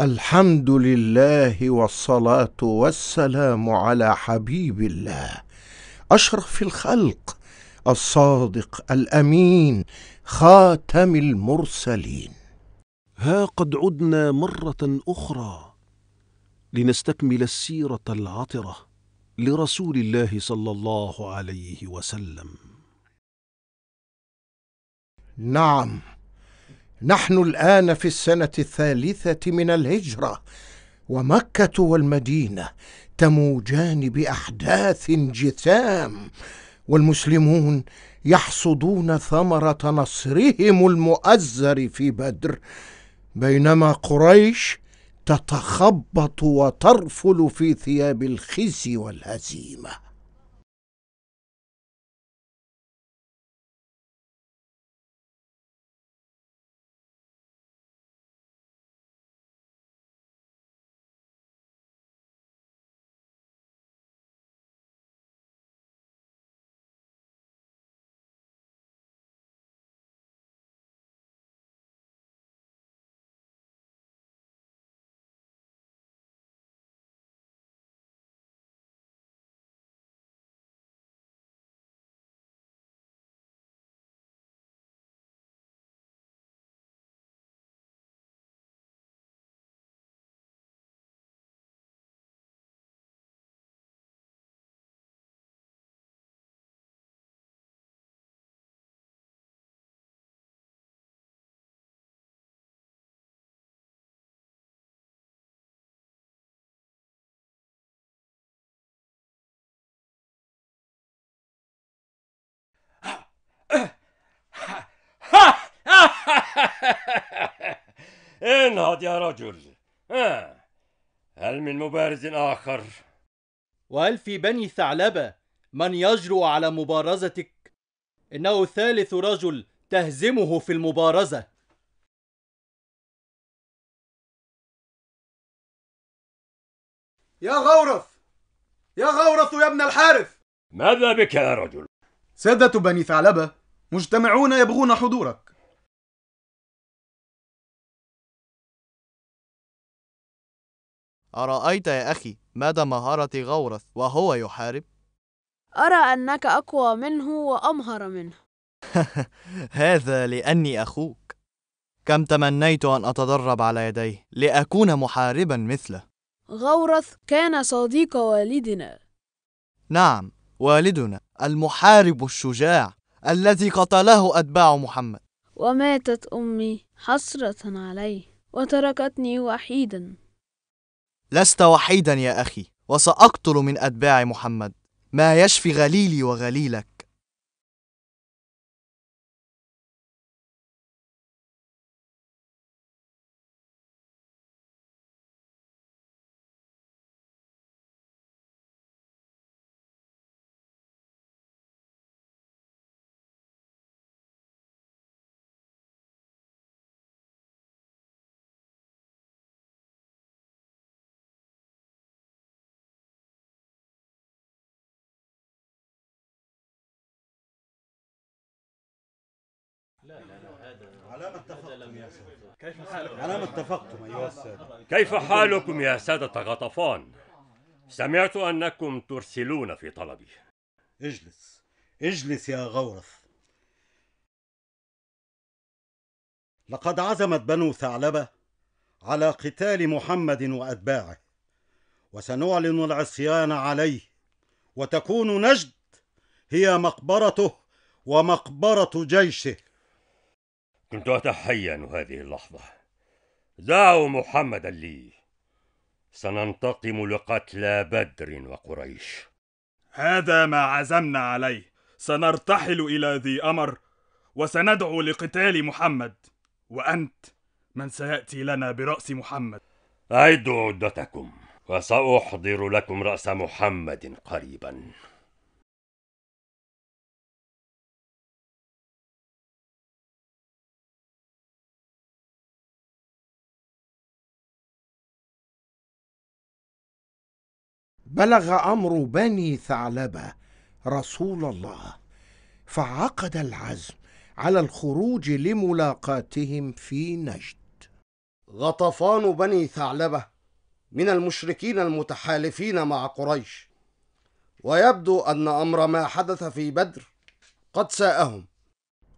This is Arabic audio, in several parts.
الحمد لله والصلاه والسلام على حبيب الله اشرف الخلق الصادق الامين خاتم المرسلين ها قد عدنا مره اخرى لنستكمل السيره العطره لرسول الله صلى الله عليه وسلم نعم نحن الان في السنه الثالثه من الهجره ومكه والمدينه تموجان باحداث جسام والمسلمون يحصدون ثمره نصرهم المؤزر في بدر بينما قريش تتخبط وترفل في ثياب الخزي والهزيمه انهض إيه، يا رجل آه. هل من مبارز آخر؟ وهل في بني ثعلبة من يجرؤ على مبارزتك؟ إنه ثالث رجل تهزمه في المبارزة يا غورث يا غورث يا ابن الحارث ماذا بك يا رجل؟ سادة بني ثعلبة مجتمعون يبغون حضورك أرأيت يا أخي مدى مهارة غورث وهو يحارب؟ أرى أنك أقوى منه وأمهر منه هذا لأني أخوك كم تمنيت أن أتدرب على يديه لأكون محاربا مثله غورث كان صديق والدنا نعم والدنا المحارب الشجاع الذي قتله أتباع محمد وماتت أمي حسرة عليه وتركتني وحيدا لست وحيدا يا أخي وسأقتل من أتباع محمد ما يشفي غليلي وغليلك على ما اتفقتم يا سادة كيف حالكم على ما اتفقتم أيها السادة كيف حالكم يا سادة غطفان سمعت أنكم ترسلون في طلبي اجلس اجلس يا غورث لقد عزمت بنو ثعلبة على قتال محمد وأتباعه وسنعلن العصيان عليه وتكون نجد هي مقبرته ومقبرة جيشه كنت أتحين هذه اللحظة دعوا محمدا لي سننتقم لقتلى بدر وقريش هذا ما عزمنا عليه سنرتحل إلى ذي أمر وسندعو لقتال محمد وأنت من سيأتي لنا برأس محمد أعدوا عدتكم وسأحضر لكم رأس محمد قريباً بلغ امر بني ثعلبه رسول الله فعقد العزم على الخروج لملاقاتهم في نجد غطفان بني ثعلبه من المشركين المتحالفين مع قريش ويبدو ان امر ما حدث في بدر قد ساءهم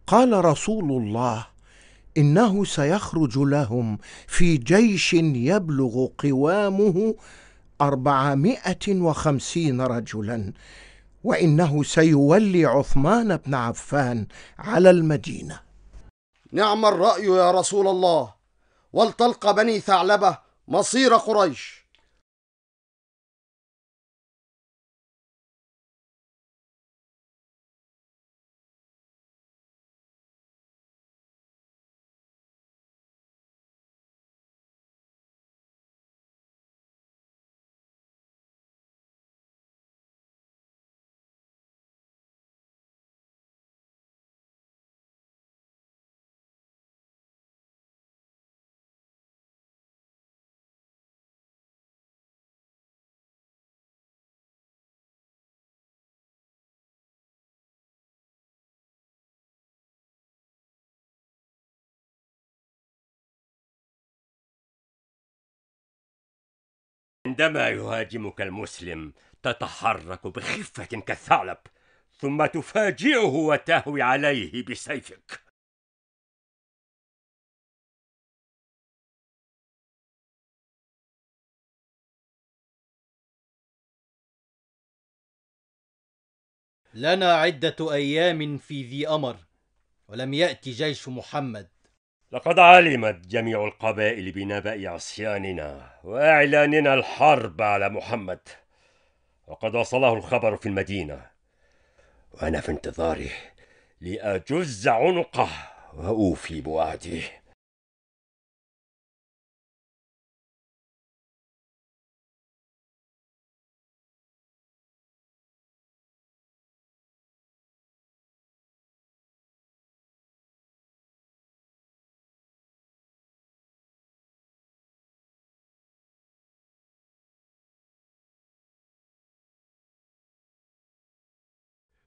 قال رسول الله انه سيخرج لهم في جيش يبلغ قوامه أربعمائة وخمسين رجلا وإنه سيولي عثمان بن عفان على المدينة نعم الرأي يا رسول الله ولتلقى بني ثعلبة مصير قريش عندما يهاجمك المسلم تتحرك بخفة كالثعلب ثم تفاجئه وتهوي عليه بسيفك لنا عدة أيام في ذي أمر ولم يأتي جيش محمد لقد علمت جميع القبائل بنبأ عصياننا وإعلاننا الحرب على محمد وقد وصله الخبر في المدينة وأنا في انتظاره لأجز عنقه وأوفي بوعدي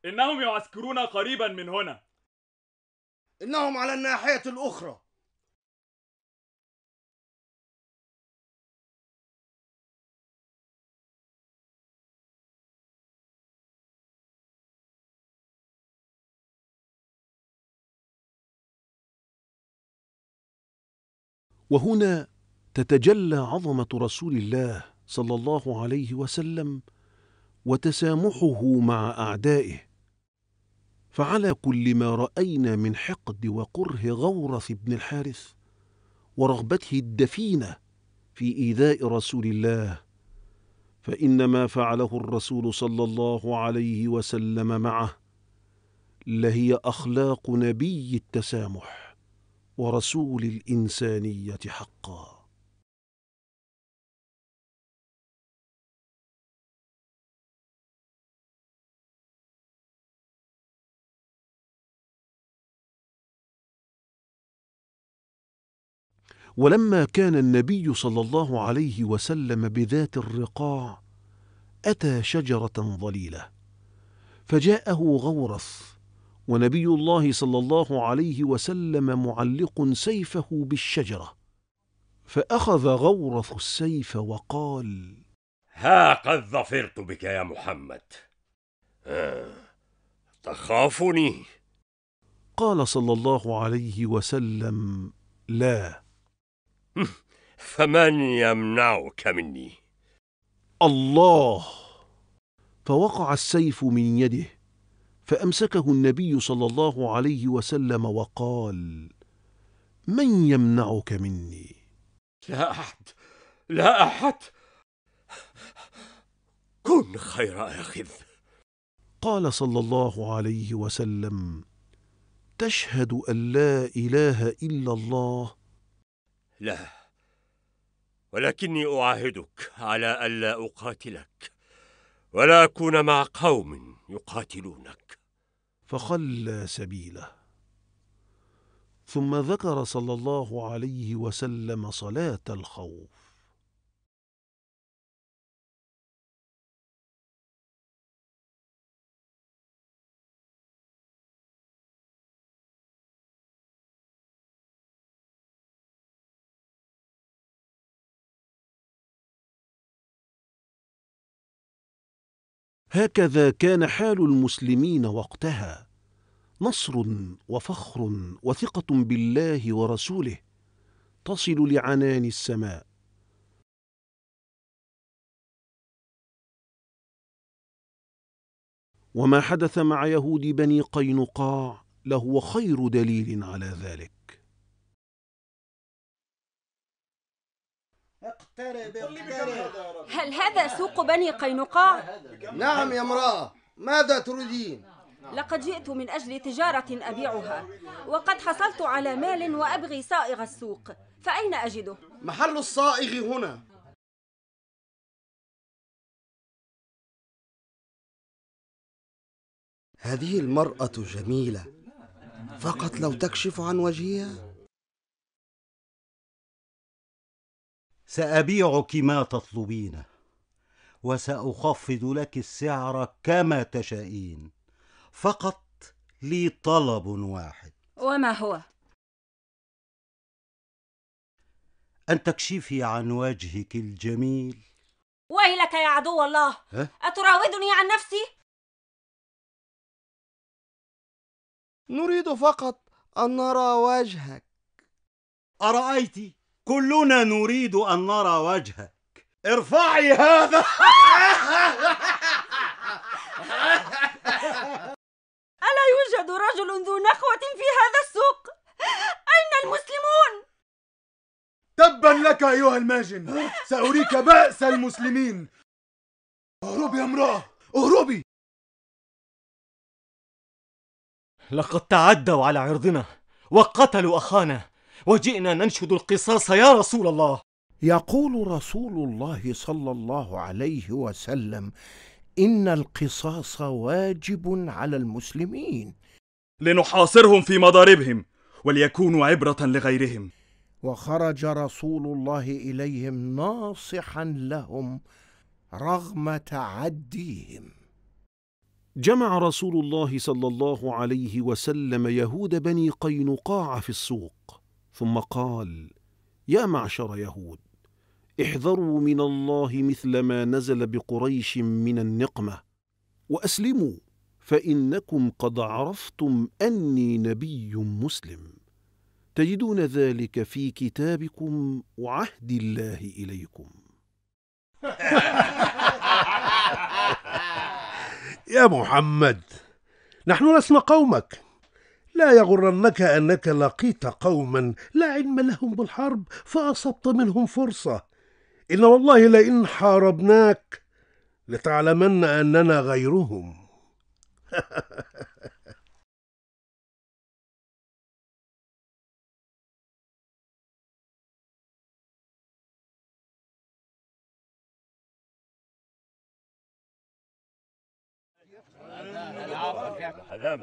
إنهم يعسكرون قريبا من هنا إنهم على الناحية الأخرى وهنا تتجلى عظمه رسول الله صلى الله عليه وسلم وتسامحه مع اعدائه فعلى كل ما رأينا من حقد وكره غورث بن الحارث ورغبته الدفينة في إيذاء رسول الله فإن ما فعله الرسول صلى الله عليه وسلم معه لهي أخلاق نبي التسامح ورسول الإنسانية حقاً ولما كان النبي صلى الله عليه وسلم بذات الرقاع أتى شجرة ظليلة فجاءه غورث ونبي الله صلى الله عليه وسلم معلق سيفه بالشجرة فأخذ غورث السيف وقال ها قد ظفرت بك يا محمد آه، تخافني قال صلى الله عليه وسلم لا فمن يمنعك مني الله فوقع السيف من يده فامسكه النبي صلى الله عليه وسلم وقال من يمنعك مني لا احد لا احد كن خير اخذ قال صلى الله عليه وسلم تشهد ان لا اله الا الله لا ولكني أعاهدك على ألا أقاتلك ولا أكون مع قوم يقاتلونك فخلى سبيله ثم ذكر صلى الله عليه وسلم صلاة الخوف هكذا كان حال المسلمين وقتها نصر وفخر وثقة بالله ورسوله تصل لعنان السماء وما حدث مع يهود بني قينقاع لهو خير دليل على ذلك هل هذا سوق بني قينقاع؟ نعم يا امرأة ماذا تريدين؟ لقد جئت من أجل تجارة أبيعها وقد حصلت على مال وأبغي صائغ السوق فأين أجده؟ محل الصائغ هنا هذه المرأة جميلة فقط لو تكشف عن وجهها سأبيعك ما تطلبينه وسأخفض لك السعر كما تشائين فقط لي طلب واحد وما هو؟ أن تكشفي عن وجهك الجميل ويلك يا عدو الله أتراودني عن نفسي؟ نريد فقط أن نرى وجهك أرأيت كلنا نريد أن نرى وجهك ارفعي هذا ألا يوجد رجل ذو نخوة في هذا السوق؟ أين المسلمون؟ تبا لك أيها الماجن سأريك بأس المسلمين اهربي يا امرأة اهربي لقد تعدوا على عرضنا وقتلوا أخانا وجئنا ننشد القصاص يا رسول الله يقول رسول الله صلى الله عليه وسلم ان القصاص واجب على المسلمين لنحاصرهم في مضاربهم وليكونوا عبره لغيرهم وخرج رسول الله اليهم ناصحا لهم رغم تعديهم جمع رسول الله صلى الله عليه وسلم يهود بني قينقاع في السوق ثم قال يا معشر يهود احذروا من الله مثل ما نزل بقريش من النقمه واسلموا فانكم قد عرفتم اني نبي مسلم تجدون ذلك في كتابكم وعهد الله اليكم يا محمد نحن لسنا قومك لا يغرنك أنك لقيت قوما لا علم لهم بالحرب فأصبت منهم فرصة إن والله لئن حاربناك لتعلمن أننا غيرهم هذا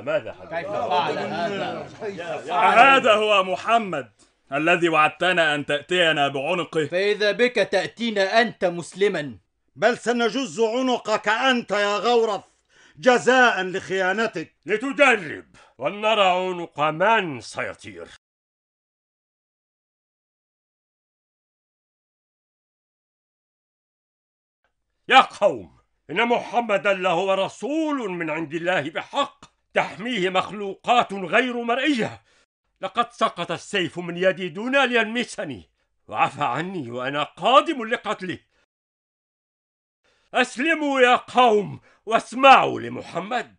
ماذا هذا؟ هو محمد الذي وعدتنا أن تأتينا بعنقه فإذا بك تأتينا أنت مسلما بل سنجز عنقك أنت يا غورف جزاء لخيانتك لتجرب ولنرى عنق من سيطير يا قوم إن محمدا لهو رسول من عند الله بحق تحميه مخلوقات غير مرئية لقد سقط السيف من يدي دون ليلمسني وعفى عني وأنا قادم لقتله أسلموا يا قوم واسمعوا لمحمد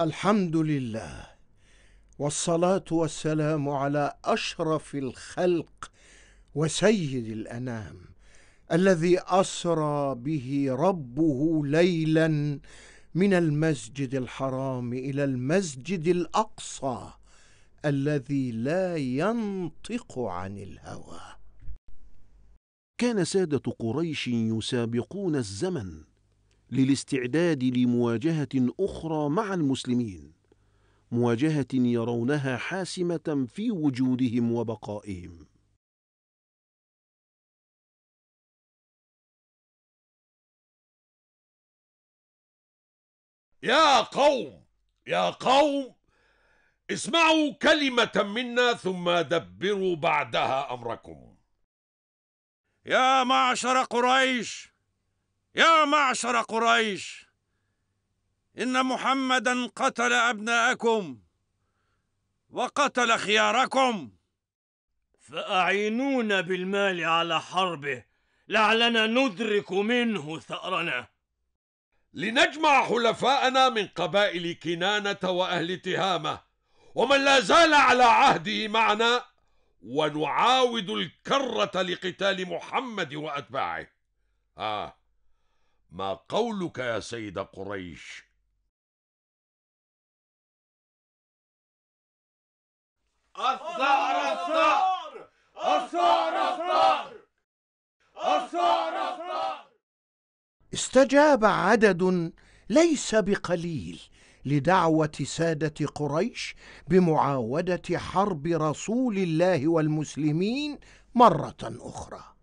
الحمد لله والصلاه والسلام على اشرف الخلق وسيد الانام الذي اسرى به ربه ليلا من المسجد الحرام الى المسجد الاقصى الذي لا ينطق عن الهوى كان ساده قريش يسابقون الزمن للاستعداد لمواجهة أخرى مع المسلمين مواجهة يرونها حاسمة في وجودهم وبقائهم يا قوم يا قوم اسمعوا كلمة منا ثم دبروا بعدها أمركم يا معشر قريش يا معشر قريش إن محمدا قتل أبناءكم وقتل خياركم فأعينونا بالمال على حربه لعلنا ندرك منه ثأرنا لنجمع حلفاءنا من قبائل كنانة وأهل تهامة ومن لا زال على عهده معنا ونعاود الكرة لقتال محمد وأتباعه آه ما قولك يا سيد قريش الثأر الثأر الثأر الثأر الثأر الثأر استجاب عدد ليس بقليل لدعوة سادة قريش بمعاودة حرب رسول الله والمسلمين مرة أخرى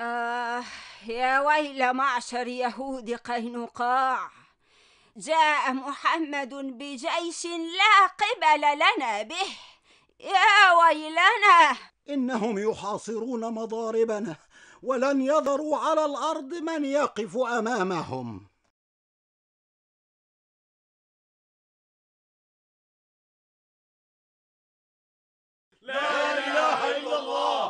آه يا ويل معشر يهود قينقاع جاء محمد بجيش لا قبل لنا به يا ويلنا انهم يحاصرون مضاربنا ولن يذروا على الارض من يقف امامهم لا اله الا الله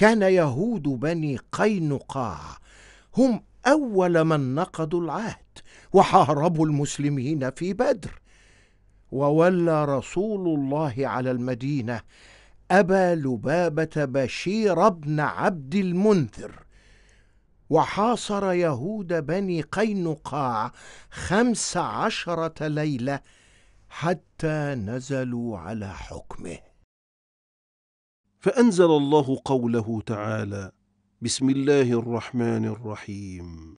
كان يهود بني قينقاع هم اول من نقضوا العهد وحاربوا المسلمين في بدر وولى رسول الله على المدينه ابا لبابه بشير بن عبد المنذر وحاصر يهود بني قينقاع خمس عشره ليله حتى نزلوا على حكمه فأنزل الله قوله تعالى بسم الله الرحمن الرحيم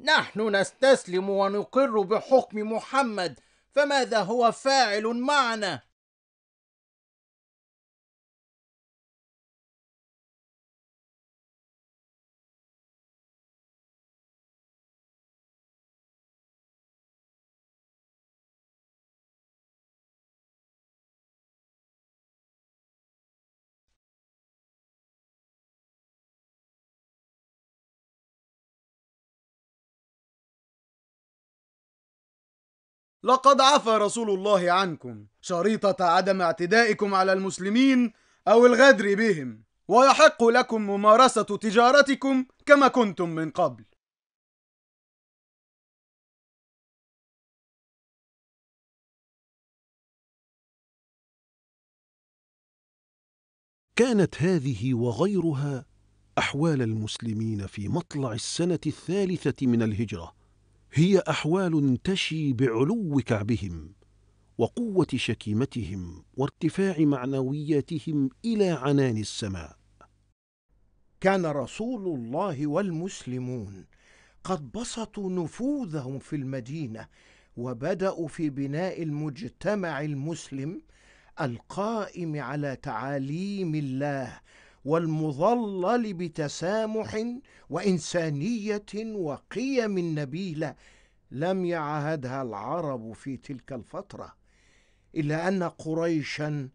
نحن نستسلم ونقر بحكم محمد فماذا هو فاعل معنا لقد عفى رسول الله عنكم شريطة عدم اعتدائكم على المسلمين أو الغدر بهم ويحق لكم ممارسة تجارتكم كما كنتم من قبل كانت هذه وغيرها أحوال المسلمين في مطلع السنة الثالثة من الهجرة هي أحوال تشي بعلو كعبهم وقوة شكيمتهم وارتفاع معنوياتهم إلى عنان السماء كان رسول الله والمسلمون قد بسطوا نفوذهم في المدينة وبدأوا في بناء المجتمع المسلم القائم على تعاليم الله والمظلل بتسامح وإنسانية وقيم نبيلة لم يعهدها العرب في تلك الفترة إلا أن قريشا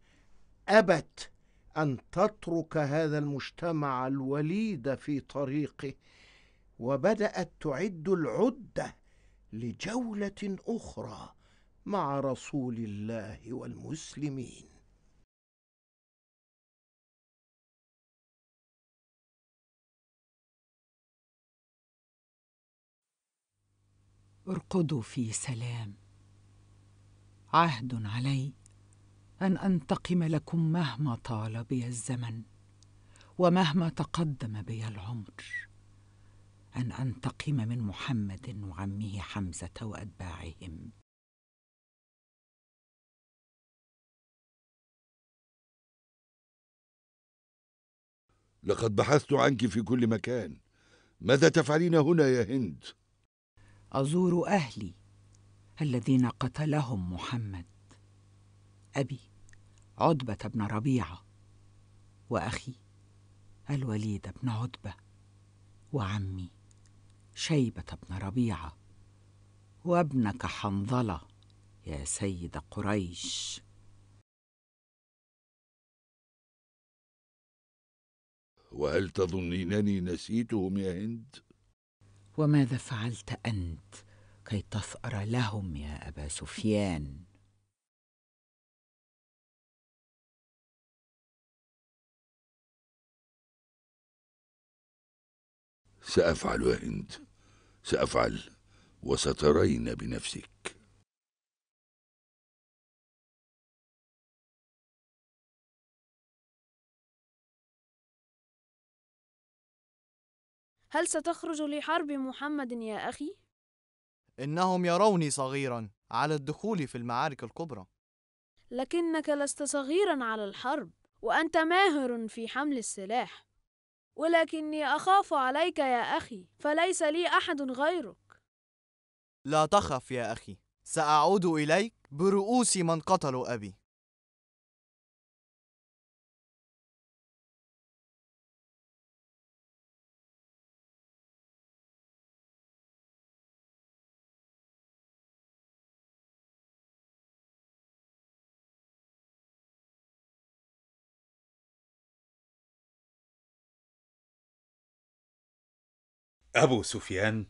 أبت أن تترك هذا المجتمع الوليد في طريقه وبدأت تعد العدة لجولة أخرى مع رسول الله والمسلمين ارقدوا في سلام عهد علي ان انتقم لكم مهما طال بي الزمن ومهما تقدم بي العمر ان انتقم من محمد وعمه حمزه واتباعهم لقد بحثت عنك في كل مكان ماذا تفعلين هنا يا هند ازور اهلي الذين قتلهم محمد ابي عتبه بن ربيعه واخي الوليد بن عتبه وعمي شيبه بن ربيعه وابنك حنظله يا سيد قريش وهل تظنينني نسيتهم يا هند وماذا فعلت انت كي تثار لهم يا ابا سفيان سافعل يا هند سافعل وسترين بنفسك هل ستخرج لحرب محمد يا أخي؟ إنهم يروني صغيرا على الدخول في المعارك الكبرى لكنك لست صغيرا على الحرب وأنت ماهر في حمل السلاح ولكني أخاف عليك يا أخي فليس لي أحد غيرك لا تخف يا أخي سأعود إليك برؤوس من قتلوا أبي أبو سفيان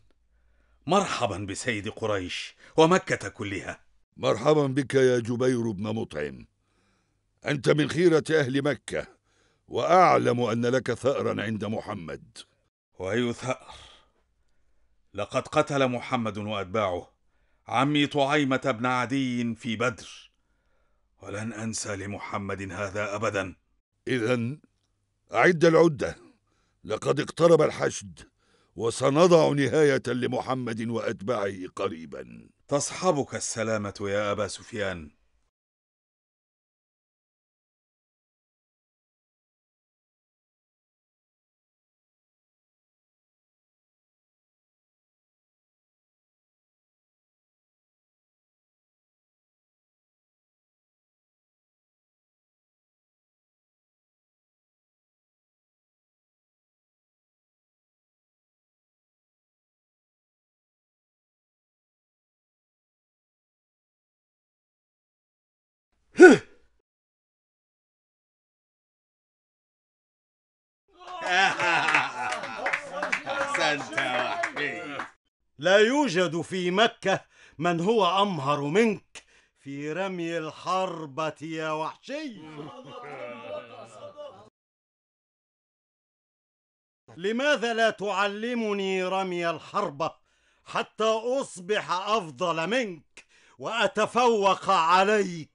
مرحبا بسيد قريش ومكة كلها مرحبا بك يا جبير بن مطعم أنت من خيرة أهل مكة وأعلم أن لك ثأرا عند محمد وأي ثأر لقد قتل محمد وأتباعه عمي طعيمة بن عدي في بدر ولن أنسى لمحمد هذا أبدا إذا أعد العدة لقد اقترب الحشد وسنضع نهاية لمحمد وأتباعه قريبا تصحبك السلامة يا أبا سفيان لا يوجد في مكة من هو أمهر منك في رمي الحربة يا وحشي لماذا لا تعلمني رمي الحربة حتى أصبح أفضل منك وأتفوق عليك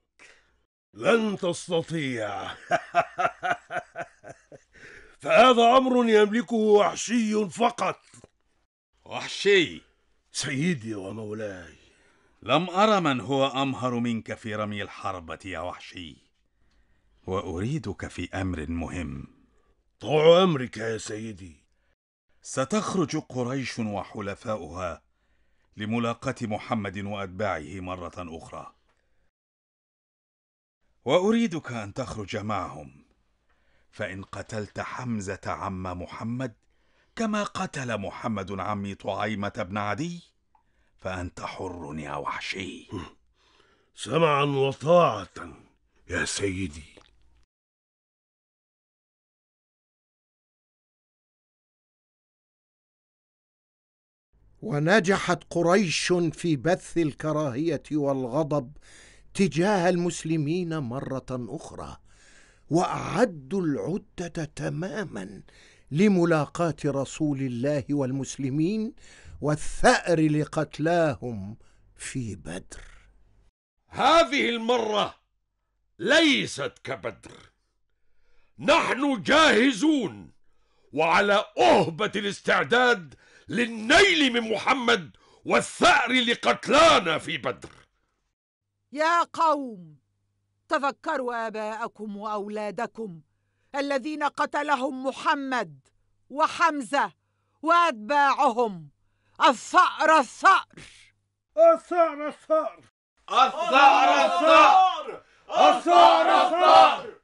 لن تستطيع فهذا أمر يملكه وحشي فقط وحشي سيدي ومولاي لم أرى من هو أمهر منك في رمي الحربة يا وحشي وأريدك في أمر مهم طوع أمرك يا سيدي ستخرج قريش وحلفاؤها لملاقاة محمد وأتباعه مرة أخرى وأريدك أن تخرج معهم فإن قتلت حمزة عم محمد كما قتل محمد عمي طعيمة بن عدي فأنت حر يا وحشي سمعا وطاعة يا سيدي ونجحت قريش في بث الكراهية والغضب تجاه المسلمين مرة أخرى وأعدوا العدة تماما لملاقاه رسول الله والمسلمين والثأر لقتلاهم في بدر هذه المره ليست كبدر نحن جاهزون وعلى أهبة الاستعداد للنيل من محمد والثأر لقتلانا في بدر يا قوم تذكروا آباءكم وأولادكم الذين قتلهم محمد وحمزه واتباعهم الثأر الثأر الثأر الثأر الثأر الثأر الثأر الثأر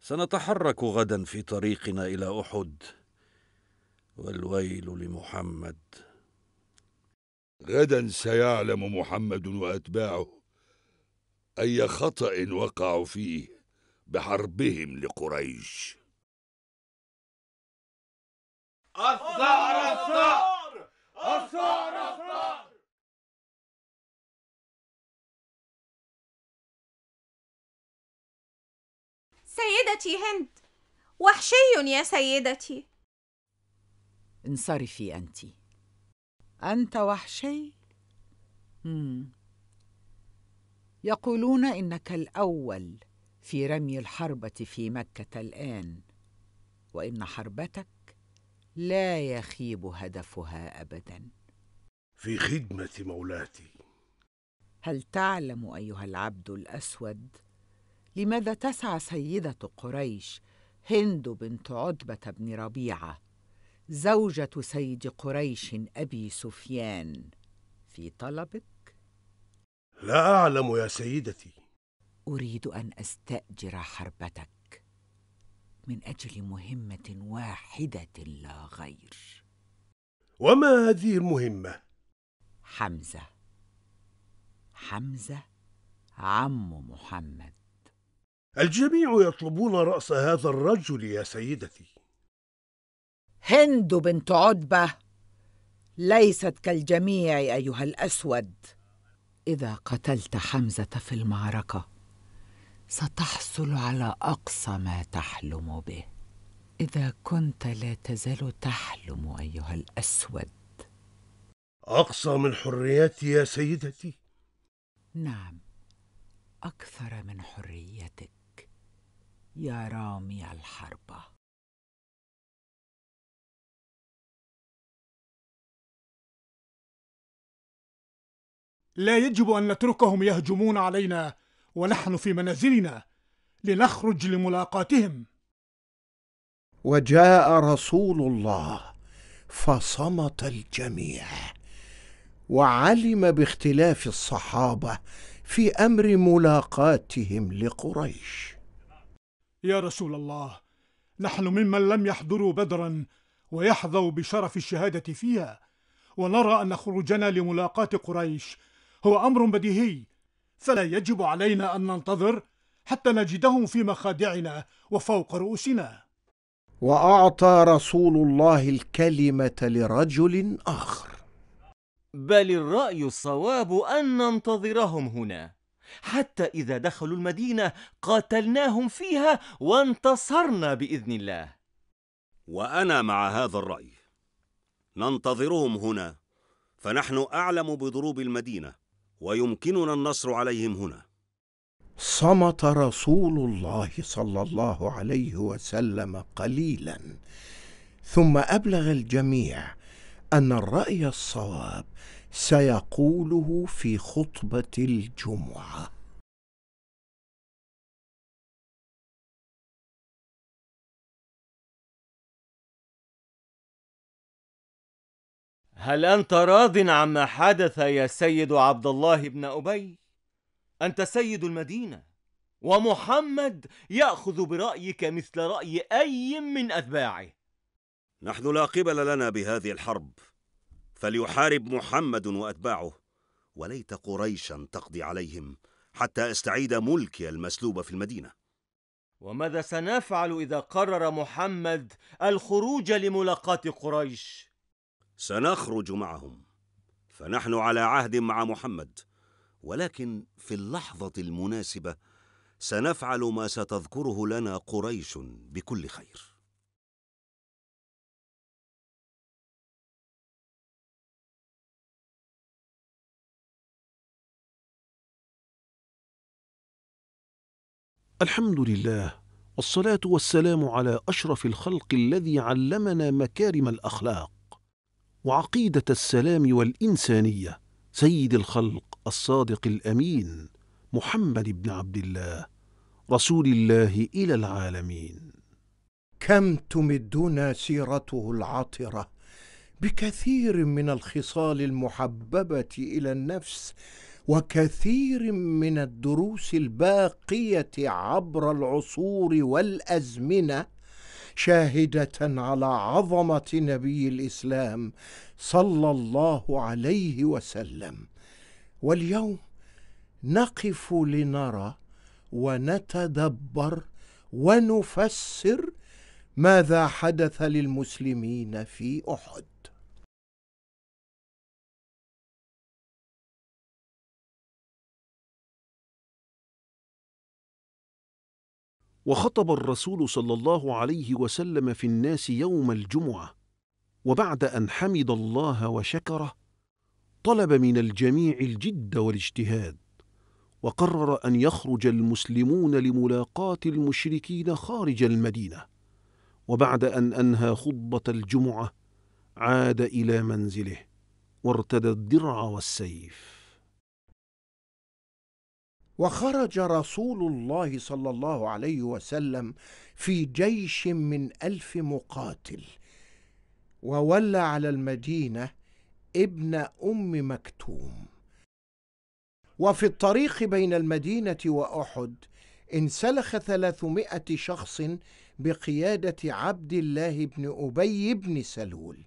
سنتحرك غدا في طريقنا إلى أحد والويل لمحمد غدا سيعلم محمد وأتباعه أي خطأ وقعوا فيه بحربهم لقريش الثأر الثأر الثأر الثأر سيدتي هند وحشي يا سيدتي انصرفي أنت أنت وحشي مم. يقولون انك الاول في رمي الحربه في مكه الان وان حربتك لا يخيب هدفها ابدا في خدمه مولاتي هل تعلم ايها العبد الاسود لماذا تسعى سيده قريش هند بنت عتبه بن ربيعه زوجه سيد قريش ابي سفيان في طلبك لا أعلم يا سيدتي أريد أن أستأجر حربتك من أجل مهمة واحدة لا غير وما هذه المهمة؟ حمزة حمزة عم محمد الجميع يطلبون رأس هذا الرجل يا سيدتي هند بنت عتبة ليست كالجميع أيها الأسود اذا قتلت حمزه في المعركه ستحصل على اقصى ما تحلم به اذا كنت لا تزال تحلم ايها الاسود اقصى من حريتي يا سيدتي نعم اكثر من حريتك يا رامي الحربه لا يجب أن نتركهم يهجمون علينا ونحن في منازلنا لنخرج لملاقاتهم وجاء رسول الله فصمت الجميع وعلم باختلاف الصحابه في امر ملاقاتهم لقريش يا رسول الله نحن ممن لم يحضروا بدرا ويحظوا بشرف الشهاده فيها ونرى ان خروجنا لملاقاه قريش هو أمر بديهي فلا يجب علينا أن ننتظر حتى نجدهم في مخادعنا وفوق رؤوسنا وأعطى رسول الله الكلمة لرجل آخر بل الرأي الصواب أن ننتظرهم هنا حتى إذا دخلوا المدينة قاتلناهم فيها وانتصرنا بإذن الله وأنا مع هذا الرأي ننتظرهم هنا فنحن أعلم بضروب المدينة ويمكننا النصر عليهم هنا صمت رسول الله صلى الله عليه وسلم قليلا ثم ابلغ الجميع ان الراي الصواب سيقوله في خطبه الجمعه هل أنت راض عما حدث يا سيد عبد الله بن أبي؟ أنت سيد المدينة ومحمد يأخذ برأيك مثل رأي أي من أتباعه نحن لا قبل لنا بهذه الحرب فليحارب محمد وأتباعه وليت قريشا تقضي عليهم حتى استعيد ملكي المسلوب في المدينة وماذا سنفعل إذا قرر محمد الخروج لملاقاة قريش؟ سنخرج معهم فنحن على عهد مع محمد ولكن في اللحظة المناسبة سنفعل ما ستذكره لنا قريش بكل خير الحمد لله والصلاة والسلام على أشرف الخلق الذي علمنا مكارم الأخلاق وعقيدة السلام والإنسانية سيد الخلق الصادق الأمين محمد بن عبد الله رسول الله إلى العالمين كم تمدنا سيرته العطرة بكثير من الخصال المحببة إلى النفس وكثير من الدروس الباقية عبر العصور والأزمنة شاهده على عظمه نبي الاسلام صلى الله عليه وسلم واليوم نقف لنرى ونتدبر ونفسر ماذا حدث للمسلمين في احد وخطب الرسول صلى الله عليه وسلم في الناس يوم الجمعة وبعد أن حمد الله وشكره طلب من الجميع الجد والاجتهاد وقرر أن يخرج المسلمون لملاقاة المشركين خارج المدينة وبعد أن أنهى خطبة الجمعة عاد إلى منزله وارتدى الدرع والسيف وخرج رسول الله صلى الله عليه وسلم في جيش من الف مقاتل وولى على المدينه ابن ام مكتوم وفي الطريق بين المدينه واحد انسلخ ثلاثمائه شخص بقياده عبد الله بن ابي بن سلول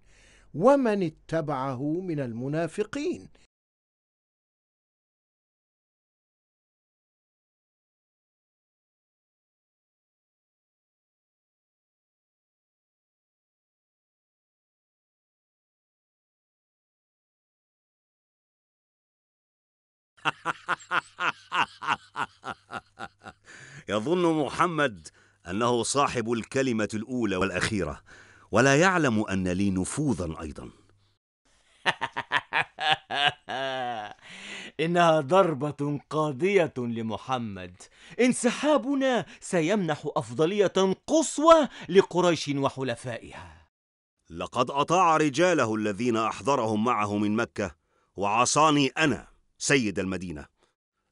ومن اتبعه من المنافقين يظن محمد أنه صاحب الكلمة الأولى والأخيرة ولا يعلم أن لي نفوذا أيضا إنها ضربة قاضية لمحمد انسحابنا سيمنح أفضلية قصوى لقريش وحلفائها لقد أطاع رجاله الذين أحضرهم معه من مكة وعصاني أنا سيد المدينة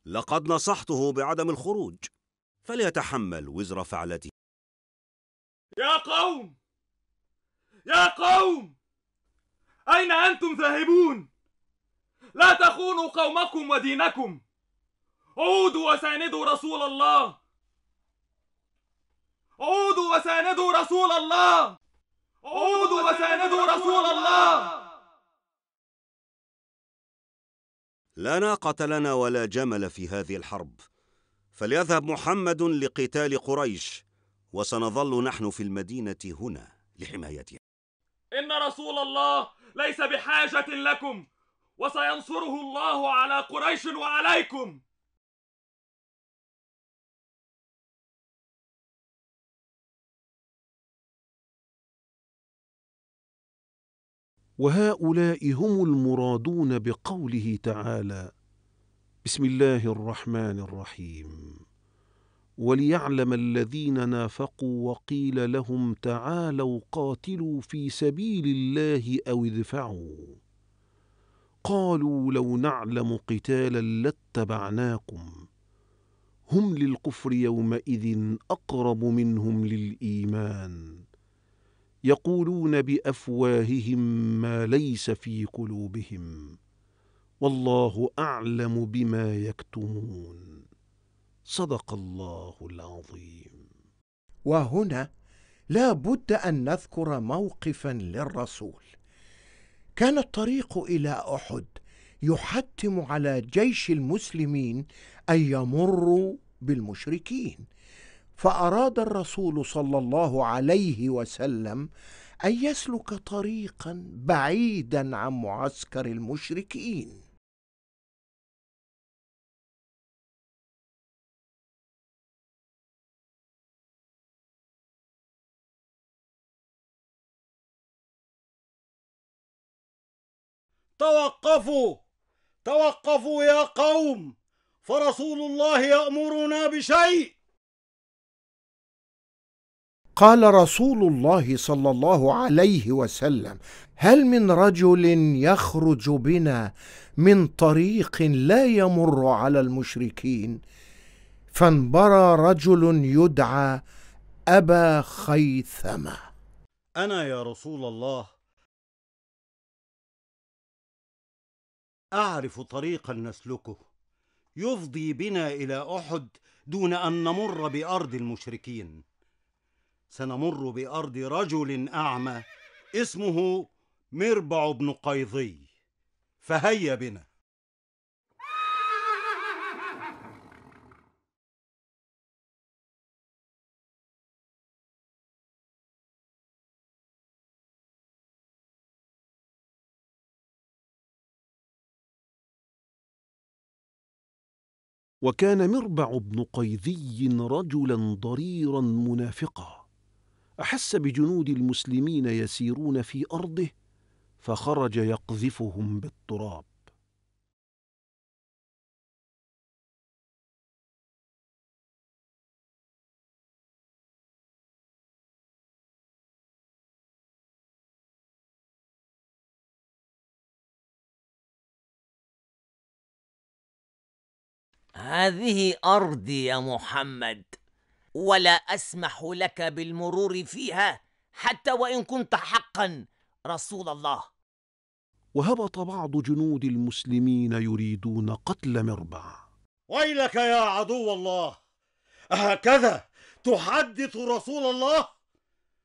لقد نصحته بعدم الخروج فليتحمل وزر فعلته يا قوم يا قوم أين أنتم ذاهبون لا تخونوا قومكم ودينكم عودوا وساندوا رسول الله عودوا وساندوا رسول الله عودوا وساندوا رسول الله لا ناقة لنا ولا جمل في هذه الحرب فليذهب محمد لقتال قريش وسنظل نحن في المدينة هنا لحمايتها إن رسول الله ليس بحاجة لكم وسينصره الله على قريش وعليكم وهؤلاء هم المرادون بقوله تعالى بسم الله الرحمن الرحيم وليعلم الذين نافقوا وقيل لهم تعالوا قاتلوا في سبيل الله او ادفعوا قالوا لو نعلم قتالا لاتبعناكم هم للكفر يومئذ اقرب منهم للايمان يقولون بافواههم ما ليس في قلوبهم والله اعلم بما يكتمون صدق الله العظيم وهنا لا بد ان نذكر موقفا للرسول كان الطريق الى احد يحتم على جيش المسلمين ان يمروا بالمشركين فاراد الرسول صلى الله عليه وسلم ان يسلك طريقا بعيدا عن معسكر المشركين توقفوا توقفوا يا قوم فرسول الله يامرنا بشيء قال رسول الله صلى الله عليه وسلم هل من رجل يخرج بنا من طريق لا يمر على المشركين فانبرى رجل يدعى ابا خيثمه انا يا رسول الله اعرف طريقا نسلكه يفضي بنا الى احد دون ان نمر بارض المشركين سنمر بأرض رجل أعمى اسمه مربع بن قيضي فهيا بنا وكان مربع بن قيذي رجلا ضريرا منافقا احس بجنود المسلمين يسيرون في ارضه فخرج يقذفهم بالتراب هذه ارضي يا محمد ولا اسمح لك بالمرور فيها حتى وان كنت حقا رسول الله وهبط بعض جنود المسلمين يريدون قتل مربع ويلك يا عدو الله اهكذا تحدث رسول الله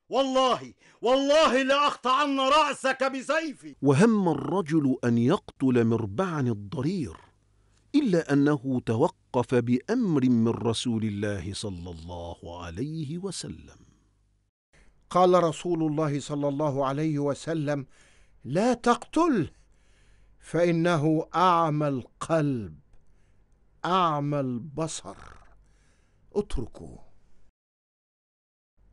والله والله لاقطعن راسك بسيفي وهم الرجل ان يقتل مربعا الضرير إلا أنه توقف بأمر من رسول الله صلى الله عليه وسلم قال رسول الله صلى الله عليه وسلم لا تقتله فإنه أعمى القلب أعمى البصر اتركوا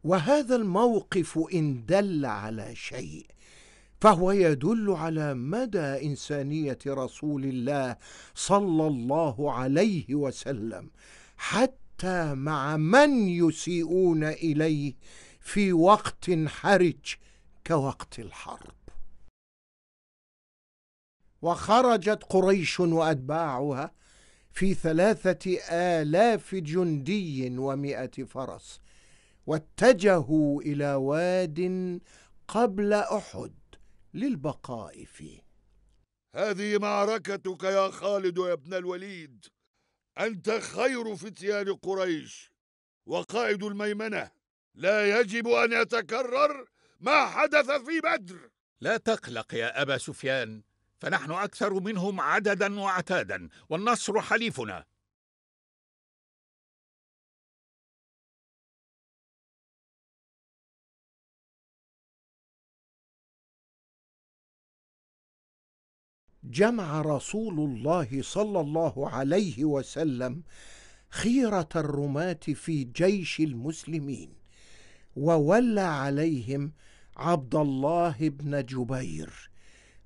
وهذا الموقف إن دل على شيء فهو يدل على مدى انسانيه رسول الله صلى الله عليه وسلم حتى مع من يسيئون اليه في وقت حرج كوقت الحرب وخرجت قريش واتباعها في ثلاثه الاف جندي ومائه فرس واتجهوا الى واد قبل احد للبقاء فيه هذه معركتك يا خالد يا ابن الوليد أنت خير فتيان قريش وقائد الميمنة لا يجب أن يتكرر ما حدث في بدر لا تقلق يا أبا سفيان فنحن أكثر منهم عددا وعتادا والنصر حليفنا جمع رسول الله صلى الله عليه وسلم خيره الرماه في جيش المسلمين وولى عليهم عبد الله بن جبير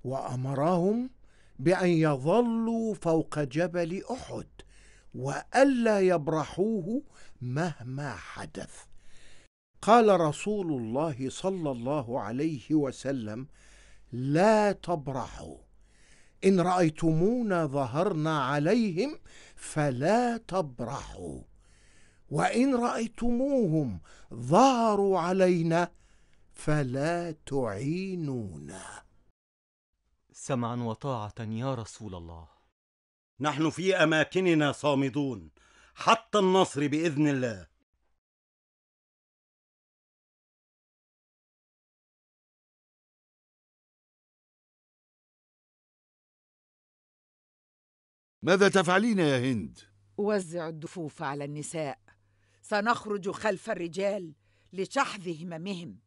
وامرهم بان يظلوا فوق جبل احد والا يبرحوه مهما حدث قال رسول الله صلى الله عليه وسلم لا تبرحوا إن رأيتمونا ظهرنا عليهم فلا تبرحوا وإن رأيتموهم ظهروا علينا فلا تعينونا سمعا وطاعة يا رسول الله نحن في أماكننا صامدون حتى النصر بإذن الله ماذا تفعلين يا هند؟ أوزع الدفوف على النساء سنخرج خلف الرجال لشحذ هممهم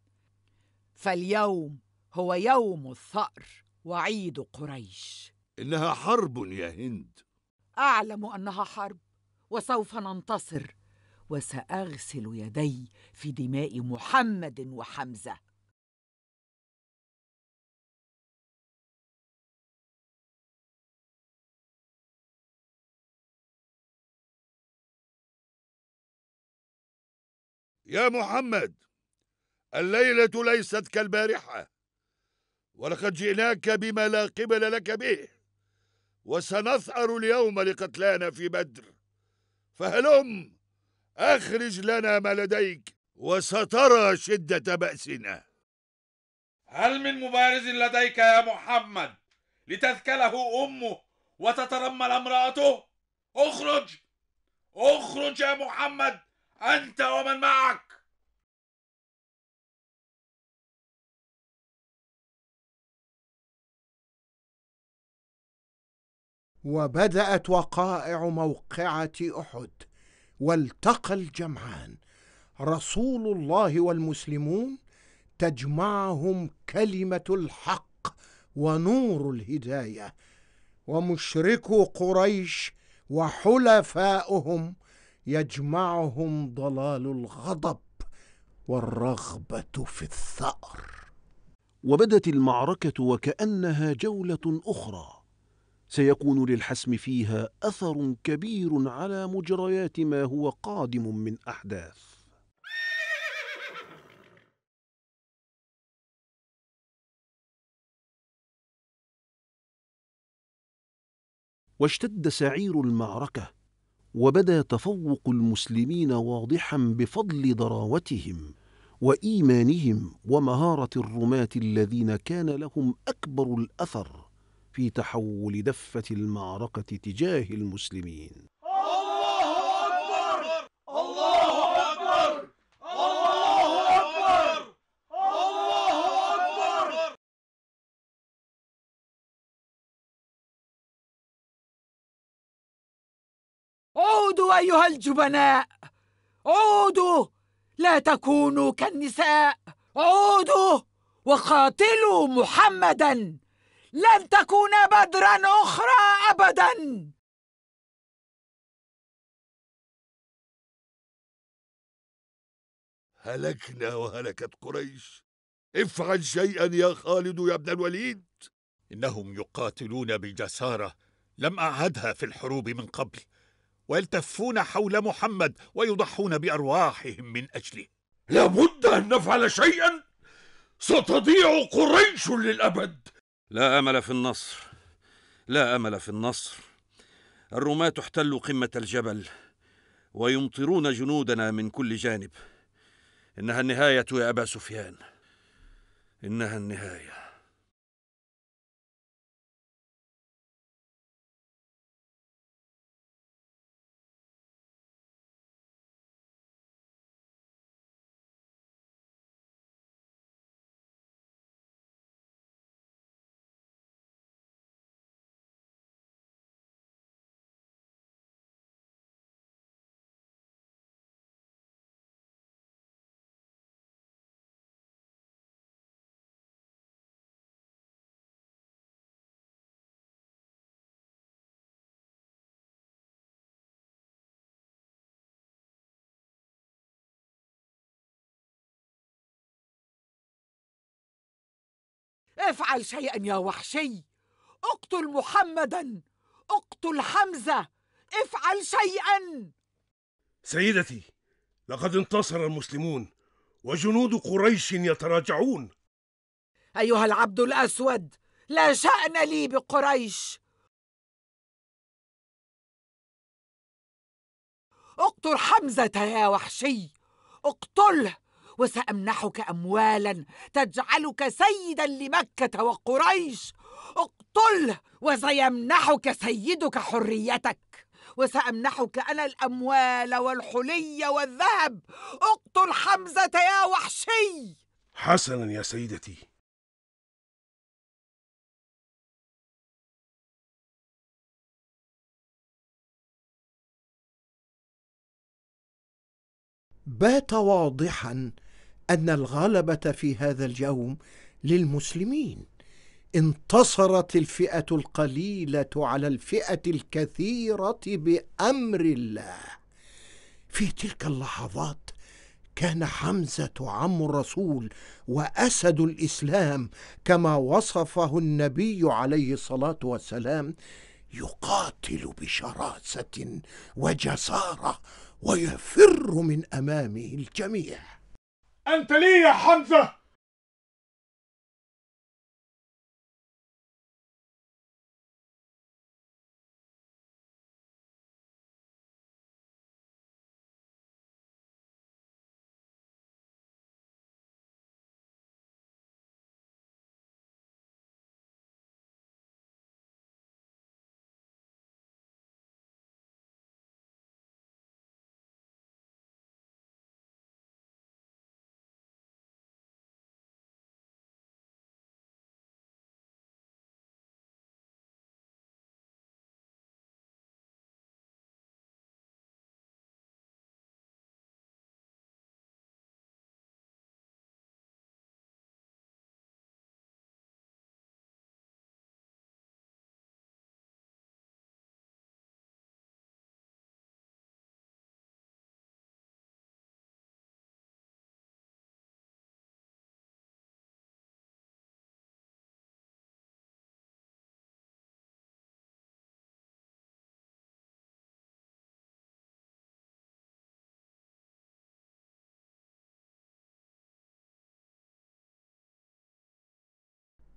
فاليوم هو يوم الثأر وعيد قريش إنها حرب يا هند أعلم أنها حرب وسوف ننتصر وسأغسل يدي في دماء محمد وحمزة يا محمد الليلة ليست كالبارحة ولقد جئناك بما لا قبل لك به وسنثأر اليوم لقتلانا في بدر فهلم أخرج لنا ما لديك وسترى شدة بأسنا هل من مبارز لديك يا محمد لتذكله أمه وتترمل امرأته اخرج اخرج يا محمد أنت ومن معك وبدأت وقائع موقعة أحد والتقى الجمعان رسول الله والمسلمون تجمعهم كلمة الحق ونور الهداية ومشركو قريش وحلفاؤهم يجمعهم ضلال الغضب والرغبه في الثار وبدت المعركه وكانها جوله اخرى سيكون للحسم فيها اثر كبير على مجريات ما هو قادم من احداث واشتد سعير المعركه وبدا تفوق المسلمين واضحا بفضل ضراوتهم وايمانهم ومهاره الرماه الذين كان لهم اكبر الاثر في تحول دفه المعركه تجاه المسلمين عودوا أيها الجبناء عودوا لا تكونوا كالنساء عودوا وقاتلوا محمدا لن تكون بدرا أخرى أبدا هلكنا وهلكت قريش افعل شيئا يا خالد يا ابن الوليد إنهم يقاتلون بجسارة لم أعهدها في الحروب من قبل ويلتفون حول محمد ويضحون بأرواحهم من أجله لابد أن نفعل شيئا ستضيع قريش للأبد لا أمل في النصر لا أمل في النصر الرماة احتلوا قمة الجبل ويمطرون جنودنا من كل جانب إنها النهاية يا أبا سفيان إنها النهايه افعل شيئا يا وحشي اقتل محمدا اقتل حمزه افعل شيئا سيدتي لقد انتصر المسلمون وجنود قريش يتراجعون ايها العبد الاسود لا شان لي بقريش اقتل حمزه يا وحشي اقتله وسامنحك اموالا تجعلك سيدا لمكه وقريش اقتله وسيمنحك سيدك حريتك وسامنحك انا الاموال والحلي والذهب اقتل حمزه يا وحشي حسنا يا سيدتي بات واضحا ان الغلبه في هذا اليوم للمسلمين انتصرت الفئه القليله على الفئه الكثيره بامر الله في تلك اللحظات كان حمزه عم الرسول واسد الاسلام كما وصفه النبي عليه الصلاه والسلام يقاتل بشراسه وجساره ويفر من امامه الجميع أنت ليه يا حمزة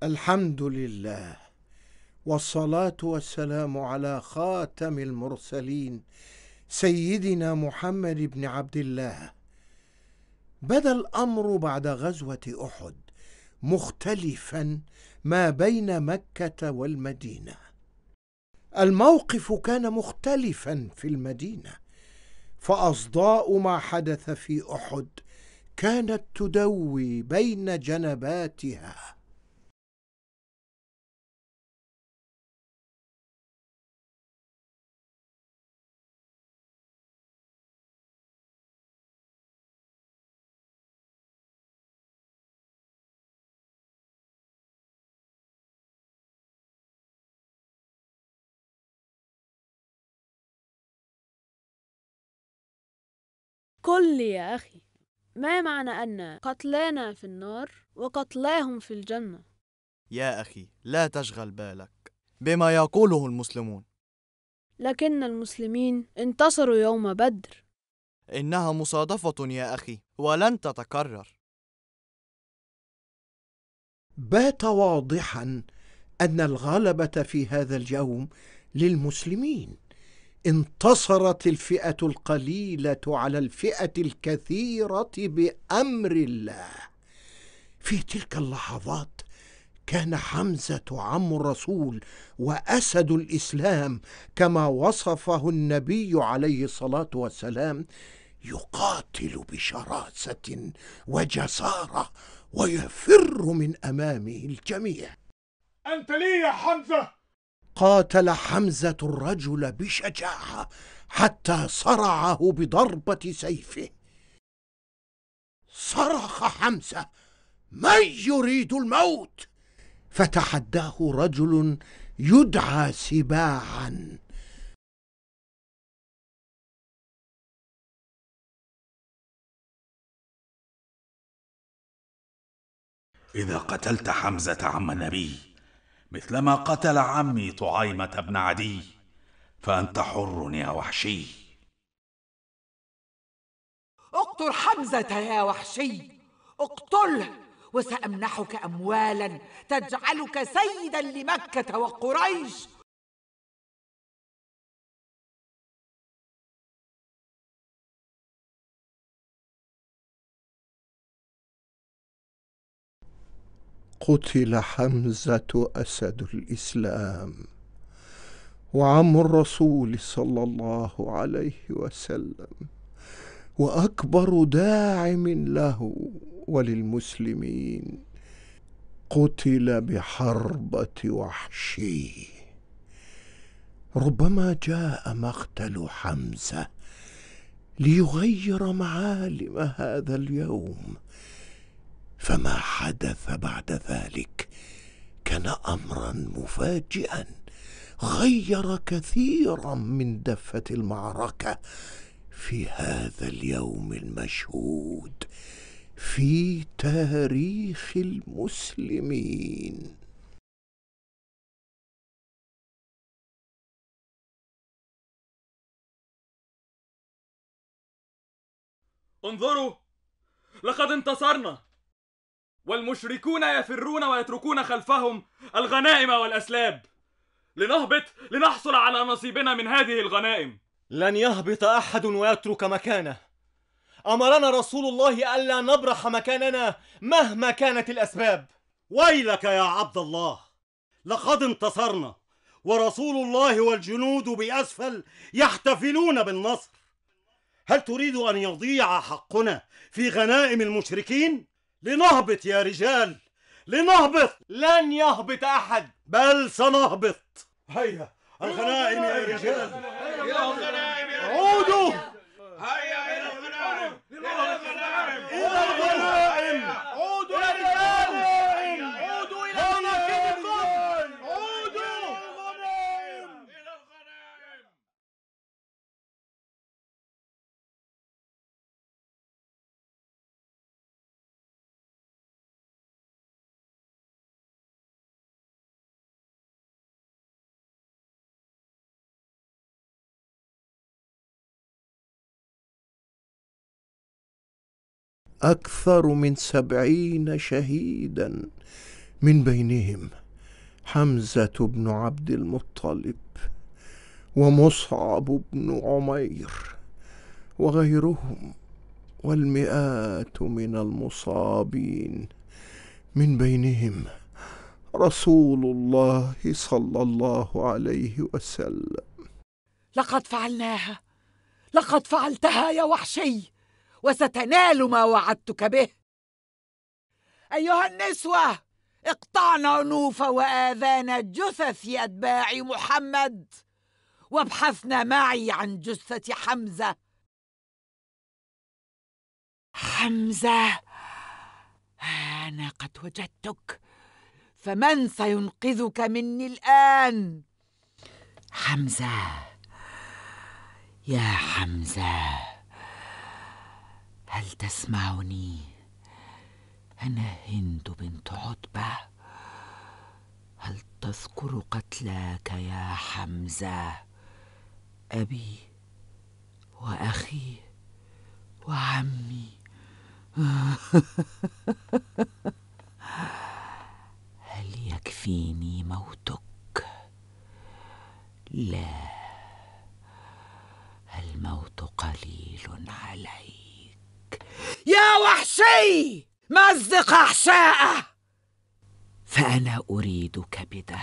الحمد لله والصلاه والسلام على خاتم المرسلين سيدنا محمد بن عبد الله بدا الامر بعد غزوه احد مختلفا ما بين مكه والمدينه الموقف كان مختلفا في المدينه فاصداء ما حدث في احد كانت تدوي بين جنباتها الكل يا أخي ما معنى أن قتلانا في النار وقتلاهم في الجنة يا أخي لا تشغل بالك بما يقوله المسلمون لكن المسلمين انتصروا يوم بدر إنها مصادفة يا أخي ولن تتكرر بات واضحا أن الغلبة في هذا اليوم للمسلمين انتصرت الفئه القليله على الفئه الكثيره بامر الله في تلك اللحظات كان حمزه عم الرسول واسد الاسلام كما وصفه النبي عليه الصلاه والسلام يقاتل بشراسه وجساره ويفر من امامه الجميع انت لي يا حمزه قاتل حمزة الرجل بشجاعة حتى صرعه بضربة سيفه صرخ حمزة من يريد الموت فتحداه رجل يدعى سباعا إذا قتلت حمزة عم النبي مثلما قتل عمي طعيمة بن عدي فأنت حر يا وحشي اقتل حمزة يا وحشي اقتله وسأمنحك أموالا تجعلك سيدا لمكة وقريش قتل حمزة أسد الإسلام وعم الرسول صلى الله عليه وسلم وأكبر داعم له وللمسلمين قتل بحربة وحشي ربما جاء مقتل حمزة ليغير معالم هذا اليوم فما حدث بعد ذلك كان امرا مفاجئا غير كثيرا من دفه المعركه في هذا اليوم المشهود في تاريخ المسلمين انظروا لقد انتصرنا والمشركون يفرون ويتركون خلفهم الغنائم والأسلاب لنهبط لنحصل على نصيبنا من هذه الغنائم لن يهبط أحد ويترك مكانه أمرنا رسول الله ألا نبرح مكاننا مهما كانت الأسباب ويلك يا عبد الله لقد انتصرنا ورسول الله والجنود بأسفل يحتفلون بالنصر هل تريد أن يضيع حقنا في غنائم المشركين؟ لنهبط يا رجال لنهبط لن يهبط أحد بل سنهبط هيا الغنائم يا رجال هيا الغنائم يا رجال عودوا هيا أكثر من سبعين شهيدا من بينهم حمزة بن عبد المطلب ومصعب بن عمير وغيرهم والمئات من المصابين من بينهم رسول الله صلى الله عليه وسلم لقد فعلناها لقد فعلتها يا وحشي وستنال ما وعدتك به ايها النسوه اقطعن عنوف واذان جثث اتباع محمد وابحثن معي عن جثه حمزه حمزه انا قد وجدتك فمن سينقذك مني الان حمزه يا حمزه هل تسمعني انا هند بنت عتبه هل تذكر قتلاك يا حمزه ابي واخي وعمي هل يكفيني موتك لا الموت قليل علي يا وحشي مزق أحشاءه فأنا أريد كبده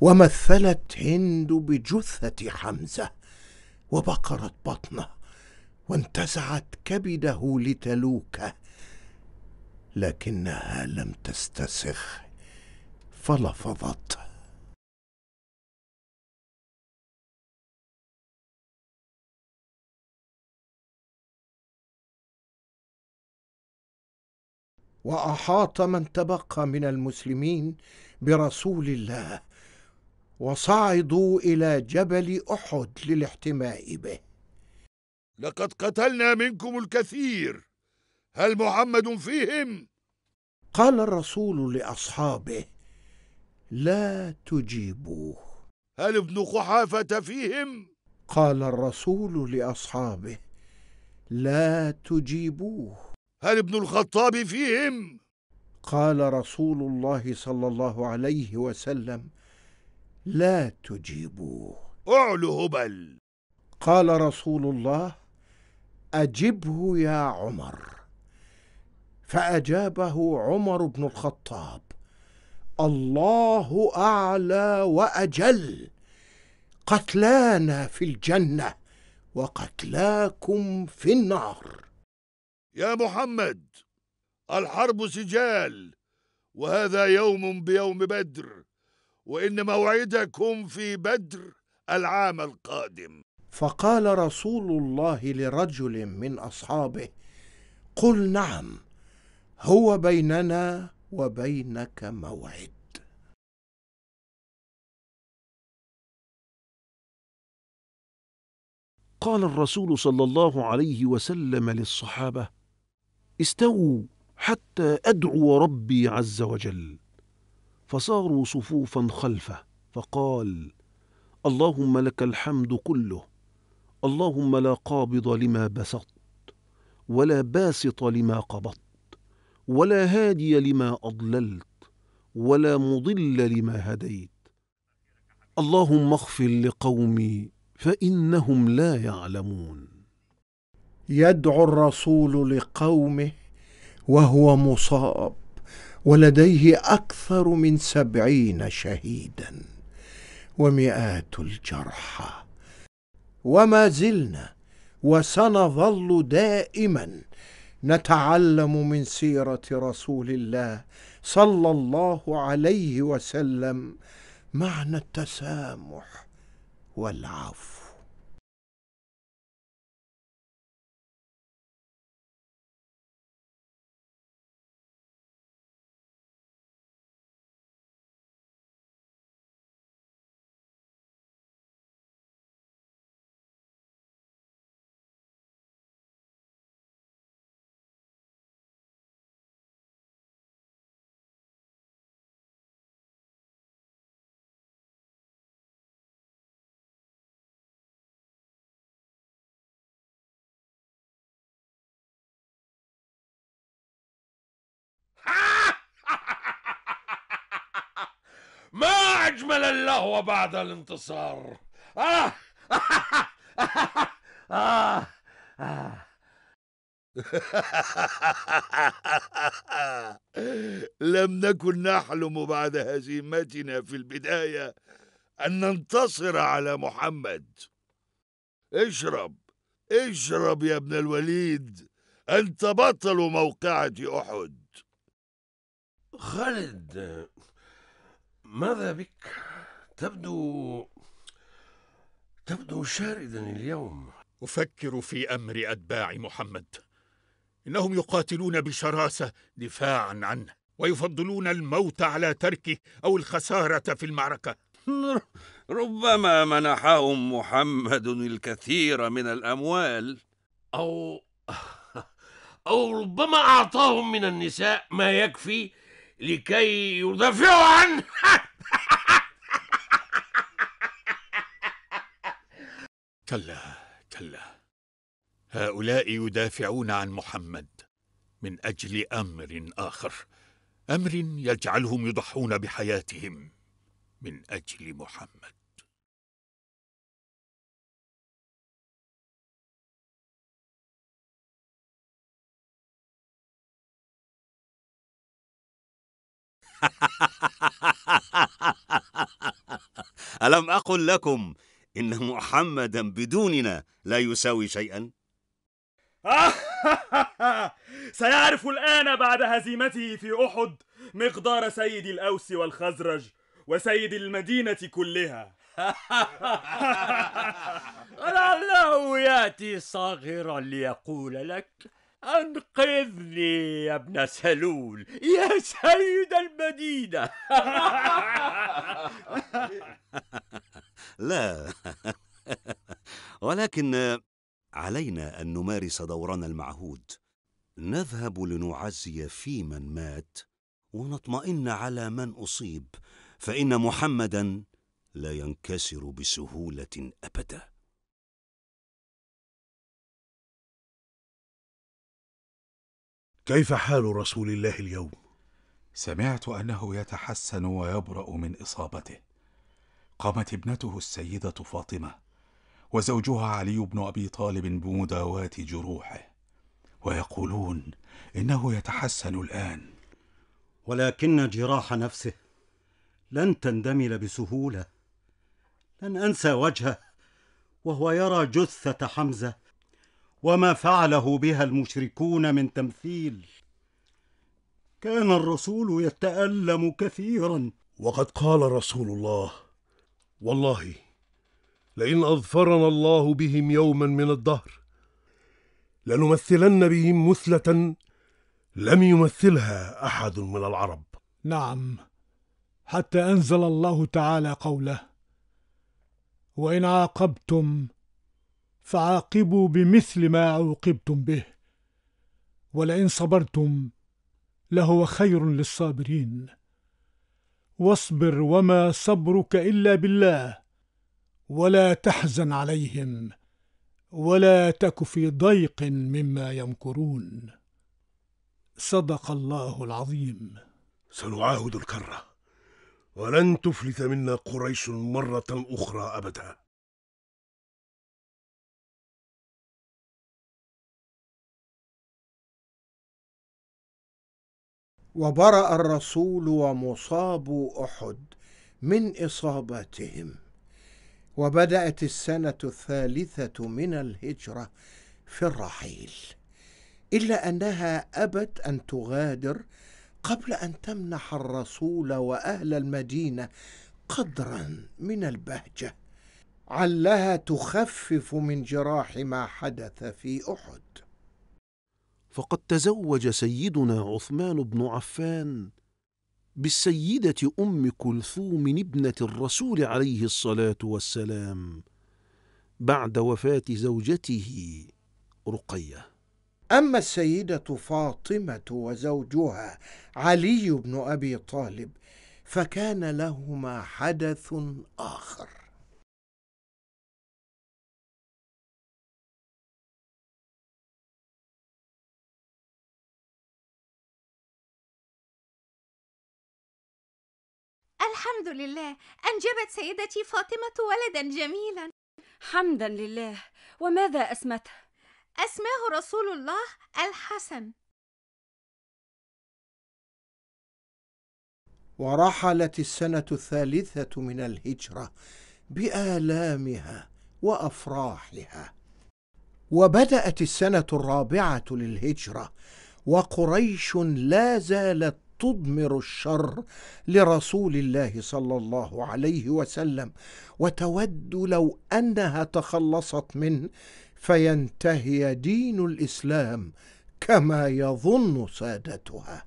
ومثلت هند بجثة حمزة وبقرت بطنه وانتزعت كبده لتلوكه لكنها لم تستسخ فلفظت واحاط من تبقى من المسلمين برسول الله وصعدوا الى جبل احد للاحتماء به لقد قتلنا منكم الكثير هل محمد فيهم قال الرسول لاصحابه لا تجيبوه هل ابن قحافة فيهم؟ قال الرسول لأصحابه لا تجيبوه هل ابن الخطاب فيهم؟ قال رسول الله صلى الله عليه وسلم لا تجيبوه اعل هبل قال رسول الله أجبه يا عمر فأجابه عمر بن الخطاب الله اعلى واجل قتلانا في الجنه وقتلاكم في النار يا محمد الحرب سجال وهذا يوم بيوم بدر وان موعدكم في بدر العام القادم فقال رسول الله لرجل من اصحابه قل نعم هو بيننا وبينك موعد قال الرسول صلى الله عليه وسلم للصحابه استووا حتى ادعو ربي عز وجل فصاروا صفوفا خلفه فقال اللهم لك الحمد كله اللهم لا قابض لما بسطت ولا باسط لما قبضت ولا هادي لما اضللت ولا مضل لما هديت اللهم اغفر لقومي فانهم لا يعلمون يدعو الرسول لقومه وهو مصاب ولديه اكثر من سبعين شهيدا ومئات الجرحى وما زلنا وسنظل دائما نتعلم من سيره رسول الله صلى الله عليه وسلم معنى التسامح والعفو ما أجمل اللهو بعد الانتصار آه. آه. لم نكن نحلم بعد هزيمتنا في البداية أن ننتصر على محمد اشرب اشرب يا ابن الوليد أنت بطل موقعة أحد خالد ماذا بك تبدو تبدو شاردا اليوم افكر في امر اتباع محمد انهم يقاتلون بشراسه دفاعا عنه ويفضلون الموت على تركه او الخساره في المعركه ربما منحهم محمد الكثير من الاموال او او ربما اعطاهم من النساء ما يكفي لكي يدافعوا عنه كلا كلا هؤلاء يدافعون عن محمد من اجل امر اخر امر يجعلهم يضحون بحياتهم من اجل محمد ألم أقل لكم إن محمدا بدوننا لا يساوي شيئا؟ سيعرف الآن بعد هزيمته في أحد مقدار سيد الأوس والخزرج وسيد المدينة كلها لعله يأتي صاغرا ليقول لك أنقذني يا ابن سلول يا سيد المدينة لا ولكن علينا أن نمارس دورنا المعهود نذهب لنعزي في من مات ونطمئن على من أصيب فإن محمدا لا ينكسر بسهولة أبداً كيف حال رسول الله اليوم سمعت انه يتحسن ويبرا من اصابته قامت ابنته السيده فاطمه وزوجها علي بن ابي طالب بمداواه جروحه ويقولون انه يتحسن الان ولكن جراح نفسه لن تندمل بسهوله لن انسى وجهه وهو يرى جثه حمزه وما فعله بها المشركون من تمثيل كان الرسول يتالم كثيرا وقد قال رسول الله والله لئن اظفرنا الله بهم يوما من الدهر لنمثلن بهم مثله لم يمثلها احد من العرب نعم حتى انزل الله تعالى قوله وان عاقبتم فعاقبوا بمثل ما عوقبتم به ولئن صبرتم لهو خير للصابرين واصبر وما صبرك إلا بالله ولا تحزن عليهم ولا تك في ضيق مما يمكرون صدق الله العظيم سنعاود الكرة ولن تفلت منا قريش مرة أخرى أبداً وبرأ الرسول ومصاب أحد من إصاباتهم وبدأت السنة الثالثة من الهجرة في الرحيل إلا أنها أبت أن تغادر قبل أن تمنح الرسول وأهل المدينة قدرا من البهجة علها تخفف من جراح ما حدث في أحد فقد تزوج سيدنا عثمان بن عفان بالسيدة أم كلثوم ابنة الرسول عليه الصلاة والسلام بعد وفاة زوجته رقية أما السيدة فاطمة وزوجها علي بن أبي طالب فكان لهما حدث آخر الحمد لله أنجبت سيدتي فاطمة ولدا جميلا حمدا لله وماذا أسمته؟ أسماه رسول الله الحسن ورحلت السنة الثالثة من الهجرة بآلامها وأفراحها وبدأت السنة الرابعة للهجرة وقريش لا زالت تضمر الشر لرسول الله صلى الله عليه وسلم وتود لو انها تخلصت منه فينتهي دين الاسلام كما يظن سادتها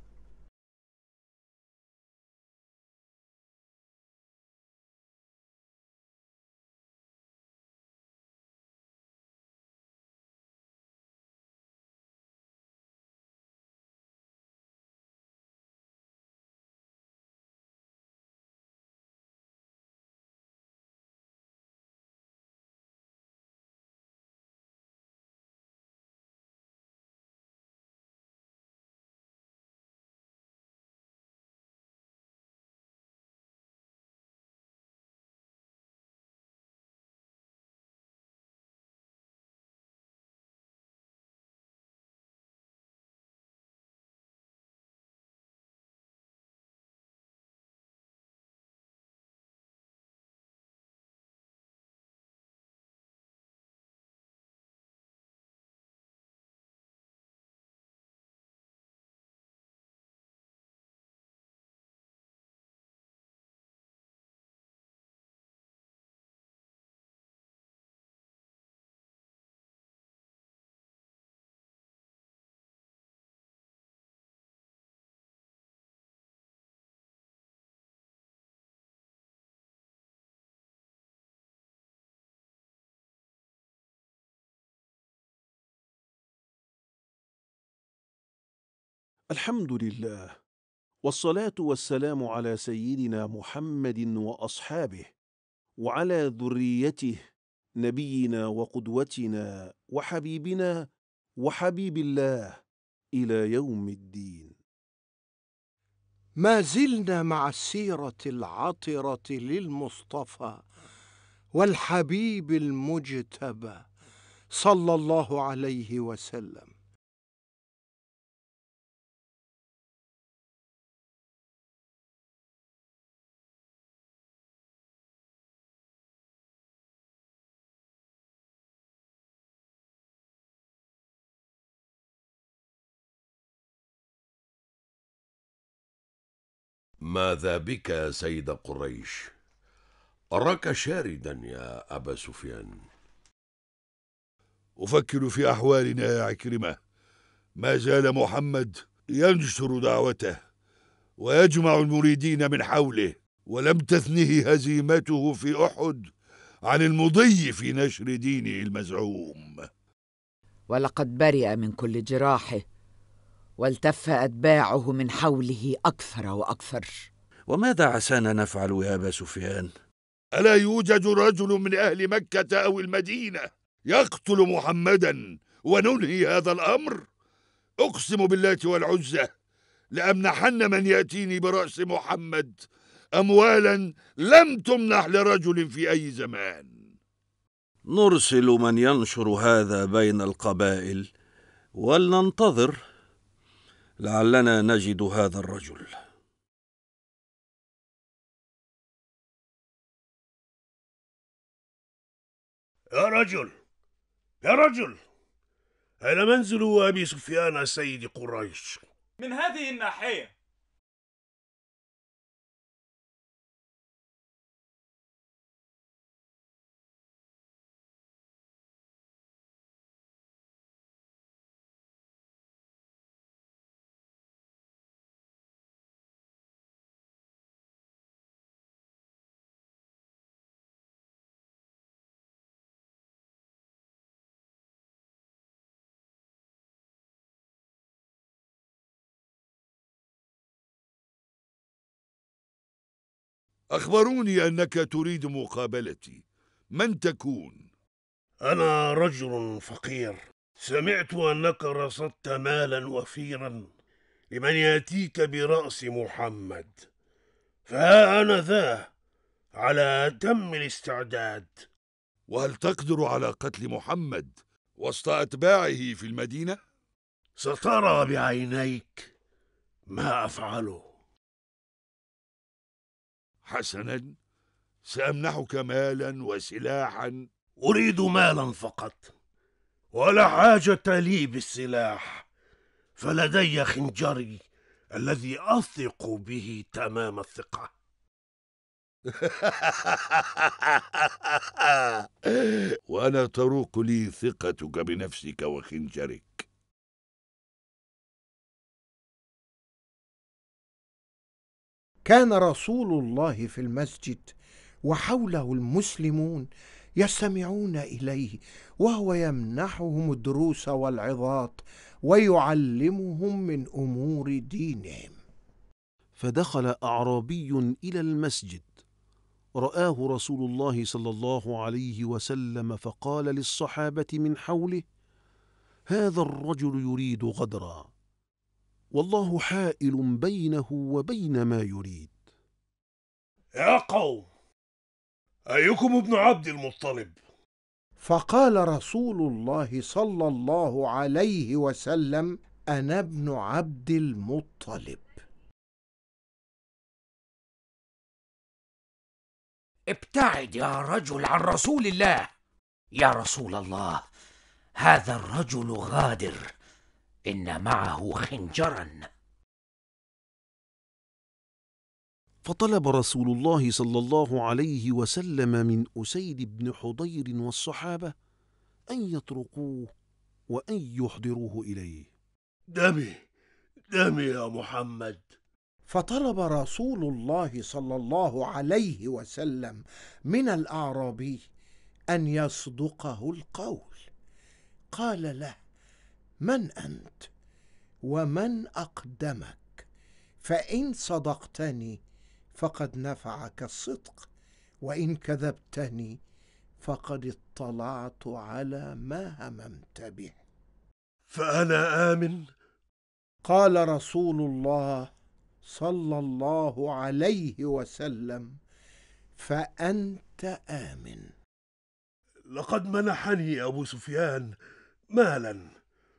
الحمد لله والصلاه والسلام على سيدنا محمد واصحابه وعلى ذريته نبينا وقدوتنا وحبيبنا وحبيب الله الى يوم الدين ما زلنا مع السيره العطره للمصطفى والحبيب المجتبى صلى الله عليه وسلم ماذا بك يا سيد قريش أراك شاردا يا أبا سفيان أفكر في أحوالنا يا عكرمة ما زال محمد ينشر دعوته ويجمع المريدين من حوله ولم تثنه هزيمته في أحد عن المضي في نشر دينه المزعوم ولقد برئ من كل جراحه والتف اتباعه من حوله اكثر واكثر وماذا عسانا نفعل يا ابا سفيان الا يوجد رجل من اهل مكه او المدينه يقتل محمدا وننهي هذا الامر اقسم بالله والعزى لامنحن من ياتيني براس محمد اموالا لم تمنح لرجل في اي زمان نرسل من ينشر هذا بين القبائل ولننتظر لعلنا نجد هذا الرجل يا رجل يا رجل أين منزل أبي سفيان سيد قريش؟ من هذه الناحية أخبروني أنك تريد مقابلتي من تكون؟ أنا رجل فقير سمعت أنك رصدت مالا وفيرا لمن يأتيك برأس محمد فها أنا ذا على أتم الاستعداد وهل تقدر على قتل محمد وسط أتباعه في المدينة؟ سترى بعينيك ما أفعله حسنا سامنحك مالا وسلاحا اريد مالا فقط ولا حاجه لي بالسلاح فلدي خنجري الذي اثق به تمام الثقه وانا تروق لي ثقتك بنفسك وخنجرك كان رسول الله في المسجد وحوله المسلمون يستمعون اليه وهو يمنحهم الدروس والعظات ويعلمهم من امور دينهم فدخل اعرابي الى المسجد راه رسول الله صلى الله عليه وسلم فقال للصحابه من حوله هذا الرجل يريد غدرا والله حائل بينه وبين ما يريد يا قوم أيكم ابن عبد المطلب فقال رسول الله صلى الله عليه وسلم أنا ابن عبد المطلب ابتعد يا رجل عن رسول الله يا رسول الله هذا الرجل غادر إن معه خنجرا فطلب رسول الله صلى الله عليه وسلم من أسيد بن حضير والصحابة أن يتركوه وأن يحضروه إليه دمي دمي يا محمد فطلب رسول الله صلى الله عليه وسلم من الأعرابي أن يصدقه القول قال له من انت ومن اقدمك فان صدقتني فقد نفعك الصدق وان كذبتني فقد اطلعت على ما هممت به فانا امن قال رسول الله صلى الله عليه وسلم فانت امن لقد منحني ابو سفيان مالا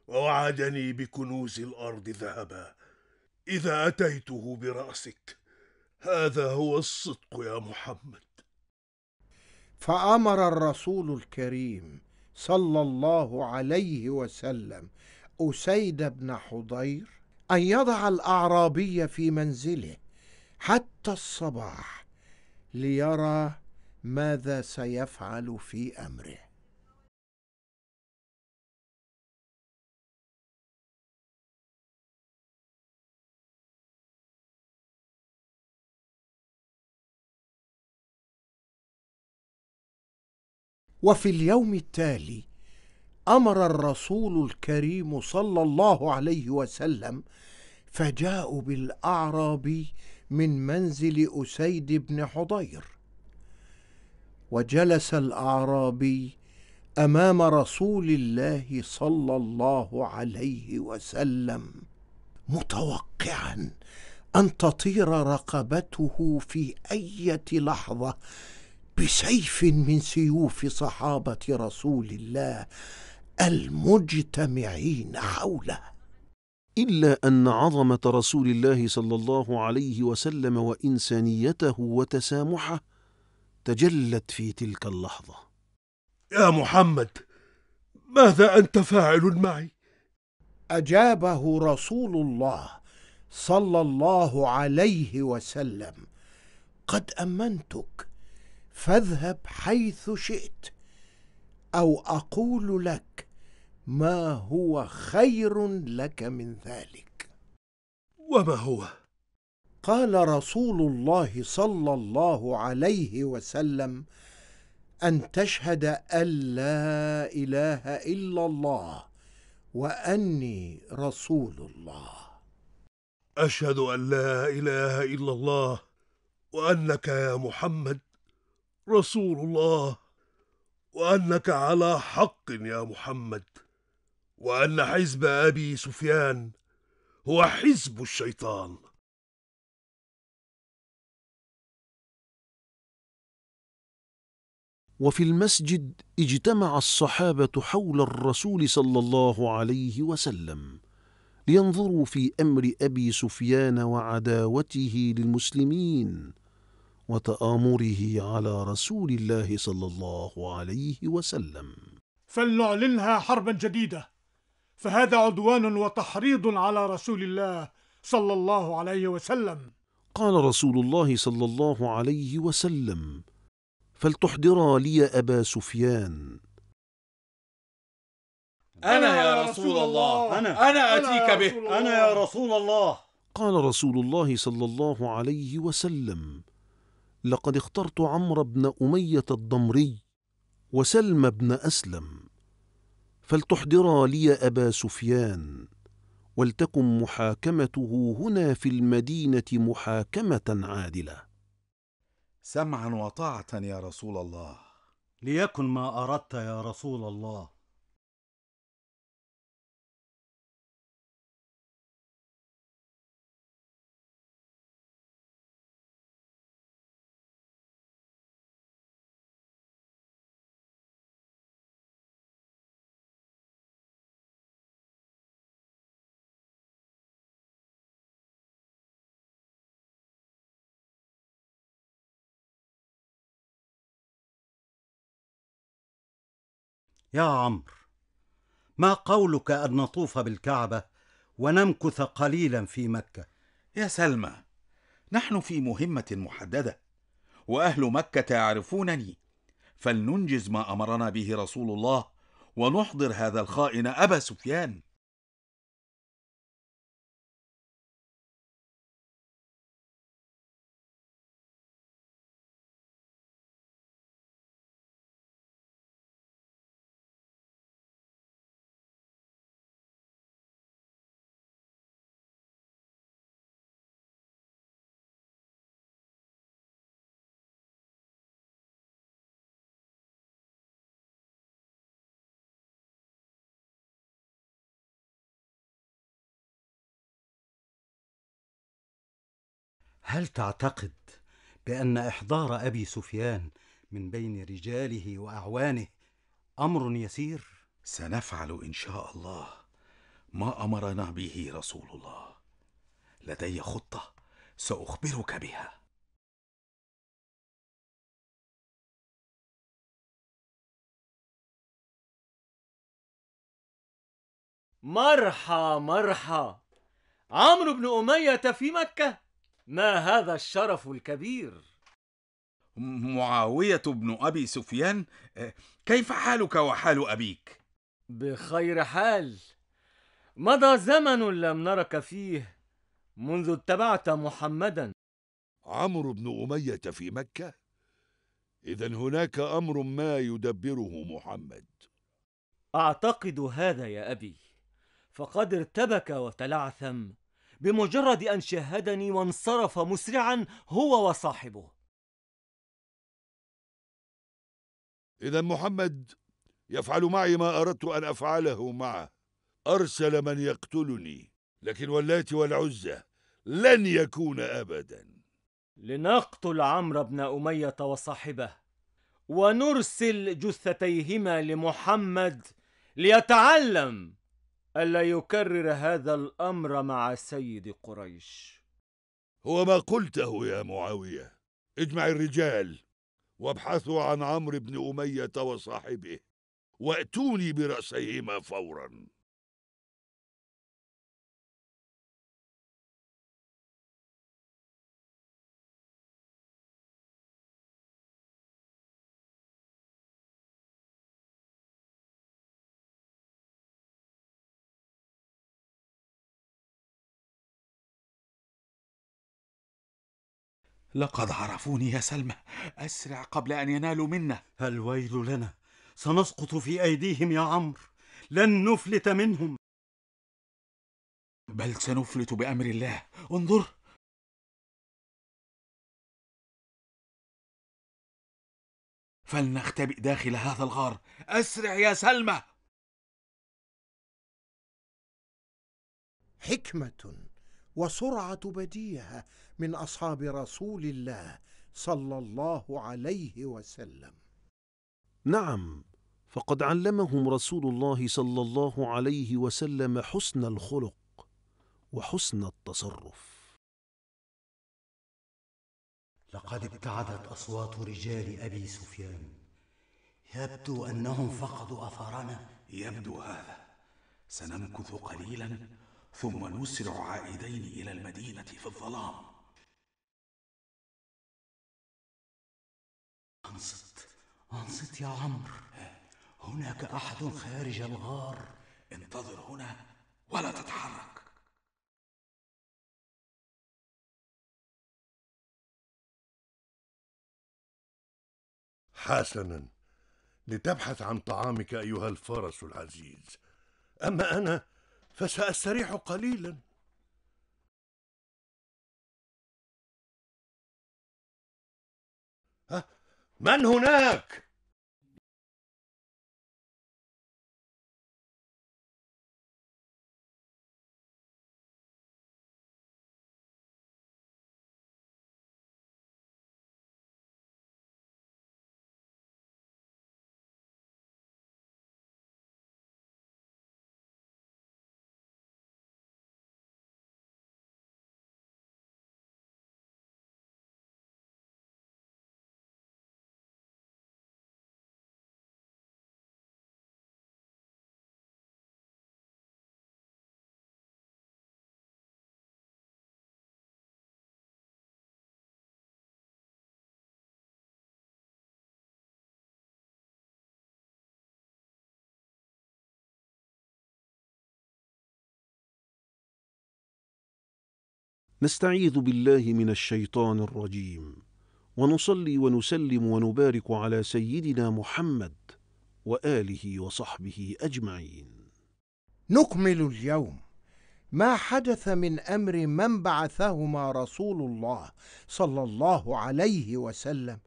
ووعدني بكنوز الارض ذهبا اذا اتيته براسك هذا هو الصدق يا محمد فامر الرسول الكريم صلى الله عليه وسلم اسيد بن حضير ان يضع الاعرابي في منزله حتى الصباح ليرى ماذا سيفعل في امره وفي اليوم التالي امر الرسول الكريم صلى الله عليه وسلم فجاءوا بالاعرابي من منزل اسيد بن حضير وجلس الاعرابي امام رسول الله صلى الله عليه وسلم متوقعا ان تطير رقبته في ايه لحظه بسيف من سيوف صحابه رسول الله المجتمعين حوله الا ان عظمه رسول الله صلى الله عليه وسلم وانسانيته وتسامحه تجلت في تلك اللحظه يا محمد ماذا انت فاعل معي اجابه رسول الله صلى الله عليه وسلم قد امنتك فاذهب حيث شئت او اقول لك ما هو خير لك من ذلك وما هو قال رسول الله صلى الله عليه وسلم ان تشهد ان لا اله الا الله واني رسول الله اشهد ان لا اله الا الله وانك يا محمد رسول الله وأنك على حق يا محمد وأن حزب أبي سفيان هو حزب الشيطان وفي المسجد اجتمع الصحابة حول الرسول صلى الله عليه وسلم لينظروا في أمر أبي سفيان وعداوته للمسلمين وتآمره على رسول الله صلى الله عليه وسلم فلنعلنها حربا جديدة فهذا عدوان وتحريض على رسول الله صلى الله عليه وسلم قال رسول الله صلى الله عليه وسلم فلتحضرا لي أبا سفيان أنا يا رسول الله أنا, أنا أتيك به أنا يا رسول الله قال رسول الله صلى الله عليه وسلم لقد اخترت عمرو بن أمية الضمري وسلم بن أسلم فلتحضرا لي أبا سفيان ولتكن محاكمته هنا في المدينة محاكمة عادلة سمعا وطاعة يا رسول الله ليكن ما أردت يا رسول الله يا عمرو ما قولك ان نطوف بالكعبه ونمكث قليلا في مكه يا سلمى نحن في مهمه محدده واهل مكه يعرفونني فلننجز ما امرنا به رسول الله ونحضر هذا الخائن ابا سفيان هل تعتقد بأن إحضار أبي سفيان من بين رجاله وأعوانه أمر يسير؟ سنفعل إن شاء الله ما أمرنا به رسول الله لدي خطة سأخبرك بها مرحى مرحى عمرو بن أمية في مكة ما هذا الشرف الكبير معاويه بن ابي سفيان آه، كيف حالك وحال ابيك بخير حال مضى زمن لم نرك فيه منذ اتبعت محمدا عمرو بن اميه في مكه اذا هناك امر ما يدبره محمد اعتقد هذا يا ابي فقد ارتبك وتلعثم بمجرد أن شاهدني وانصرف مسرعا هو وصاحبه إذا محمد يفعل معي ما أردت أن أفعله معه أرسل من يقتلني لكن واللات والعزة لن يكون أبدا لنقتل عمرو بن أمية وصاحبه ونرسل جثتيهما لمحمد ليتعلم ألا يكرر هذا الأمر مع سيد قريش هو ما قلته يا معاوية اجمع الرجال وابحثوا عن عمرو بن أمية وصاحبه وأتوني برأسيهما فوراً لقد عرفوني يا سلمى أسرع قبل أن ينالوا منا الويل لنا سنسقط في أيديهم يا عمرو لن نفلت منهم بل سنفلت بأمر الله انظر فلنختبئ داخل هذا الغار أسرع يا سلمى حكمة وسرعه بديهه من اصحاب رسول الله صلى الله عليه وسلم نعم فقد علمهم رسول الله صلى الله عليه وسلم حسن الخلق وحسن التصرف لقد ابتعدت اصوات رجال ابي سفيان يبدو انهم فقدوا اثرنا يبدو هذا سنمكث قليلا ثم نسرع عائدين إلى المدينة في الظلام أنصت أنصت يا عمرو هناك أحد خارج الغار انتظر هنا ولا تتحرك حسنا لتبحث عن طعامك أيها الفرس العزيز أما أنا فسأستريح قليلا أه؟ من هناك نستعيذ بالله من الشيطان الرجيم ونصلي ونسلم ونبارك على سيدنا محمد واله وصحبه اجمعين نكمل اليوم ما حدث من امر من بعثهما رسول الله صلى الله عليه وسلم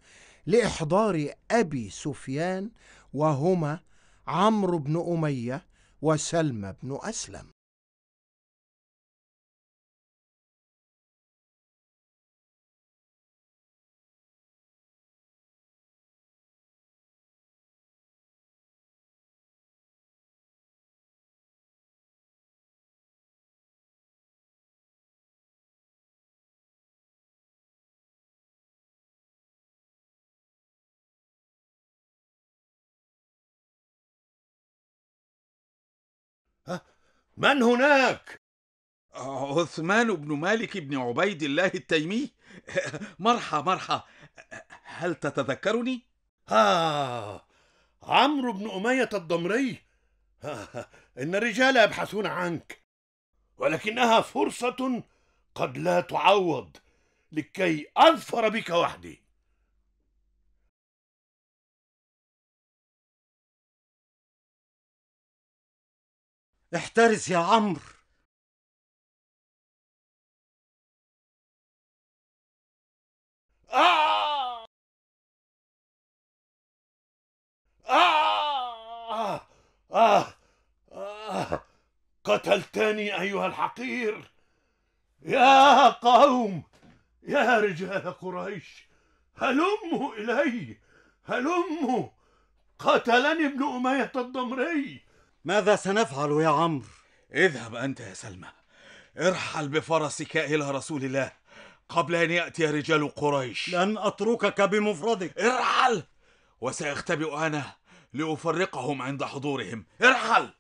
لاحضار ابي سفيان وهما عمرو بن اميه وسلمى بن اسلم من هناك؟ آه، عثمان بن مالك بن عبيد الله التيمي مرحى مرحى هل تتذكرني؟ آه عمرو بن أمية الضمري إن الرجال يبحثون عنك ولكنها فرصة قد لا تعوض لكي أظفر بك وحدي احترس يا عمرو قتلتني أيها الحقير يا قوم يا رجال قريش هلموا إلي هلموا قتلني ابن أمية الضمري ماذا سنفعل يا عمرو اذهب انت يا سلمى ارحل بفرسك الى رسول الله قبل ان ياتي رجال قريش لن اتركك بمفردك ارحل وساختبئ انا لافرقهم عند حضورهم ارحل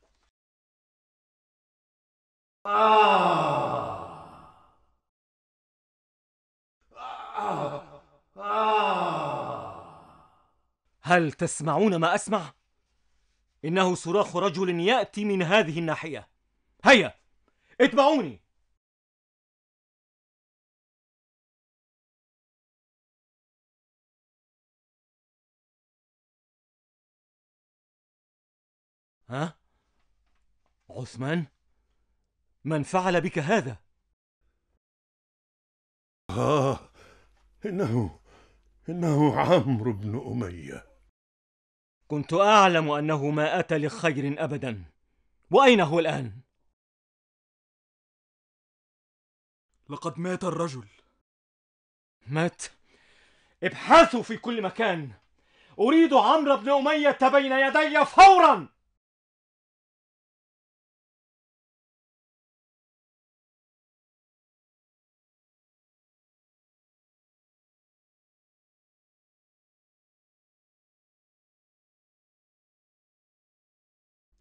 هل تسمعون ما اسمع إنه صراخ رجل يأتي من هذه الناحية هيا اتبعوني ها؟ عثمان؟ من فعل بك هذا؟ آه إنه إنه عمرو بن أمية كنت اعلم انه ما اتى لخير ابدا واين هو الان لقد مات الرجل مات ابحثوا في كل مكان اريد عمرو بن اميه بين يدي فورا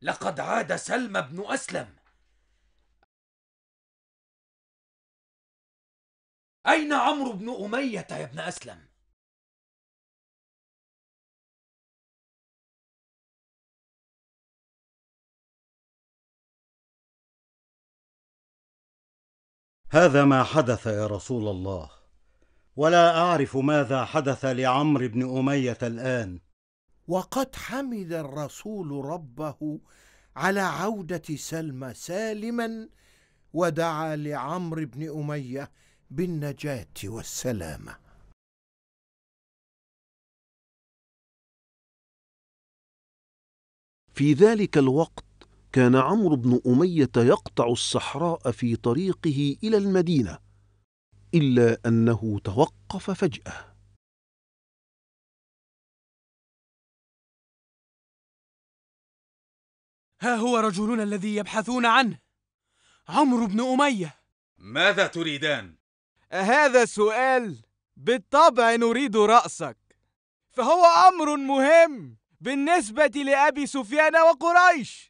لقد عاد سلمى بن أسلم أين عمرو بن أمية يا ابن أسلم؟ هذا ما حدث يا رسول الله ولا أعرف ماذا حدث لعمرو بن أمية الآن وقد حمد الرسول ربه على عودة سلمى سالما ودعا لعمرو بن أمية بالنجاة والسلامة في ذلك الوقت كان عمرو بن أمية يقطع الصحراء في طريقه إلى المدينة إلا أنه توقف فجأة ها هو رجلنا الذي يبحثون عنه عمرو بن أمية ماذا تريدان؟ هذا سؤال بالطبع نريد رأسك فهو أمر مهم بالنسبة لأبي سفيان وقريش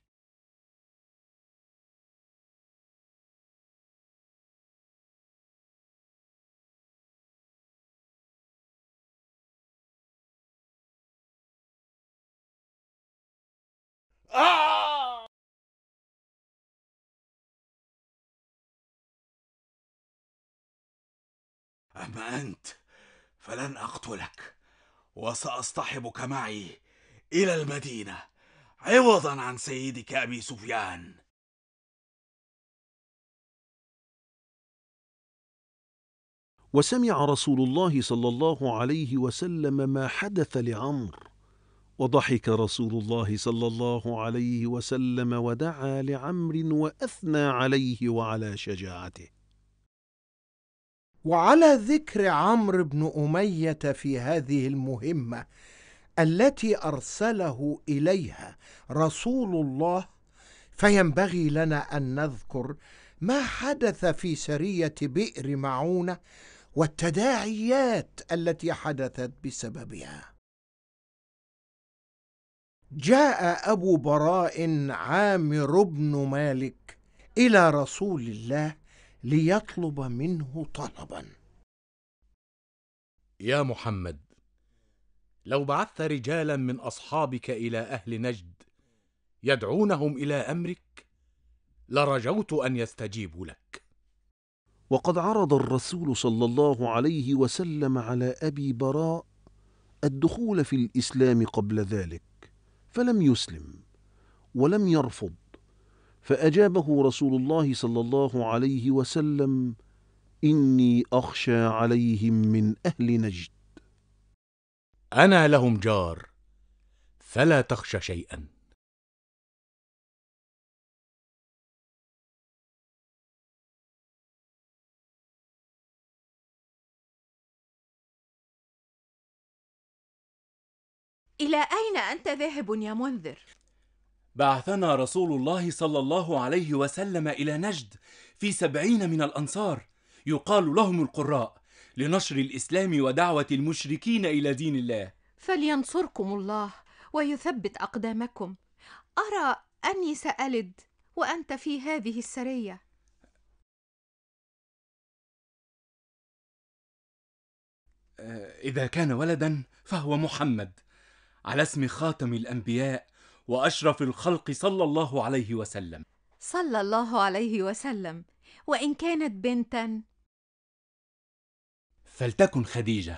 آه! أما أنت فلن أقتلك وسأصطحبك معي إلى المدينة عوضا عن سيدك أبي سفيان وسمع رسول الله صلى الله عليه وسلم ما حدث لعمرو وضحك رسول الله صلى الله عليه وسلم ودعا لعمر وأثنى عليه وعلى شجاعته وعلى ذكر عمرو بن أمية في هذه المهمة التي أرسله إليها رسول الله فينبغي لنا أن نذكر ما حدث في سرية بئر معونة والتداعيات التي حدثت بسببها جاء أبو براء عامر بن مالك إلى رسول الله ليطلب منه طلبا يا محمد لو بعثت رجالا من أصحابك إلى أهل نجد يدعونهم إلى أمرك لرجوت أن يستجيبوا لك وقد عرض الرسول صلى الله عليه وسلم على أبي براء الدخول في الإسلام قبل ذلك فلم يسلم ولم يرفض فأجابه رسول الله صلى الله عليه وسلم إني أخشى عليهم من أهل نجد أنا لهم جار فلا تخشى شيئا إلى أين أنت ذاهب يا منذر؟ بعثنا رسول الله صلى الله عليه وسلم إلى نجد في سبعين من الأنصار يقال لهم القراء لنشر الإسلام ودعوة المشركين إلى دين الله فلينصركم الله ويثبت أقدامكم أرى أني سألد وأنت في هذه السرية آه، إذا كان ولدا فهو محمد على اسم خاتم الانبياء واشرف الخلق صلى الله عليه وسلم صلى الله عليه وسلم وان كانت بنتا فلتكن خديجه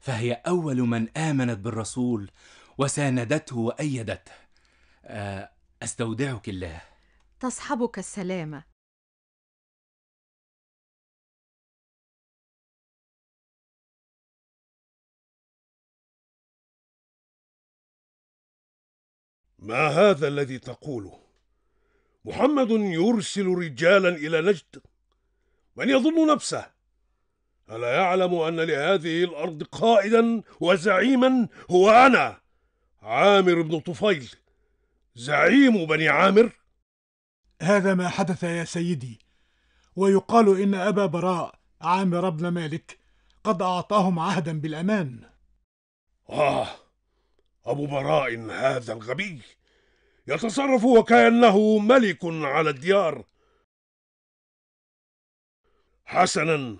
فهي اول من امنت بالرسول وساندته وايدته آه، استودعك الله تصحبك السلامه ما هذا الذي تقوله محمد يرسل رجالا إلى نجد من يظن نفسه ألا يعلم أن لهذه الأرض قائدا وزعيما هو أنا عامر بن طفيل زعيم بني عامر هذا ما حدث يا سيدي ويقال إن أبا براء عامر بن مالك قد أعطاهم عهدا بالأمان آه أبو براء هذا الغبي يتصرف وكأنه ملك على الديار حسنا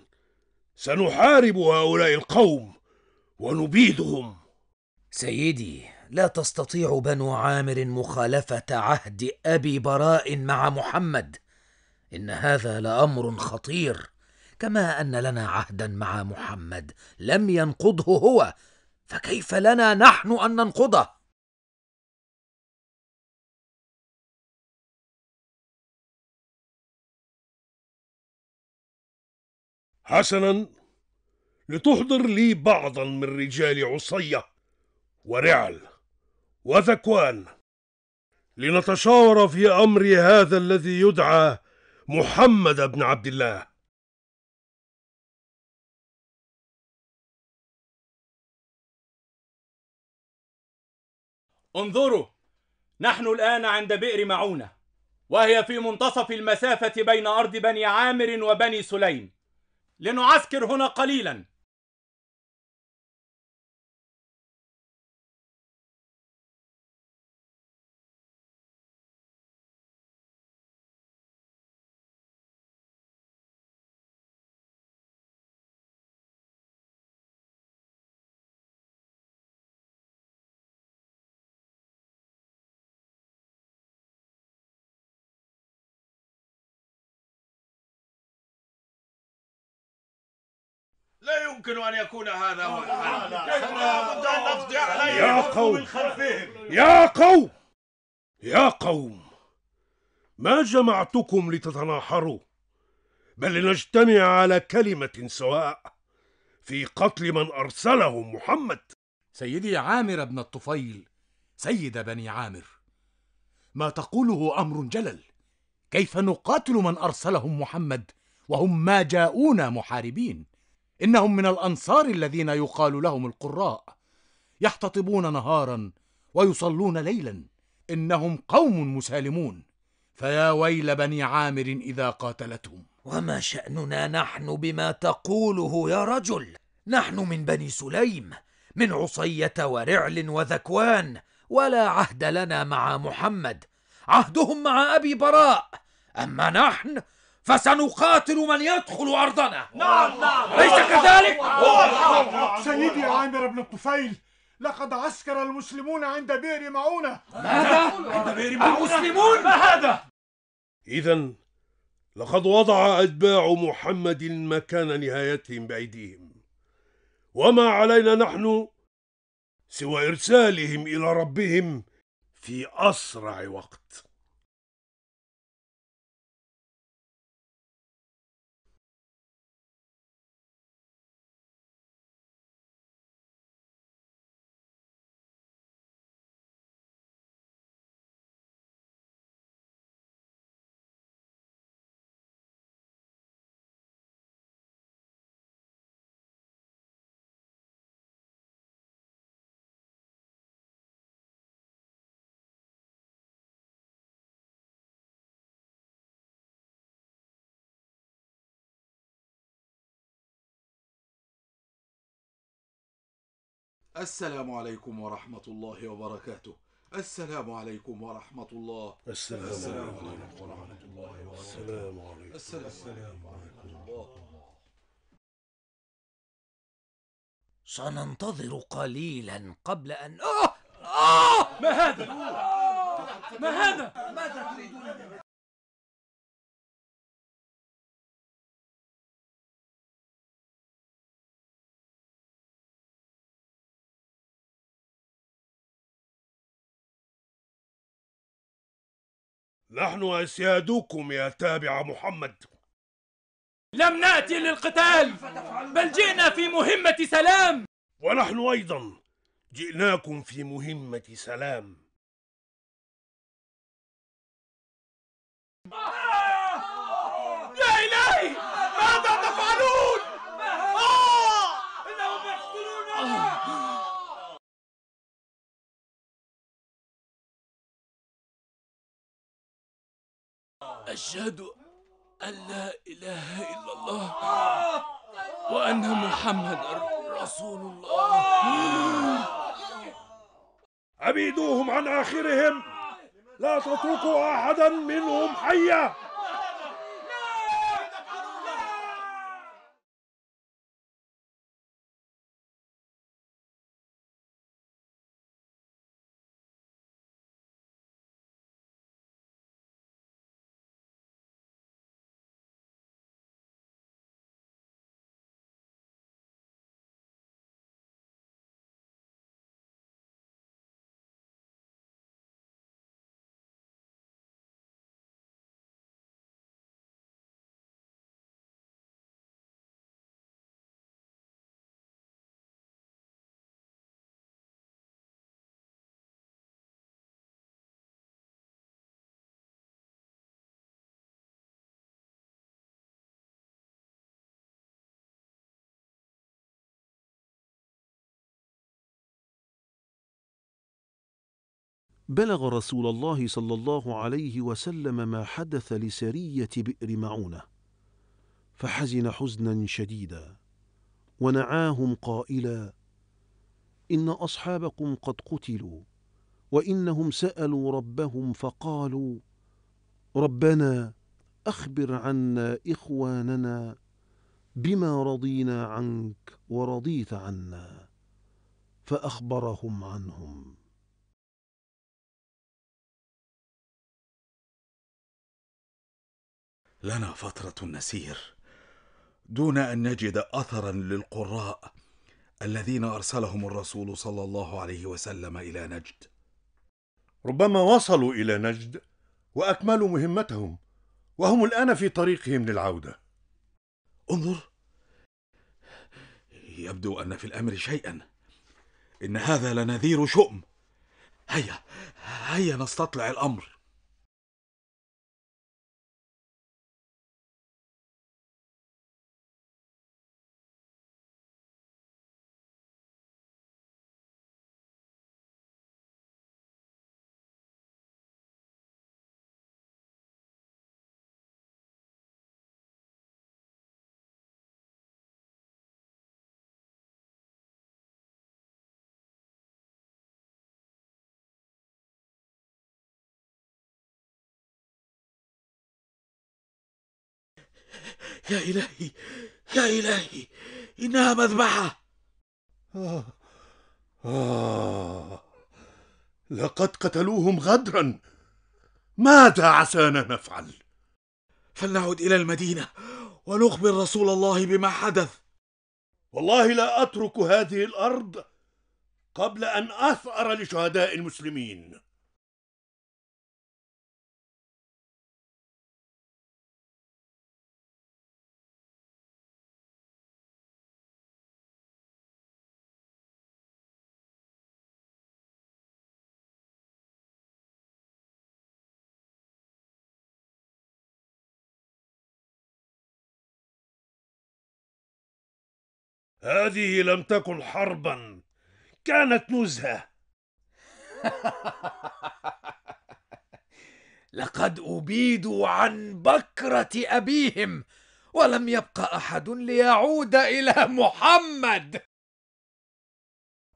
سنحارب هؤلاء القوم ونبيدهم سيدي لا تستطيع بنو عامر مخالفة عهد أبي براء مع محمد إن هذا لأمر خطير كما أن لنا عهدا مع محمد لم ينقضه هو فكيف لنا نحن أن ننقضه؟ حسنا لتحضر لي بعضا من رجال عصية ورعل وذكوان لنتشاور في أمر هذا الذي يدعى محمد بن عبد الله انظروا نحن الآن عند بئر معونة وهي في منتصف المسافة بين أرض بني عامر وبني سليم لنعسكر هنا قليلا يمكن أن يكون هذا هو آه، آه، الحل آه، يا قوم يا قوم يا قوم ما جمعتكم لتتناحروا بل لنجتمع على كلمة سواء في قتل من أرسله محمد سيدي عامر بن الطفيل سيد بني عامر ما تقوله أمر جلل كيف نقاتل من أرسلهم محمد وهم ما جاءونا محاربين إنهم من الأنصار الذين يقال لهم القراء يحتطبون نهارا ويصلون ليلا إنهم قوم مسالمون فيا ويل بني عامر إذا قاتلتهم وما شأننا نحن بما تقوله يا رجل نحن من بني سليم من عصية ورعل وذكوان ولا عهد لنا مع محمد عهدهم مع أبي براء أما نحن فسنقاتل من يدخل أرضنا نعم نعم ليس كذلك؟ سيدي عامر بن الطفيل لقد عسكر المسلمون عند بئر معونة ماذا؟ عند بئر معونة؟ المسلمون؟ ما هذا؟ إذا لقد وضع أتباع محمد مكان نهايتهم بأيديهم وما علينا نحن سوى إرسالهم إلى ربهم في أسرع وقت السلام عليكم ورحمة الله وبركاته السلام عليكم ورحمة الله السلام, السلام عليكم ورحمة الله وبركاته السلام عليكم السلام عليكم الله سننتظر قليلا قبل أن آه آه ما هذا؟ ما هذا؟ ماذا تريدون نحن أسيادكم يا تابع محمد لم نأتي للقتال بل جئنا في مهمة سلام ونحن أيضا جئناكم في مهمة سلام يا إلهي ماذا تفعلون أشهد أن لا إله إلا الله وأن محمد رسول الله عبيدوهم عن آخرهم لا تتركوا أحدا منهم حيا بلغ رسول الله صلى الله عليه وسلم ما حدث لسرية بئر معونة فحزن حزنا شديدا ونعاهم قائلا إن أصحابكم قد قتلوا وإنهم سألوا ربهم فقالوا ربنا أخبر عنا إخواننا بما رضينا عنك ورضيت عنا فأخبرهم عنهم لنا فتره نسير دون ان نجد اثرا للقراء الذين ارسلهم الرسول صلى الله عليه وسلم الى نجد ربما وصلوا الى نجد واكملوا مهمتهم وهم الان في طريقهم للعوده انظر يبدو ان في الامر شيئا ان هذا لنذير شؤم هيا هيا نستطلع الامر يا إلهي يا إلهي إنها مذبحة آه. آه. لقد قتلوهم غدرا ماذا عسانا نفعل فلنعد إلى المدينة ونخبر رسول الله بما حدث والله لا أترك هذه الأرض قبل أن أثأر لشهداء المسلمين هذه لم تكن حربا كانت نزهه لقد ابيدوا عن بكره ابيهم ولم يبق احد ليعود الى محمد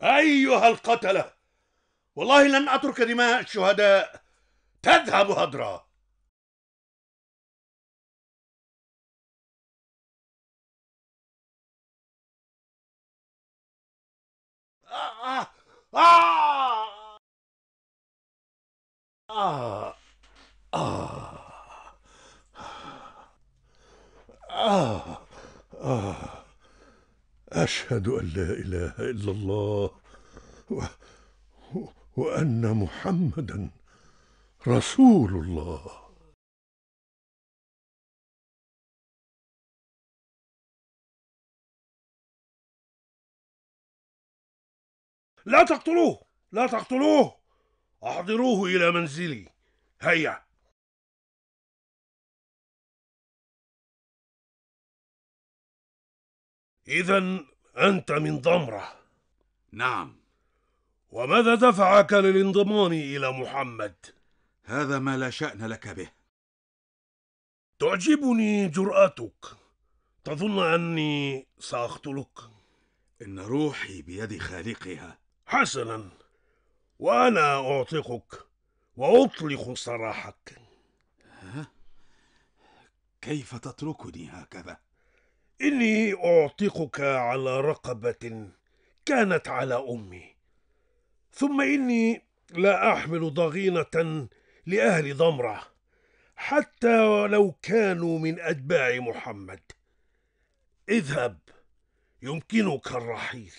ايها القتله والله لن اترك دماء الشهداء تذهب هدره أشهد أن لا إله إلا الله و... وأن محمدا رسول الله لا تقتلوه لا تقتلوه احضروه الى منزلي هيا اذا انت من ضمره نعم وماذا دفعك للانضمام الى محمد هذا ما لا شان لك به تعجبني جراتك تظن اني ساقتلك ان روحي بيد خالقها حسنا وأنا أعتقك وأطلق سراحك ها؟ كيف تتركني هكذا؟ إني أعتقك على رقبة كانت على أمي ثم إني لا أحمل ضغينة لأهل ضمرة حتى ولو كانوا من أتباع محمد اذهب يمكنك الرحيل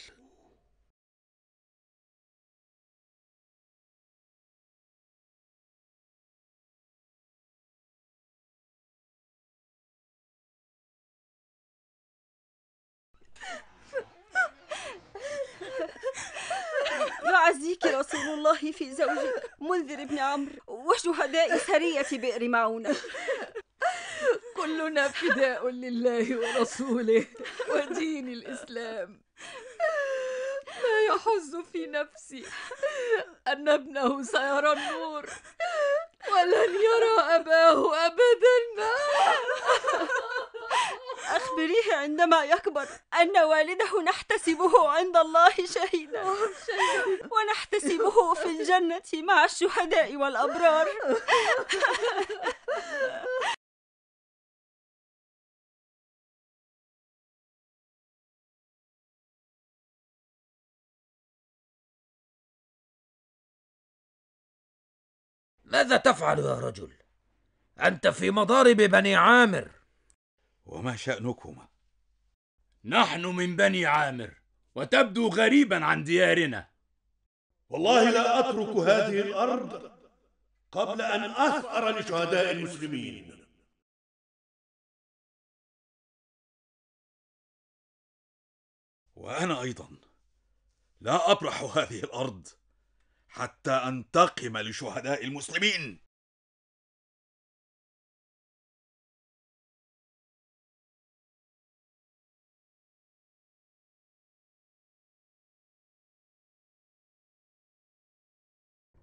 أعزيك رسول الله في زوجك منذر بن عمرو وشهداء سرية بئر معونة كلنا فداء لله ورسوله ودين الإسلام ما يحز في نفسي أن ابنه سيرى النور ولن يرى أباه أبدا أخبريه عندما يكبر أن والده نحتسبه عند الله شهيدا ونحتسبه في الجنة مع الشهداء والأبرار ماذا تفعل يا رجل انت في مضارب بني عامر وما شأنكما؟ نحن من بني عامر وتبدو غريبا عن ديارنا والله لا أترك هذه الأرض قبل أن أثأر لشهداء المسلمين وأنا أيضا لا أبرح هذه الأرض حتى أنتقم لشهداء المسلمين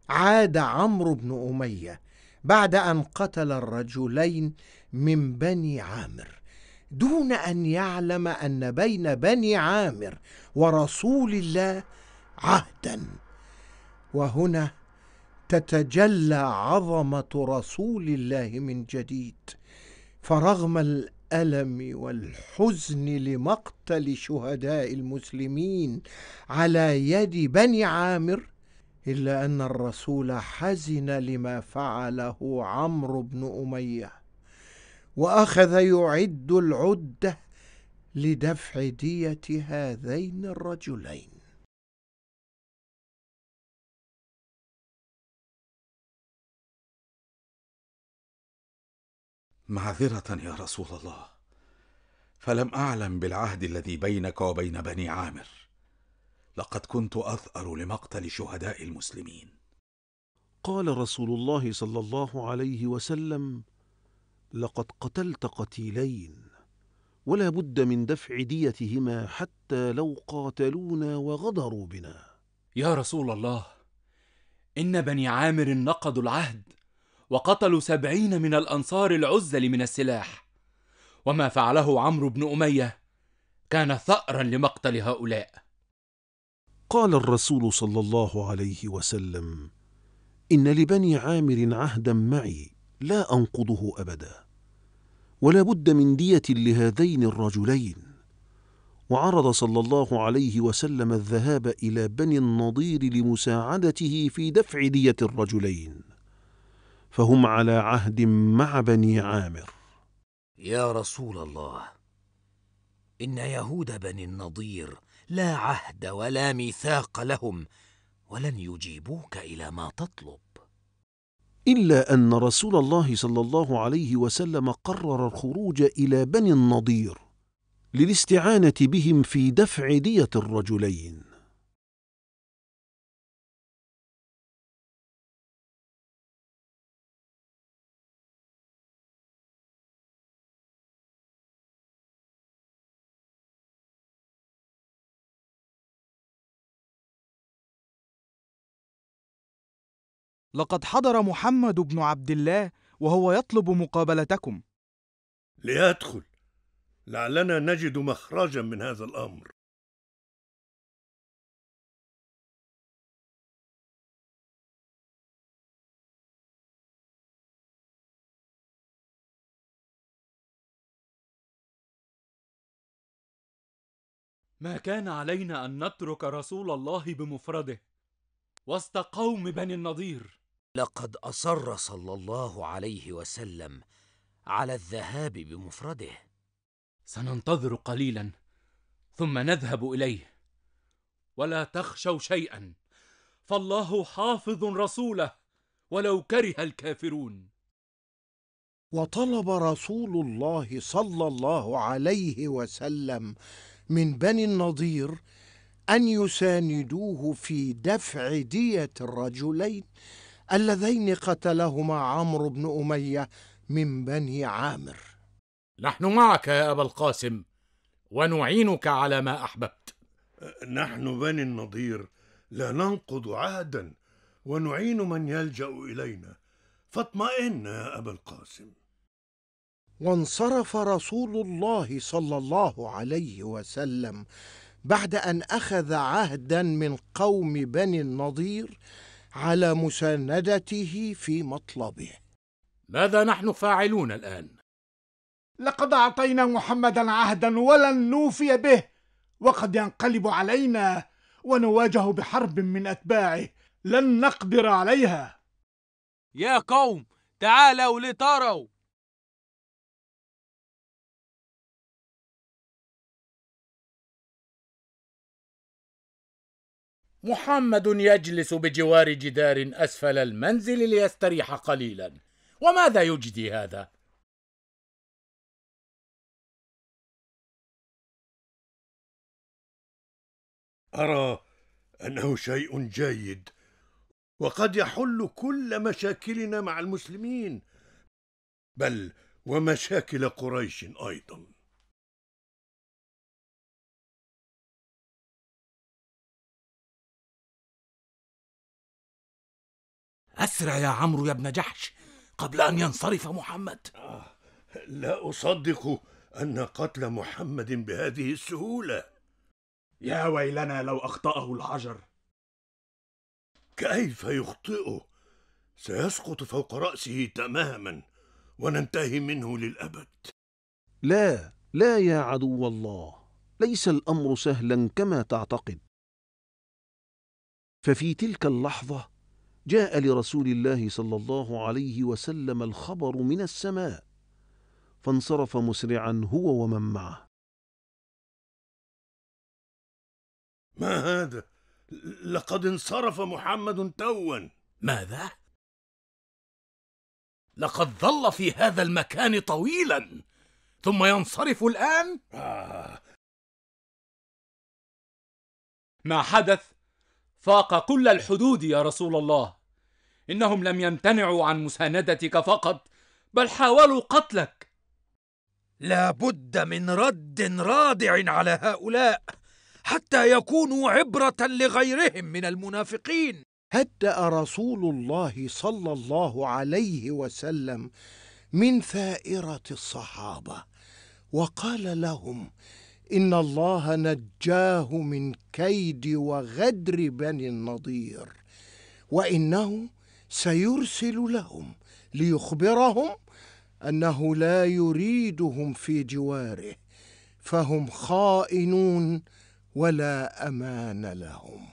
عاد عمرو بن أمية بعد أن قتل الرجلين من بني عامر دون أن يعلم أن بين بني عامر ورسول الله عهدا وهنا تتجلى عظمة رسول الله من جديد فرغم الألم والحزن لمقتل شهداء المسلمين على يد بني عامر الا ان الرسول حزن لما فعله عمرو بن اميه واخذ يعد العده لدفع ديه هذين الرجلين معذره يا رسول الله فلم اعلم بالعهد الذي بينك وبين بني عامر لقد كنت اثار لمقتل شهداء المسلمين قال رسول الله صلى الله عليه وسلم لقد قتلت قتيلين ولا بد من دفع ديتهما حتى لو قاتلونا وغدروا بنا يا رسول الله ان بني عامر نقضوا العهد وقتلوا سبعين من الانصار العزل من السلاح وما فعله عمرو بن اميه كان ثارا لمقتل هؤلاء قال الرسول صلى الله عليه وسلم ان لبني عامر عهدا معي لا انقضه ابدا ولا بد من ديه لهذين الرجلين وعرض صلى الله عليه وسلم الذهاب الى بني النضير لمساعدته في دفع ديه الرجلين فهم على عهد مع بني عامر يا رسول الله ان يهود بني النضير لا عهد ولا ميثاق لهم ولن يجيبوك الى ما تطلب الا ان رسول الله صلى الله عليه وسلم قرر الخروج الى بني النضير للاستعانه بهم في دفع ديه الرجلين لقد حضر محمد بن عبد الله وهو يطلب مقابلتكم ليدخل لعلنا نجد مخرجا من هذا الامر ما كان علينا ان نترك رسول الله بمفرده وسط قوم بني النضير لقد اصر صلى الله عليه وسلم على الذهاب بمفرده سننتظر قليلا ثم نذهب اليه ولا تخشوا شيئا فالله حافظ رسوله ولو كره الكافرون وطلب رسول الله صلى الله عليه وسلم من بني النضير ان يساندوه في دفع ديه الرجلين اللذين قتلهما عمرو بن أمية من بني عامر نحن معك يا أبا القاسم ونعينك على ما أحببت نحن بني النضير لا ننقض عهدا ونعين من يلجأ إلينا فاطمئن يا أبا القاسم وانصرف رسول الله صلى الله عليه وسلم بعد أن أخذ عهدا من قوم بني النضير على مساندته في مطلبه ماذا نحن فاعلون الآن؟ لقد أعطينا محمدا عهدا ولن نوفي به وقد ينقلب علينا ونواجه بحرب من أتباعه لن نقدر عليها يا قوم تعالوا لتروا محمد يجلس بجوار جدار اسفل المنزل ليستريح قليلا وماذا يجدي هذا ارى انه شيء جيد وقد يحل كل مشاكلنا مع المسلمين بل ومشاكل قريش ايضا أسرع يا عمرو يا ابن جحش قبل أن ينصرف محمد آه، لا أصدق أن قتل محمد بهذه السهولة يا ويلنا لو أخطأه الحجر كيف يخطئه سيسقط فوق رأسه تماما وننتهي منه للأبد لا لا يا عدو الله ليس الأمر سهلا كما تعتقد ففي تلك اللحظة جاء لرسول الله صلى الله عليه وسلم الخبر من السماء فانصرف مسرعا هو ومن معه ما هذا لقد انصرف محمد توا ماذا لقد ظل في هذا المكان طويلا ثم ينصرف الان آه. ما حدث فاق كل الحدود يا رسول الله انهم لم يمتنعوا عن مساندتك فقط بل حاولوا قتلك لا بد من رد رادع على هؤلاء حتى يكونوا عبره لغيرهم من المنافقين هدا رسول الله صلى الله عليه وسلم من ثائره الصحابه وقال لهم إن الله نجاه من كيد وغدر بني النضير وإنه سيرسل لهم ليخبرهم أنه لا يريدهم في جواره فهم خائنون ولا أمان لهم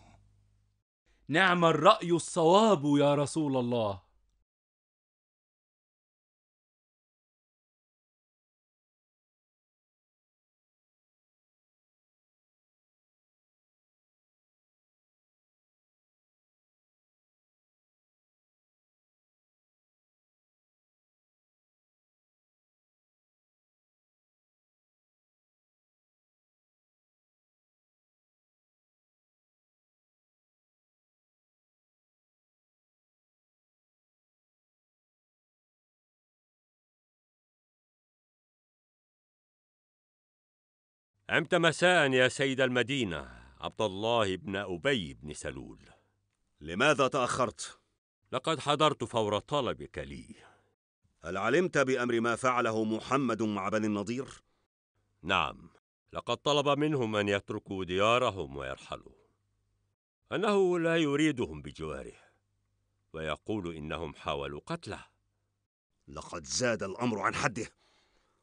نعم الرأي الصواب يا رسول الله أمت مساء يا سيد المدينة عبد الله بن أبي بن سلول لماذا تأخرت؟ لقد حضرت فور طلبك لي هل علمت بأمر ما فعله محمد مع بني النضير؟ نعم لقد طلب منهم أن يتركوا ديارهم ويرحلوا أنه لا يريدهم بجواره ويقول إنهم حاولوا قتله لقد زاد الأمر عن حده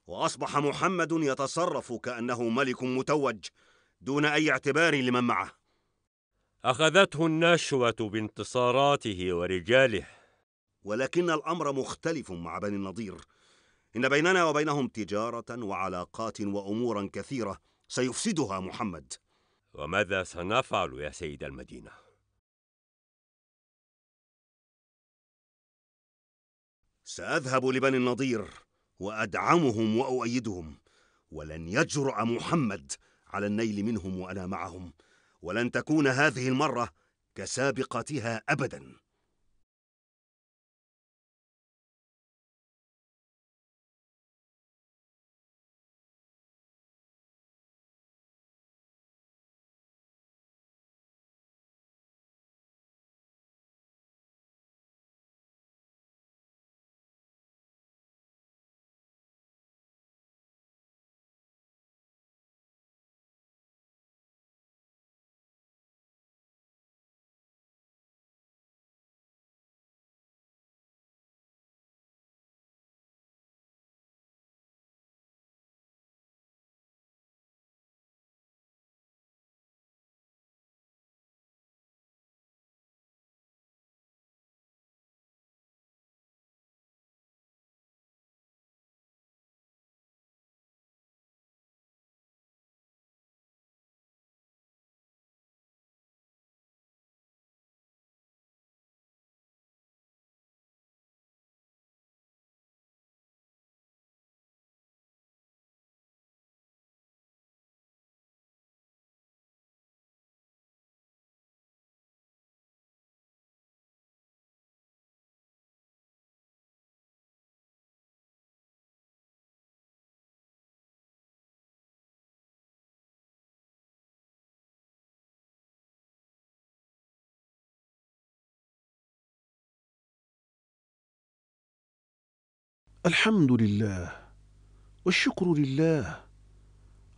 واصبح محمد يتصرف كانه ملك متوج دون اي اعتبار لمن معه اخذته النشوه بانتصاراته ورجاله ولكن الامر مختلف مع بني النضير ان بيننا وبينهم تجاره وعلاقات وامورا كثيره سيفسدها محمد وماذا سنفعل يا سيد المدينه ساذهب لبني النضير وأدعمهم وأؤيدهم ولن يجرأ محمد على النيل منهم وأنا معهم ولن تكون هذه المرة كسابقتها أبداً الحمد لله والشكر لله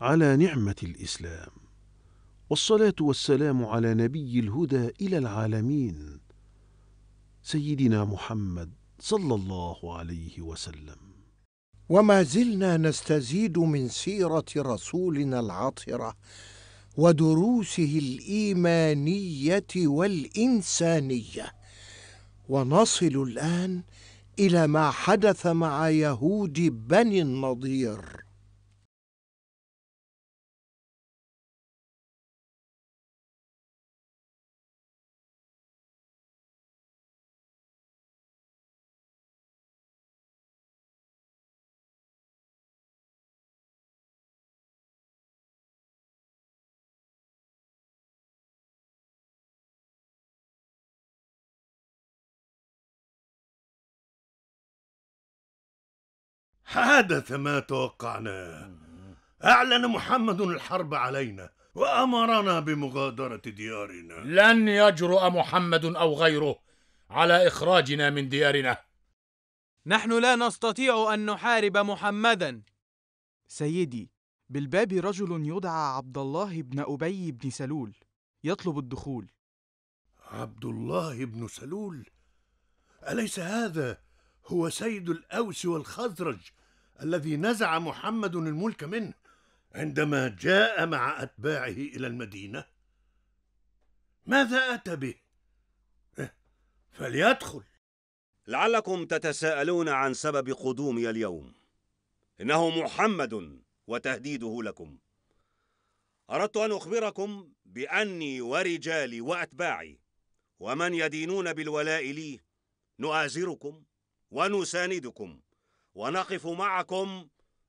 على نعمة الإسلام والصلاة والسلام على نبي الهدى إلى العالمين سيدنا محمد صلى الله عليه وسلم وما زلنا نستزيد من سيرة رسولنا العطرة ودروسه الإيمانية والإنسانية ونصل الآن إلى الى ما حدث مع يهود بني النضير حدث ما توقعناه أعلن محمد الحرب علينا وأمرنا بمغادرة ديارنا لن يجرؤ محمد أو غيره على إخراجنا من ديارنا نحن لا نستطيع أن نحارب محمدا سيدي بالباب رجل يدعى عبد الله بن أبي بن سلول يطلب الدخول عبد الله بن سلول أليس هذا هو سيد الأوس والخزرج الذي نزع محمد الملك منه عندما جاء مع أتباعه إلى المدينة ماذا أتى به؟ إيه، فليدخل لعلكم تتساءلون عن سبب قدومي اليوم إنه محمد وتهديده لكم أردت أن أخبركم بأني ورجالي وأتباعي ومن يدينون بالولاء لي نؤازركم ونساندكم ونقف معكم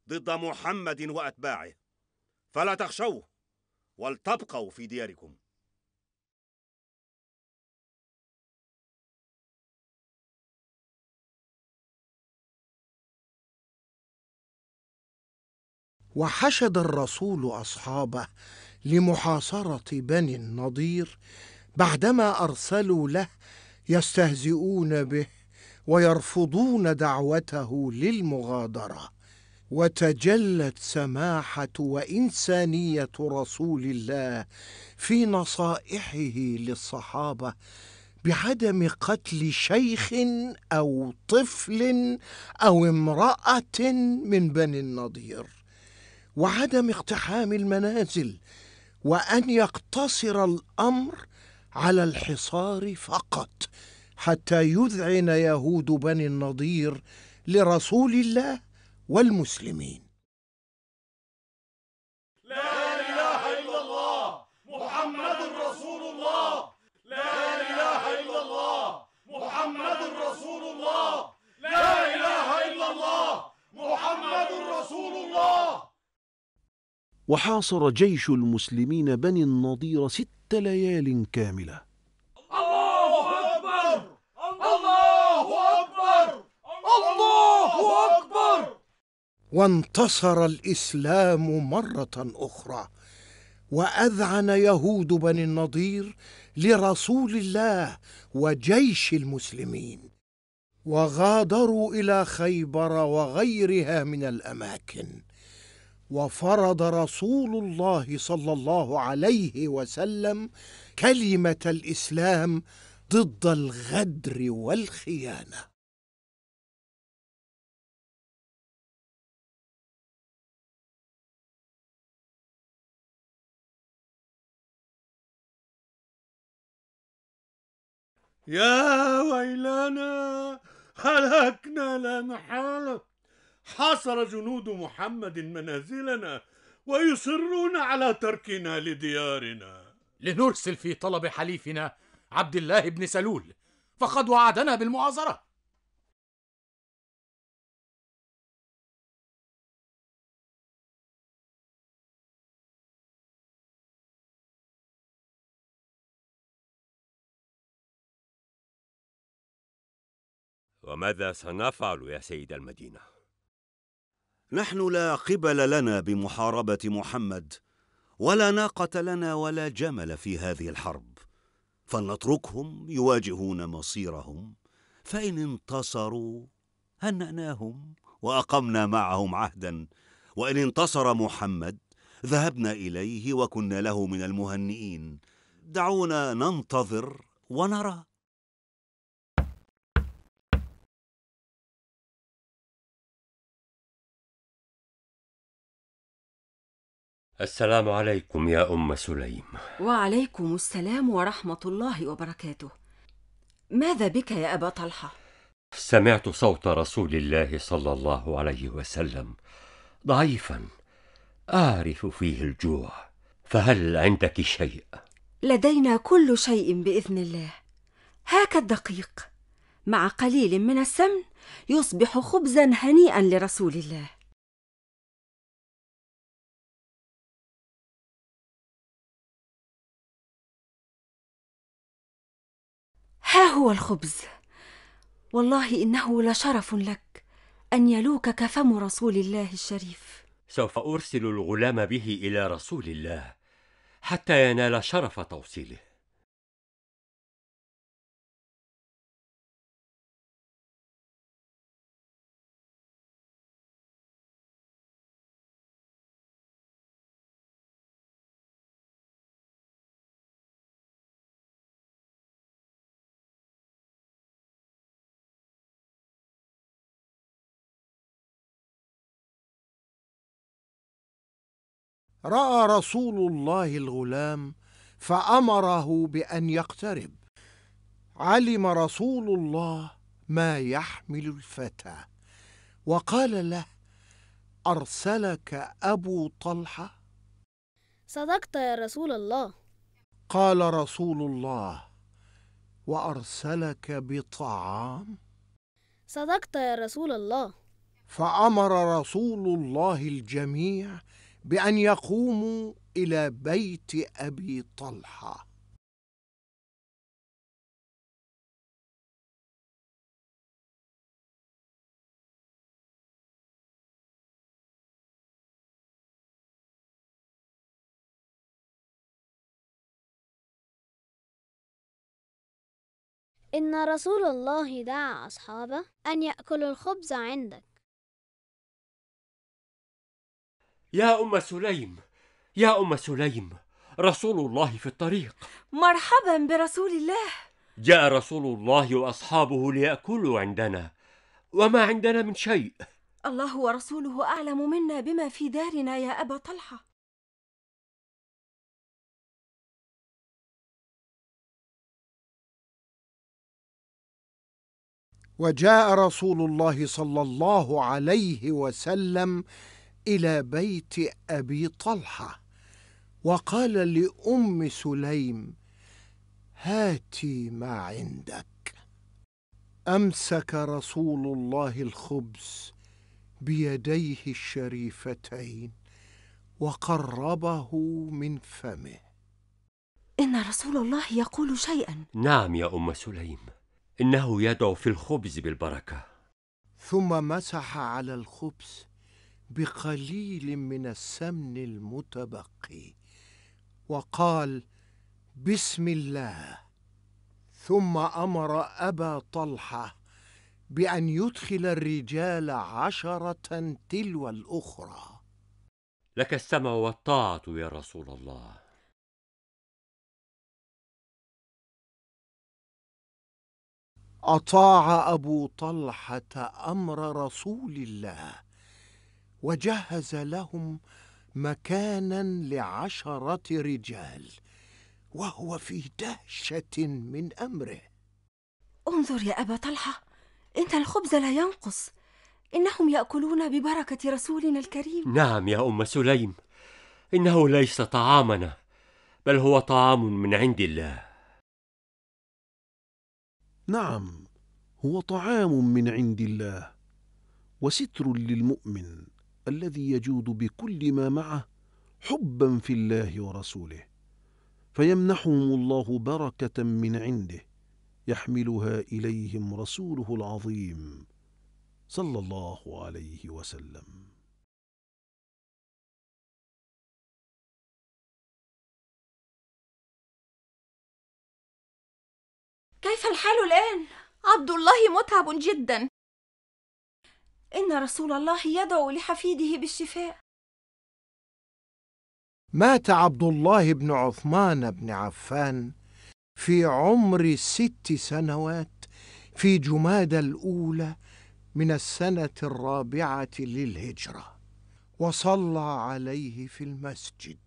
ضد محمد واتباعه فلا تخشوه ولتبقوا في دياركم وحشد الرسول اصحابه لمحاصره بني النضير بعدما ارسلوا له يستهزئون به ويرفضون دعوته للمغادره وتجلت سماحه وانسانيه رسول الله في نصائحه للصحابه بعدم قتل شيخ او طفل او امراه من بني النضير وعدم اقتحام المنازل وان يقتصر الامر على الحصار فقط حتى يذعن يهود بني النضير لرسول الله والمسلمين لا إله إلا الله محمد رسول الله لا إله إلا الله محمد رسول الله لا إله إلا الله محمد رسول الله وحاصر جيش المسلمين بني النضير ست ليال كامله الله أكبر وانتصر الإسلام مرة أخرى وأذعن يهود بني النضير لرسول الله وجيش المسلمين وغادروا إلى خيبر وغيرها من الأماكن وفرض رسول الله صلى الله عليه وسلم كلمة الإسلام ضد الغدر والخيانه يا ويلنا هلكنا لا محالة حاصر جنود محمد منازلنا ويصرون على تركنا لديارنا لنرسل في طلب حليفنا عبد الله بن سلول فقد وعدنا بالمؤازرة وماذا سنفعل يا سيد المدينة؟ نحن لا قبل لنا بمحاربة محمد ولا ناقة لنا ولا جمل في هذه الحرب فلنتركهم يواجهون مصيرهم فإن انتصروا هنأناهم وأقمنا معهم عهدا وإن انتصر محمد ذهبنا إليه وكنا له من المهنئين دعونا ننتظر ونرى السلام عليكم يا أم سليم وعليكم السلام ورحمة الله وبركاته ماذا بك يا أبا طلحة؟ سمعت صوت رسول الله صلى الله عليه وسلم ضعيفا أعرف فيه الجوع فهل عندك شيء؟ لدينا كل شيء بإذن الله هاك الدقيق مع قليل من السمن يصبح خبزا هنيئا لرسول الله ها هو الخبز والله انه لشرف لك ان يلوكك فم رسول الله الشريف سوف ارسل الغلام به الى رسول الله حتى ينال شرف توصيله راى رسول الله الغلام فامره بان يقترب علم رسول الله ما يحمل الفتى وقال له ارسلك ابو طلحه صدقت يا رسول الله قال رسول الله وارسلك بطعام صدقت يا رسول الله فامر رسول الله الجميع بأن يقوموا إلى بيت أبي طلحة إن رسول الله دعا أصحابه أن يأكلوا الخبز عندك يا أم سليم يا أم سليم رسول الله في الطريق مرحبا برسول الله جاء رسول الله وأصحابه ليأكلوا عندنا وما عندنا من شيء الله ورسوله أعلم منا بما في دارنا يا أبا طلحة وجاء رسول الله صلى الله عليه وسلم إلى بيت أبي طلحة وقال لأم سليم هاتي ما عندك أمسك رسول الله الخبز بيديه الشريفتين وقربه من فمه إن رسول الله يقول شيئا نعم يا أم سليم إنه يدعو في الخبز بالبركة ثم مسح على الخبز بقليل من السمن المتبقي وقال بسم الله ثم امر ابا طلحه بان يدخل الرجال عشره تلو الاخرى لك السمع والطاعه يا رسول الله اطاع ابو طلحه امر رسول الله وجهز لهم مكانا لعشره رجال وهو في دهشه من امره انظر يا ابا طلحه ان الخبز لا ينقص انهم ياكلون ببركه رسولنا الكريم نعم يا ام سليم انه ليس طعامنا بل هو طعام من عند الله نعم هو طعام من عند الله وستر للمؤمن الذي يجود بكل ما معه حبا في الله ورسوله فيمنحهم الله بركة من عنده يحملها إليهم رسوله العظيم صلى الله عليه وسلم كيف الحال الآن؟ عبد الله متعب جدا إن رسول الله يدعو لحفيده بالشفاء مات عبد الله بن عثمان بن عفان في عمر ست سنوات في جماد الأولى من السنة الرابعة للهجرة وصلى عليه في المسجد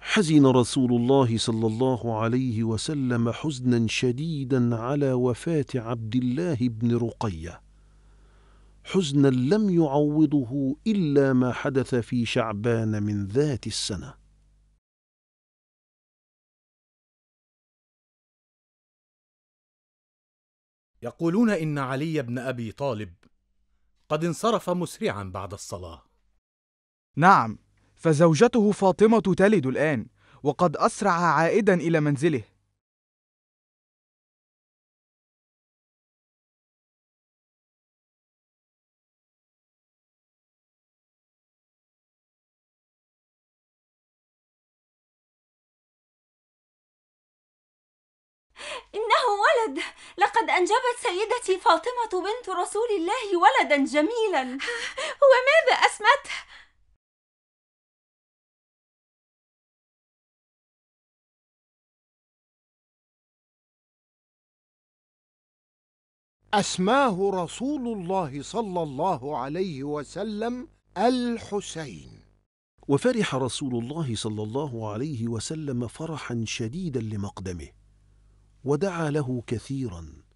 حزن رسول الله صلى الله عليه وسلم حزنا شديدا على وفاة عبد الله بن رقيه حزنا لم يعوضه إلا ما حدث في شعبان من ذات السنة يقولون إن علي بن أبي طالب قد انصرف مسرعا بعد الصلاة نعم فزوجته فاطمة تلد الآن وقد أسرع عائدا إلى منزله أنجبت سيدتي فاطمة بنت رسول الله ولدا جميلا وماذا أسمته؟ أسماه رسول الله صلى الله عليه وسلم الحسين وفرح رسول الله صلى الله عليه وسلم فرحا شديدا لمقدمه ودعا له كثيرا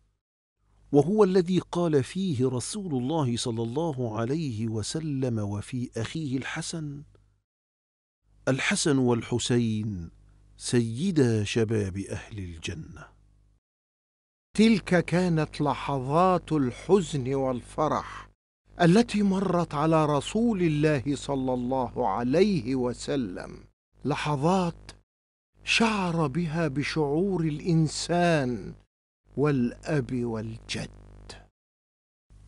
وهو الذي قال فيه رسول الله صلى الله عليه وسلم وفي أخيه الحسن الحسن والحسين سيدا شباب أهل الجنة تلك كانت لحظات الحزن والفرح التي مرت على رسول الله صلى الله عليه وسلم لحظات شعر بها بشعور الإنسان والأب والجد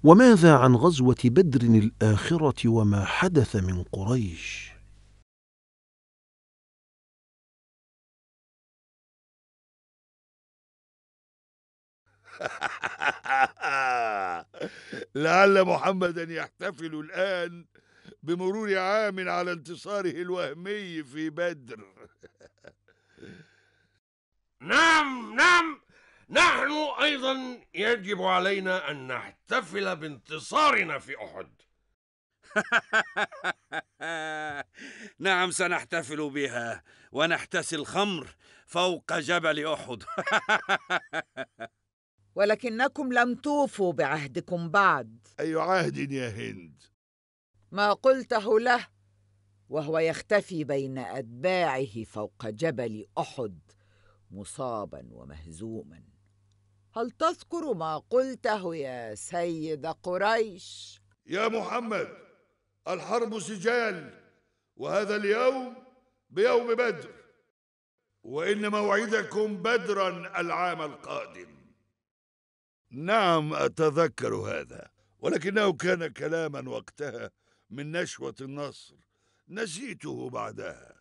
وماذا عن غزوة بدر الآخرة وما حدث من قريش؟ لعل محمدا يحتفل الآن بمرور عام على انتصاره الوهمي في بدر نعم نعم نحن أيضا يجب علينا أن نحتفل بانتصارنا في أحد نعم سنحتفل بها ونحتسي الخمر فوق جبل أحد ولكنكم لم توفوا بعهدكم بعد أي عهد يا هند ما قلته له وهو يختفي بين أتباعه فوق جبل أحد مصابا ومهزوما هل تذكر ما قلته يا سيد قريش يا محمد الحرب سجال وهذا اليوم بيوم بدر وان موعدكم بدرا العام القادم نعم اتذكر هذا ولكنه كان كلاما وقتها من نشوه النصر نسيته بعدها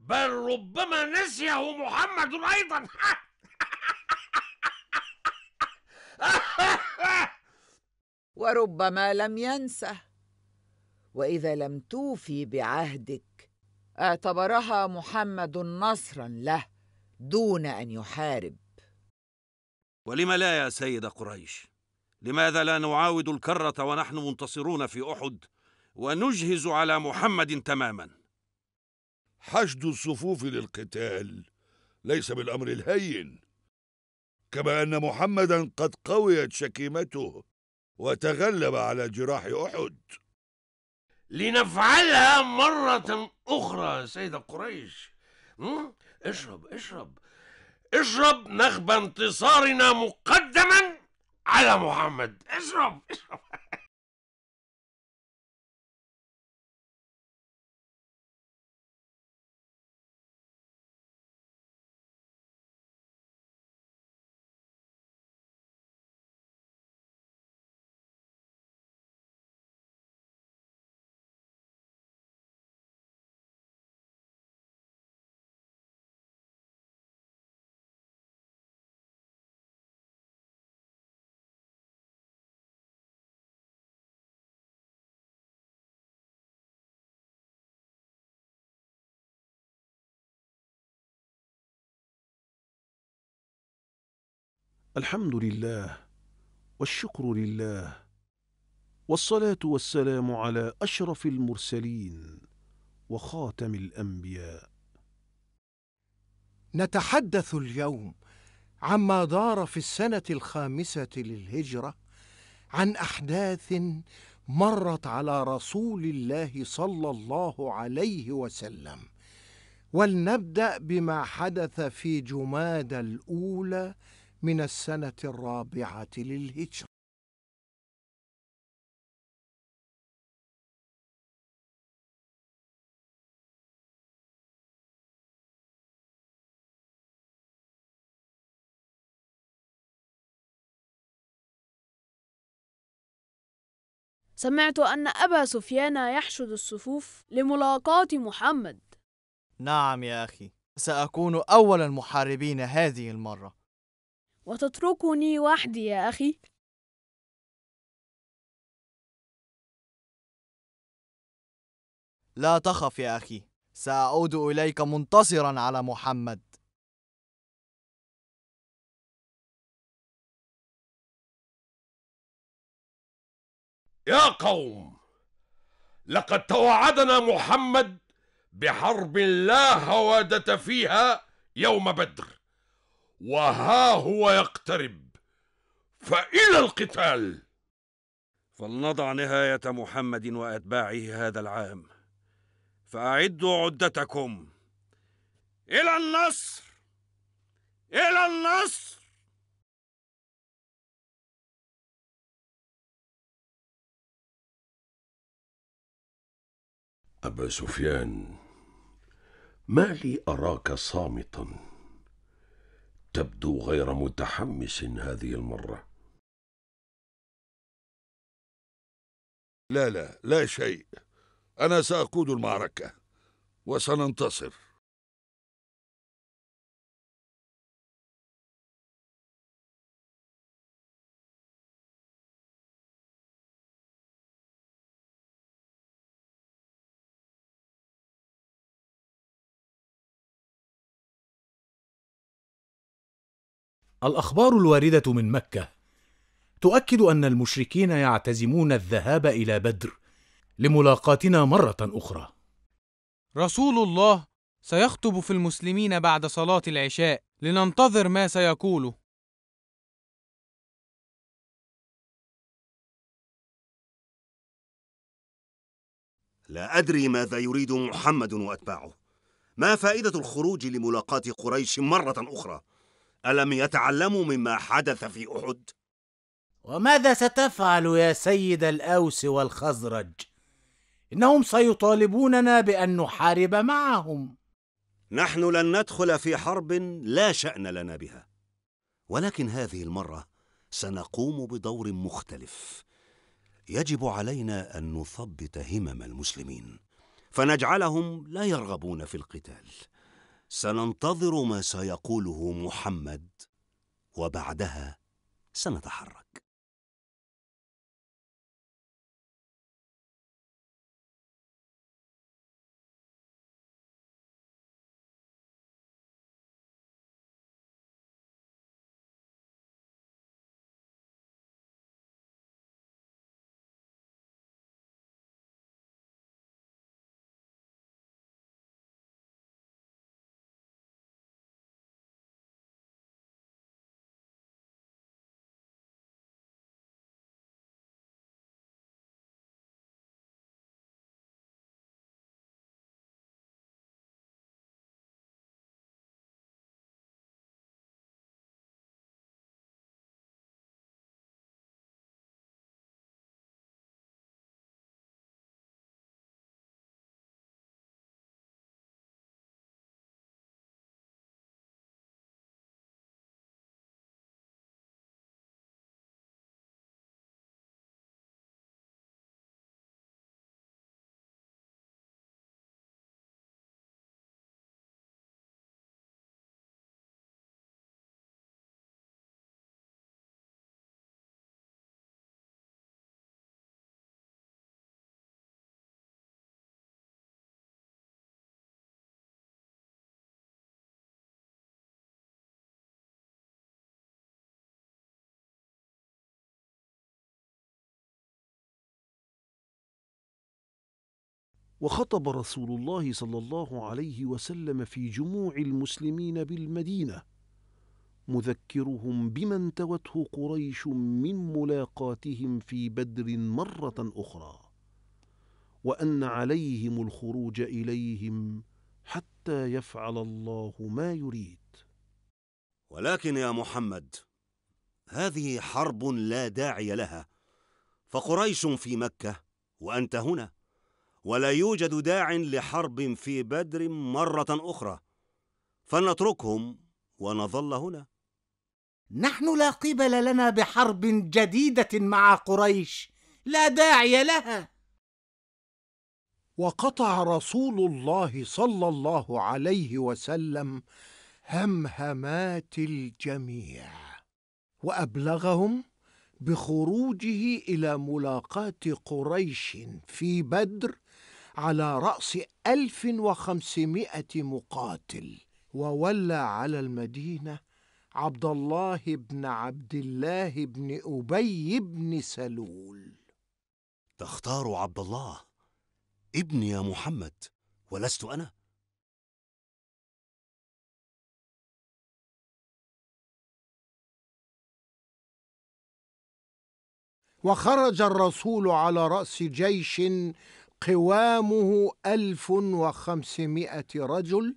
بل ربما نسيه محمد ايضا وربما لم ينسه واذا لم توفي بعهدك اعتبرها محمد نصرا له دون ان يحارب ولم لا يا سيد قريش لماذا لا نعاود الكره ونحن منتصرون في احد ونجهز على محمد تماما حشد الصفوف للقتال ليس بالامر الهين كما أن محمدا قد قويت شكيمته وتغلب على جراح أحد لنفعلها مرة أخرى سيد قريش اشرب اشرب اشرب نخب انتصارنا مقدما على محمد اشرب اشرب الحمد لله والشكر لله والصلاة والسلام على أشرف المرسلين وخاتم الأنبياء نتحدث اليوم عما دار في السنة الخامسة للهجرة عن أحداث مرت على رسول الله صلى الله عليه وسلم ولنبدأ بما حدث في جماد الأولى من السنة الرابعة للهجرة سمعت أن أبا سفيان يحشد الصفوف لملاقاة محمد نعم يا أخي سأكون أول المحاربين هذه المرة وتتركني وحدي يا أخي لا تخف يا أخي سأعود إليك منتصرا على محمد يا قوم لقد توعدنا محمد بحرب لا هوادة فيها يوم بدر وها هو يقترب فإلى القتال فلنضع نهاية محمد وأتباعه هذا العام فأعدوا عدتكم إلى النصر إلى النصر أبا سفيان ما لي أراك صامتاً تبدو غير متحمس هذه المرة لا لا لا شيء أنا سأقود المعركة وسننتصر الأخبار الواردة من مكة تؤكد أن المشركين يعتزمون الذهاب إلى بدر لملاقاتنا مرة أخرى. رسول الله سيخطب في المسلمين بعد صلاة العشاء لننتظر ما سيقوله. لا أدري ماذا يريد محمد وأتباعه. ما فائدة الخروج لملاقاة قريش مرة أخرى؟ ألم يتعلموا مما حدث في أحد؟ وماذا ستفعل يا سيد الأوس والخزرج؟ إنهم سيطالبوننا بأن نحارب معهم نحن لن ندخل في حرب لا شأن لنا بها ولكن هذه المرة سنقوم بدور مختلف يجب علينا أن نثبت همم المسلمين فنجعلهم لا يرغبون في القتال سننتظر ما سيقوله محمد وبعدها سنتحرك وخطب رسول الله صلى الله عليه وسلم في جموع المسلمين بالمدينه مذكرهم بما انتوته قريش من ملاقاتهم في بدر مره اخرى وان عليهم الخروج اليهم حتى يفعل الله ما يريد ولكن يا محمد هذه حرب لا داعي لها فقريش في مكه وانت هنا ولا يوجد داع لحرب في بدر مرة أخرى فلنتركهم ونظل هنا نحن لا قبل لنا بحرب جديدة مع قريش لا داعي لها وقطع رسول الله صلى الله عليه وسلم همهمات الجميع وأبلغهم بخروجه إلى ملاقاة قريش في بدر على رأس ألف وخمسمائة مقاتل وولى على المدينة عبد الله بن عبد الله بن أبي بن سلول تختار عبد الله ابني يا محمد ولست أنا وخرج الرسول على رأس جيش قوامه ألف وخمسمائة رجل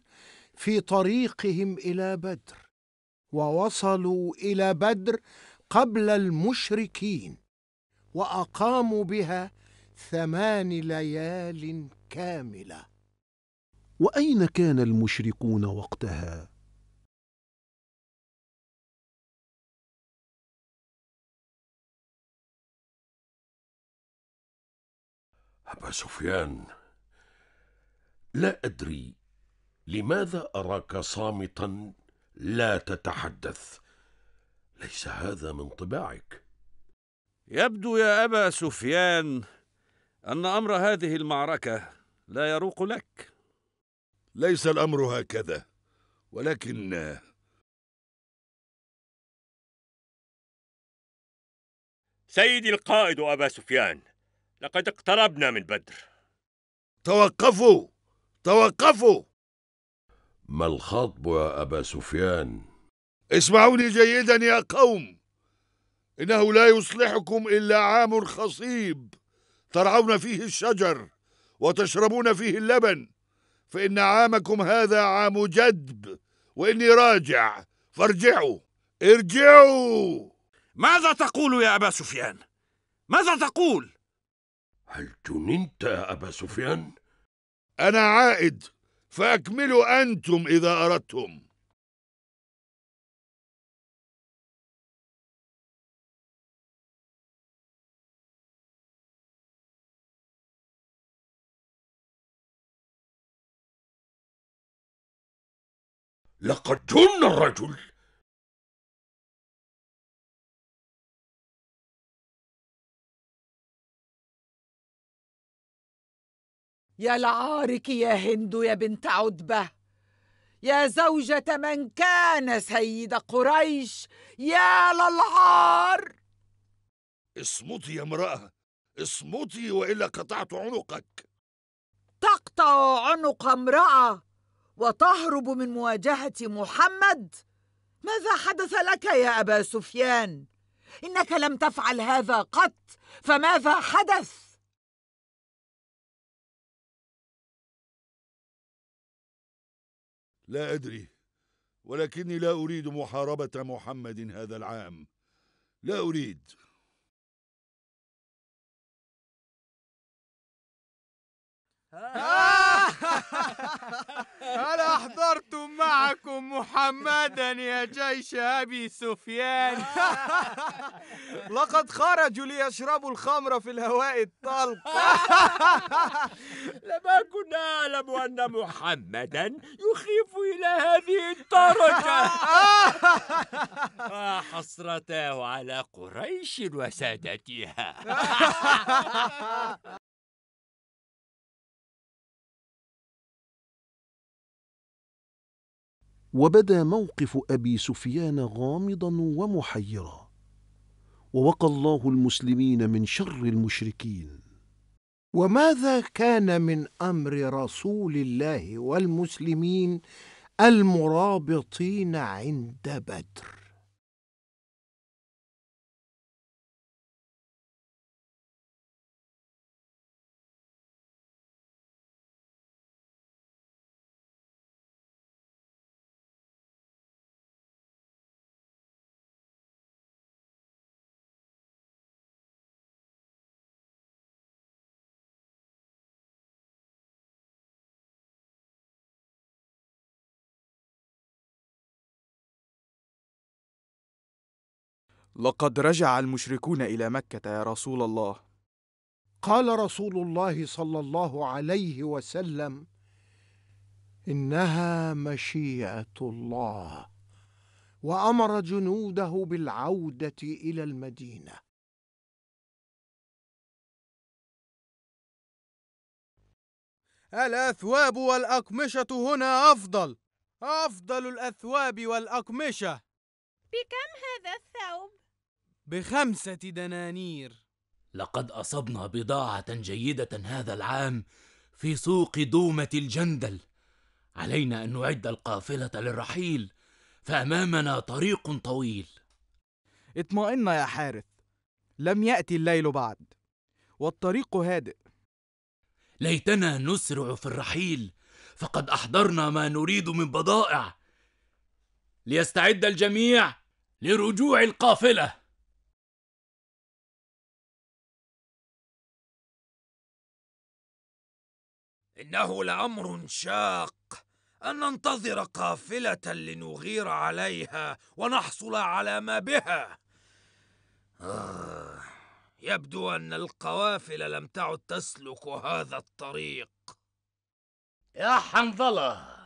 في طريقهم إلى بدر ووصلوا إلى بدر قبل المشركين وأقاموا بها ثمان ليال كاملة وأين كان المشركون وقتها؟ أبا سفيان لا أدري لماذا أراك صامتا لا تتحدث ليس هذا من طباعك يبدو يا أبا سفيان أن أمر هذه المعركة لا يروق لك ليس الأمر هكذا ولكن سيدي القائد أبا سفيان لقد اقتربنا من بدر توقفوا توقفوا ما الخطب يا أبا سفيان؟ اسمعوني جيدا يا قوم إنه لا يصلحكم إلا عام خصيب ترعون فيه الشجر وتشربون فيه اللبن فإن عامكم هذا عام جدب وإني راجع فارجعوا ارجعوا ماذا تقول يا أبا سفيان؟ ماذا تقول؟ هل جننت يا أبا سفيان؟ أنا عائد فأكملوا أنتم إذا أردتم لقد جن الرجل يا لعارك يا هند يا بنت عتبة يا زوجة من كان سيد قريش يا للعار اصمتي يا امرأة اصمتي وإلا قطعت عنقك تقطع عنق امرأة وتهرب من مواجهة محمد ماذا حدث لك يا أبا سفيان؟ إنك لم تفعل هذا قط فماذا حدث؟ لا أدري ولكني لا أريد محاربة محمد هذا العام لا أريد هل آه! أحضرتم معكم محمدا يا جيش أبي سفيان لقد خرجوا ليشربوا الخمر في الهواء الطلق لما كنا أعلم أن محمدا يخيف إلى هذه الدرجة آه، حسرتاه على قريش وسادتها وبدا موقف أبي سفيان غامضا ومحيرا ووقى الله المسلمين من شر المشركين وماذا كان من أمر رسول الله والمسلمين المرابطين عند بدر لقد رجع المشركون الى مكه يا رسول الله قال رسول الله صلى الله عليه وسلم انها مشيئه الله وامر جنوده بالعوده الى المدينه الاثواب والاقمشه هنا افضل افضل الاثواب والاقمشه بكم هذا الثوب بخمسة دنانير لقد أصبنا بضاعة جيدة هذا العام في سوق دومة الجندل علينا أن نعد القافلة للرحيل فأمامنا طريق طويل اطمئن يا حارث لم يأتي الليل بعد والطريق هادئ ليتنا نسرع في الرحيل فقد أحضرنا ما نريد من بضائع ليستعد الجميع لرجوع القافله انه لامر شاق ان ننتظر قافله لنغير عليها ونحصل على ما بها آه يبدو ان القوافل لم تعد تسلك هذا الطريق يا حنظله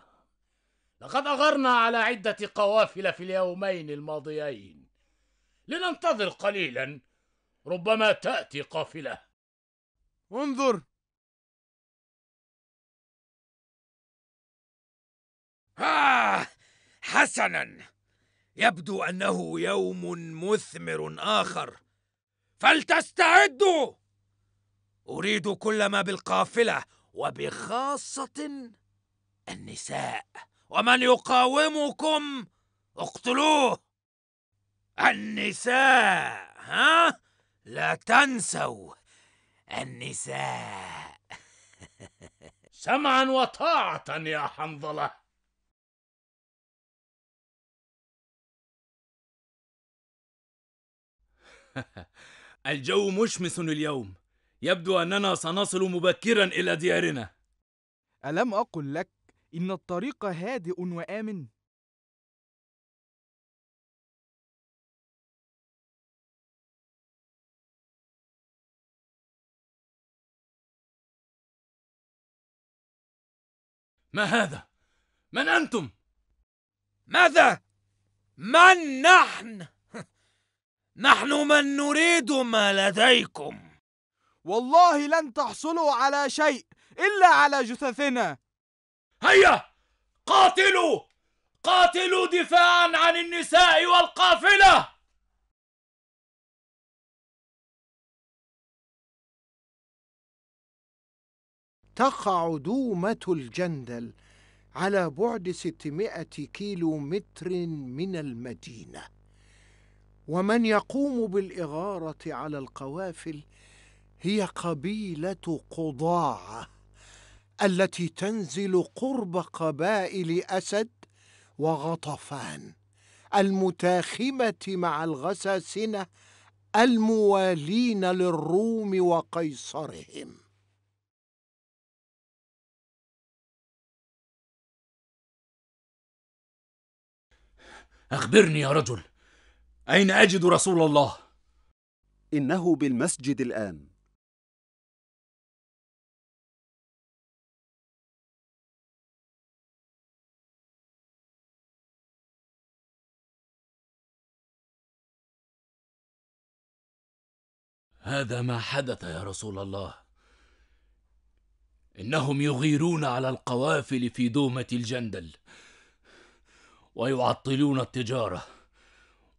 لقد اغرنا على عده قوافل في اليومين الماضيين لننتظر قليلا ربما تاتي قافله انظر آه حسنا يبدو أنه يوم مثمر آخر فلتستعدوا أريد كل ما بالقافلة وبخاصة النساء ومن يقاومكم اقتلوه النساء ها لا تنسوا النساء سمعا وطاعة يا حنظلة الجو مشمس اليوم يبدو أننا سنصل مبكرا إلى ديارنا ألم أقل لك إن الطريق هادئ وآمن؟ ما هذا؟ من أنتم؟ ماذا؟ من نحن؟ نحن من نريد ما لديكم والله لن تحصلوا على شيء إلا على جثثنا هيا قاتلوا قاتلوا دفاعا عن النساء والقافلة تقع دومة الجندل على بعد 600 كيلو متر من المدينة ومن يقوم بالإغارة على القوافل هي قبيلة قضاعة التي تنزل قرب قبائل أسد وغطفان المتاخمة مع الغساسنة الموالين للروم وقيصرهم أخبرني يا رجل أين أجد رسول الله؟ إنه بالمسجد الآن هذا ما حدث يا رسول الله انهم يغيرون على القوافل في دومه الجندل ويعطلون التجاره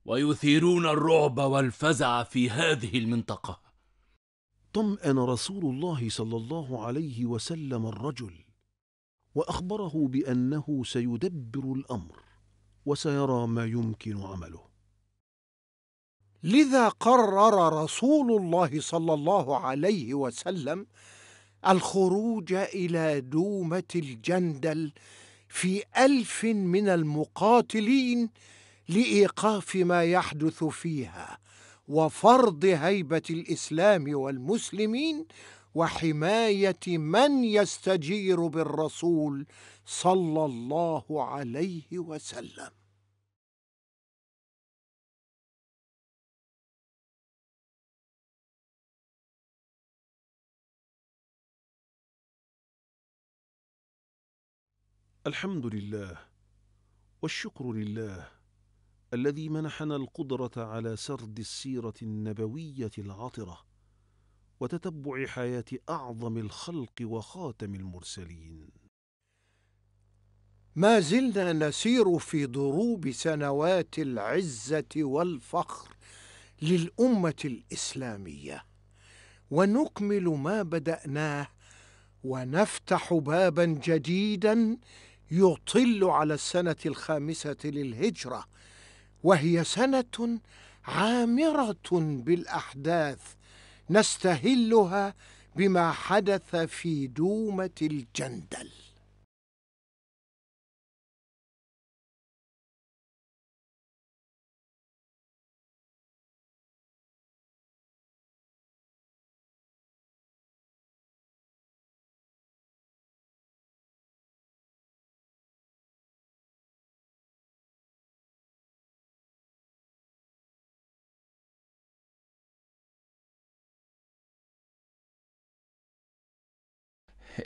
ويثيرون الرعب والفزع في هذه المنطقة طمأن رسول الله صلى الله عليه وسلم الرجل وأخبره بأنه سيدبر الأمر وسيرى ما يمكن عمله لذا قرر رسول الله صلى الله عليه وسلم الخروج إلى دومة الجندل في ألف من المقاتلين لايقاف ما يحدث فيها وفرض هيبه الاسلام والمسلمين وحمايه من يستجير بالرسول صلى الله عليه وسلم الحمد لله والشكر لله الذي منحنا القدرة على سرد السيرة النبوية العطرة وتتبع حياة أعظم الخلق وخاتم المرسلين ما زلنا نسير في ضروب سنوات العزة والفخر للأمة الإسلامية ونكمل ما بدأناه ونفتح بابا جديدا يطل على السنة الخامسة للهجرة وهي سنة عامرة بالأحداث نستهلها بما حدث في دومة الجندل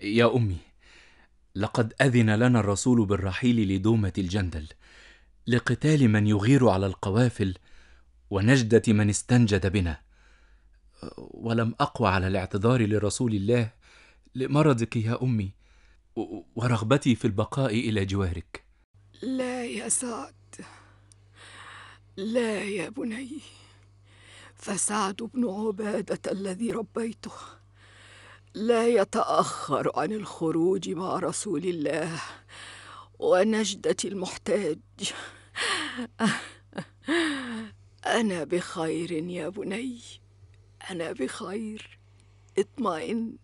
يا أمي لقد أذن لنا الرسول بالرحيل لدومة الجندل لقتال من يغير على القوافل ونجدة من استنجد بنا ولم أقوى على الاعتذار لرسول الله لمرضك يا أمي ورغبتي في البقاء إلى جوارك لا يا سعد لا يا بني فسعد بن عبادة الذي ربيته لا يتاخر عن الخروج مع رسول الله ونجده المحتاج انا بخير يا بني انا بخير اطمئن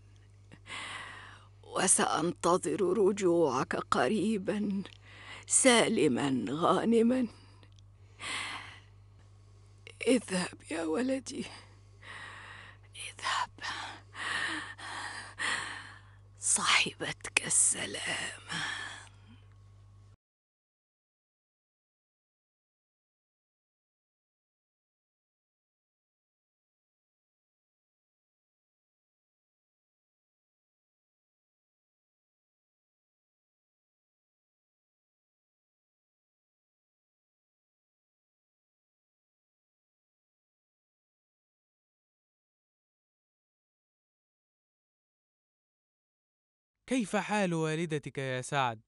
وسانتظر رجوعك قريبا سالما غانما اذهب يا ولدي اذهب صاحبتك السلامه كيف حال والدتك يا سعد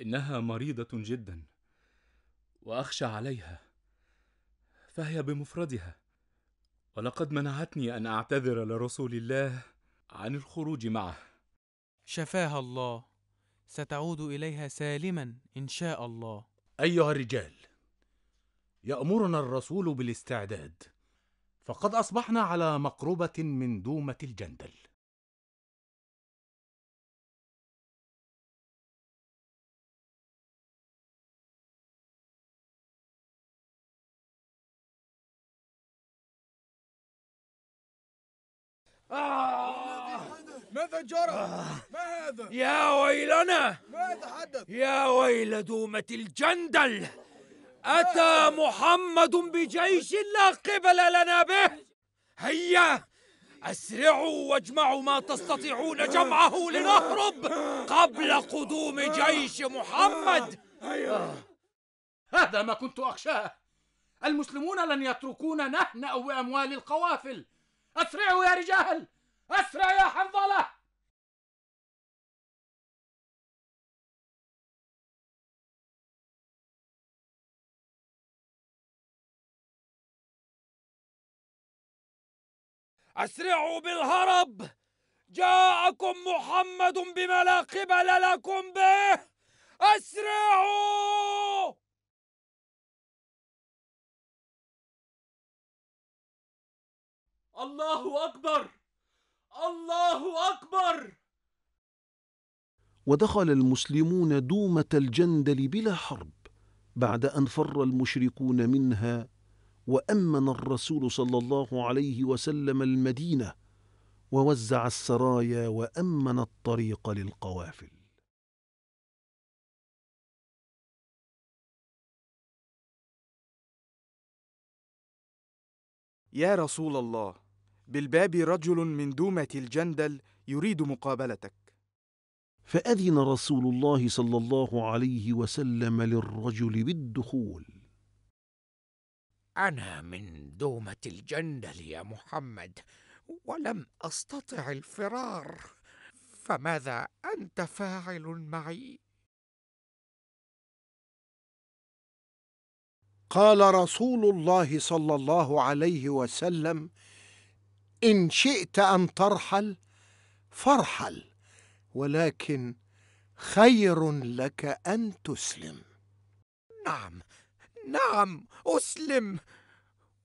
انها مريضه جدا واخشى عليها فهي بمفردها ولقد منعتني ان اعتذر لرسول الله عن الخروج معه شفاها الله ستعود اليها سالما ان شاء الله ايها الرجال يامرنا الرسول بالاستعداد فقد اصبحنا على مقربه من دومه الجندل آه. ماذا جرى؟ آه. ما هذا؟ يا ويلنا! ماذا حدث؟ يا ويل دومة الجندل! أتى آه. محمد بجيش لا قبل لنا به! هيا! أسرعوا واجمعوا ما تستطيعون جمعه لنهرب قبل قدوم جيش محمد هيا أيوه. هذا ما كنت أخشاه المسلمون لن يتركونا نحن أو أموال القوافل أسرعوا يا رجال أسرع يا حنظلة أسرعوا بالهرب جاءكم محمد بما لا قبل لكم به أسرعوا الله أكبر الله أكبر ودخل المسلمون دومة الجندل بلا حرب بعد أن فر المشركون منها وأمن الرسول صلى الله عليه وسلم المدينة ووزع السرايا وأمن الطريق للقوافل يا رسول الله بالباب رجل من دومة الجندل يريد مقابلتك فأذن رسول الله صلى الله عليه وسلم للرجل بالدخول أنا من دومة الجندل يا محمد ولم أستطع الفرار فماذا أنت فاعل معي؟ قال رسول الله صلى الله عليه وسلم إن شئت أن ترحل فارحل ولكن خير لك أن تسلم نعم نعم أسلم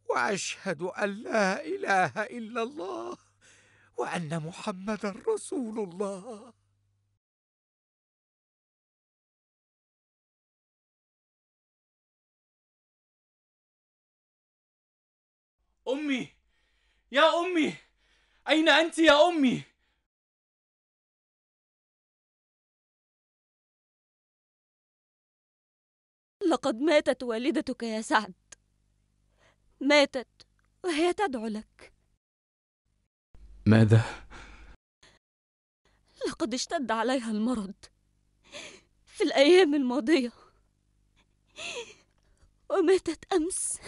وأشهد أن لا إله إلا الله وأن محمدا رسول الله أمي يا أمي أين أنت يا أمي لقد ماتت والدتك يا سعد ماتت وهي تدعو لك ماذا لقد اشتد عليها المرض في الايام الماضيه وماتت امس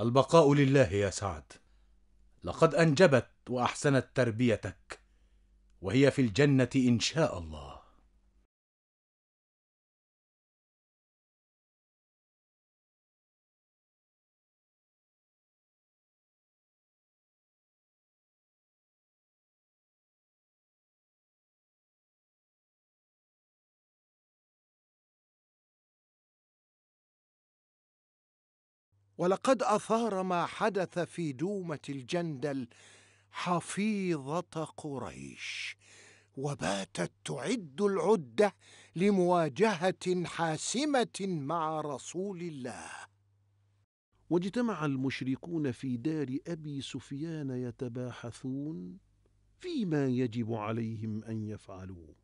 البقاء لله يا سعد لقد انجبت واحسنت تربيتك وهي في الجنه ان شاء الله ولقد اثار ما حدث في دومه الجندل حفيظه قريش وباتت تعد العده لمواجهه حاسمه مع رسول الله واجتمع المشركون في دار ابي سفيان يتباحثون فيما يجب عليهم ان يفعلوه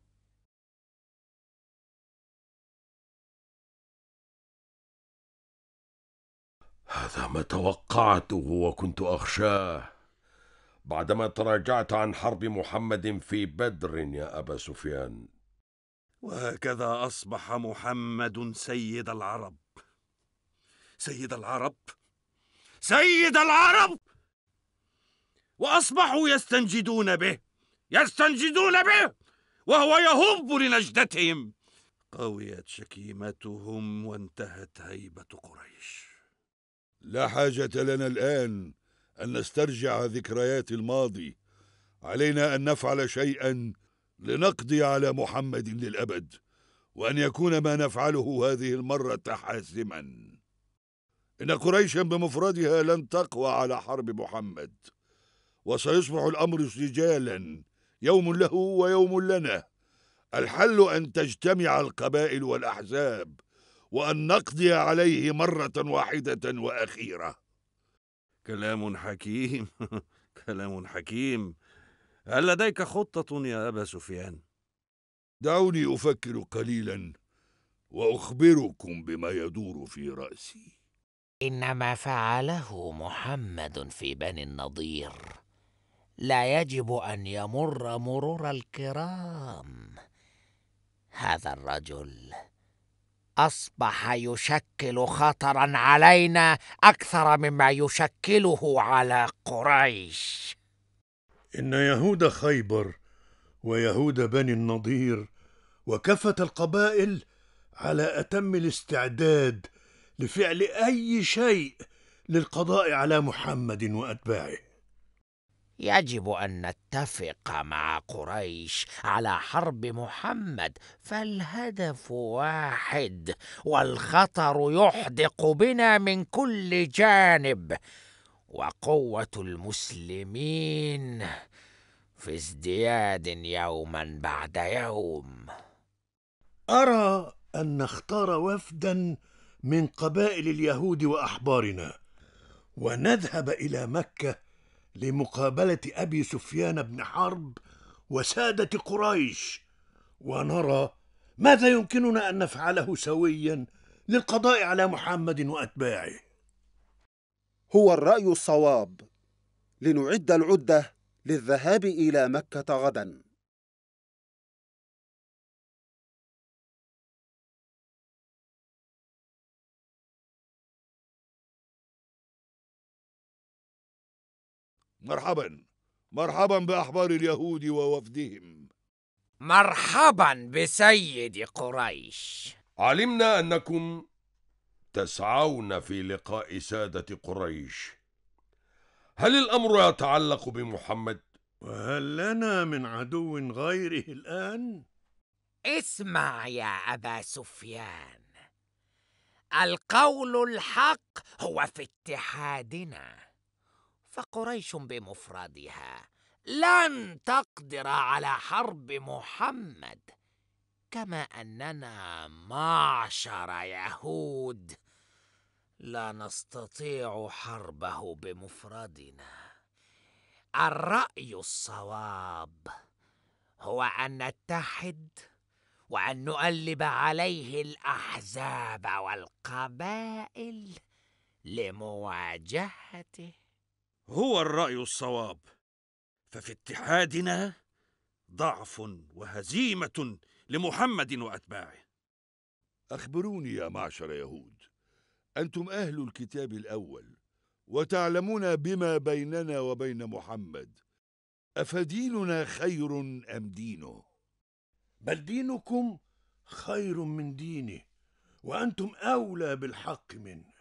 هذا ما توقعته وكنت اخشاه بعدما تراجعت عن حرب محمد في بدر يا ابا سفيان وهكذا اصبح محمد سيد العرب سيد العرب سيد العرب واصبحوا يستنجدون به يستنجدون به وهو يهب لنجدتهم قويت شكيمتهم وانتهت هيبه قريش لا حاجة لنا الآن أن نسترجع ذكريات الماضي علينا أن نفعل شيئا لنقضي على محمد للأبد وأن يكون ما نفعله هذه المرة حاسما إن قريشا بمفردها لن تقوى على حرب محمد وسيصبح الأمر سجالا يوم له ويوم لنا الحل أن تجتمع القبائل والأحزاب وأن نقضي عليه مرة واحدة وأخيرة كلام حكيم كلام حكيم هل لديك خطة يا أبا سفيان؟ دعوني أفكر قليلا وأخبركم بما يدور في رأسي إن ما فعله محمد في بني النضير لا يجب أن يمر مرور الكرام هذا الرجل اصبح يشكل خطرا علينا اكثر مما يشكله على قريش ان يهود خيبر ويهود بني النضير وكافه القبائل على اتم الاستعداد لفعل اي شيء للقضاء على محمد واتباعه يجب أن نتفق مع قريش على حرب محمد فالهدف واحد والخطر يحدق بنا من كل جانب وقوة المسلمين في ازدياد يوما بعد يوم أرى أن نختار وفدا من قبائل اليهود وأحبارنا ونذهب إلى مكة لمقابله ابي سفيان بن حرب وساده قريش ونرى ماذا يمكننا ان نفعله سويا للقضاء على محمد واتباعه هو الراي الصواب لنعد العده للذهاب الى مكه غدا مرحبا مرحبا بأحبار اليهود ووفدهم مرحبا بسيد قريش علمنا أنكم تسعون في لقاء سادة قريش هل الأمر يتعلق بمحمد؟ وهل لنا من عدو غيره الآن؟ اسمع يا أبا سفيان القول الحق هو في اتحادنا فقريش بمفردها لن تقدر على حرب محمد كما اننا معشر يهود لا نستطيع حربه بمفردنا الراي الصواب هو ان نتحد وان نؤلب عليه الاحزاب والقبائل لمواجهته هو الرأي الصواب ففي اتحادنا ضعف وهزيمة لمحمد وأتباعه أخبروني يا معشر يهود أنتم أهل الكتاب الأول وتعلمون بما بيننا وبين محمد أفديننا خير أم دينه؟ بل دينكم خير من دينه وأنتم أولى بالحق منه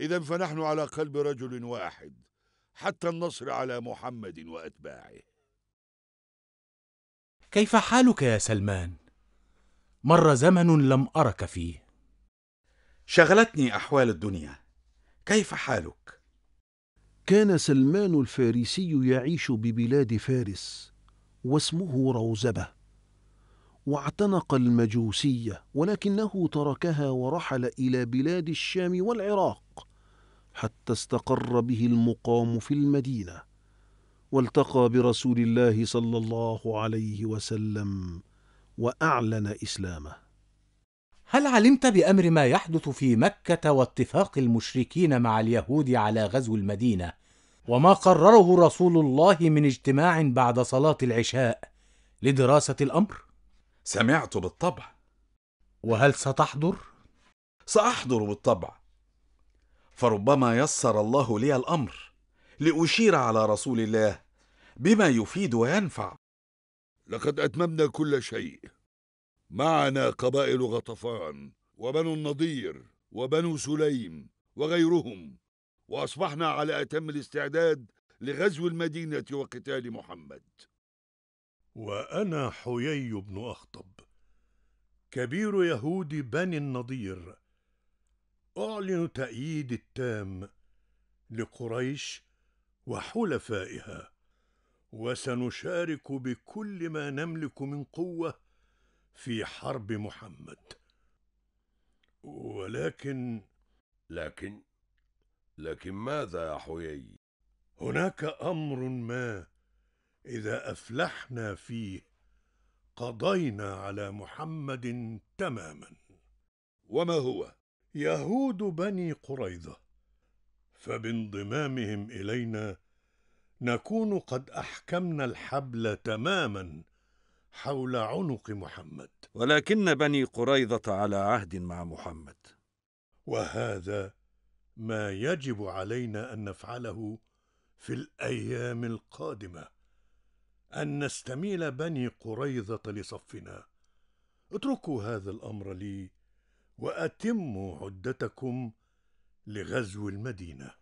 إذا فنحن على قلب رجل واحد حتى النصر على محمد وأتباعه كيف حالك يا سلمان؟ مر زمن لم أرك فيه شغلتني أحوال الدنيا كيف حالك؟ كان سلمان الفارسي يعيش ببلاد فارس واسمه روزبه واعتنق المجوسيه ولكنه تركها ورحل الى بلاد الشام والعراق حتى استقر به المقام في المدينة والتقى برسول الله صلى الله عليه وسلم وأعلن إسلامه هل علمت بأمر ما يحدث في مكة واتفاق المشركين مع اليهود على غزو المدينة وما قرره رسول الله من اجتماع بعد صلاة العشاء لدراسة الأمر؟ سمعت بالطبع وهل ستحضر؟ سأحضر بالطبع فربما يسر الله لي الأمر لأشير على رسول الله بما يفيد وينفع لقد أتممنا كل شيء معنا قبائل غطفان وبنو النضير وبنو سليم وغيرهم وأصبحنا على أتم الاستعداد لغزو المدينة وقتال محمد وأنا حيي بن أخطب كبير يهود بني النضير أعلن تأييدي التام لقريش وحلفائها وسنشارك بكل ما نملك من قوة في حرب محمد ولكن لكن لكن ماذا يا حيي هناك أمر ما إذا أفلحنا فيه قضينا على محمد تماما وما هو يهود بني قريظة فبانضمامهم إلينا نكون قد أحكمنا الحبل تماما حول عنق محمد ولكن بني قريظة على عهد مع محمد وهذا ما يجب علينا أن نفعله في الأيام القادمة أن نستميل بني قريظة لصفنا اتركوا هذا الأمر لي وأتموا عدتكم لغزو المدينة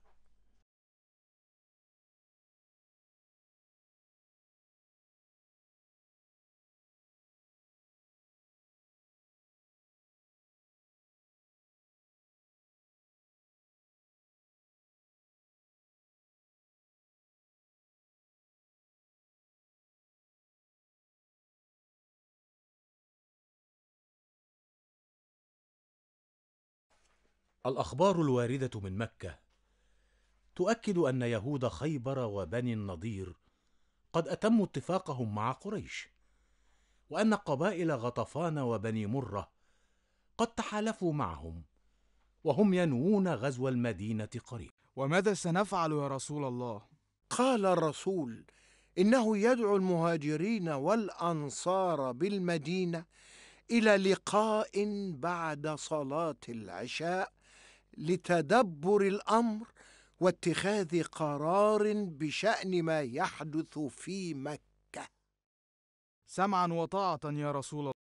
الأخبار الواردة من مكة تؤكد أن يهود خيبر وبني النضير قد أتموا اتفاقهم مع قريش وأن قبائل غطفان وبني مرة قد تحالفوا معهم وهم ينوون غزو المدينة قريب وماذا سنفعل يا رسول الله؟ قال الرسول إنه يدعو المهاجرين والأنصار بالمدينة إلى لقاء بعد صلاة العشاء لتدبر الأمر واتخاذ قرار بشأن ما يحدث في مكة سمعا وطاعة يا رسول الله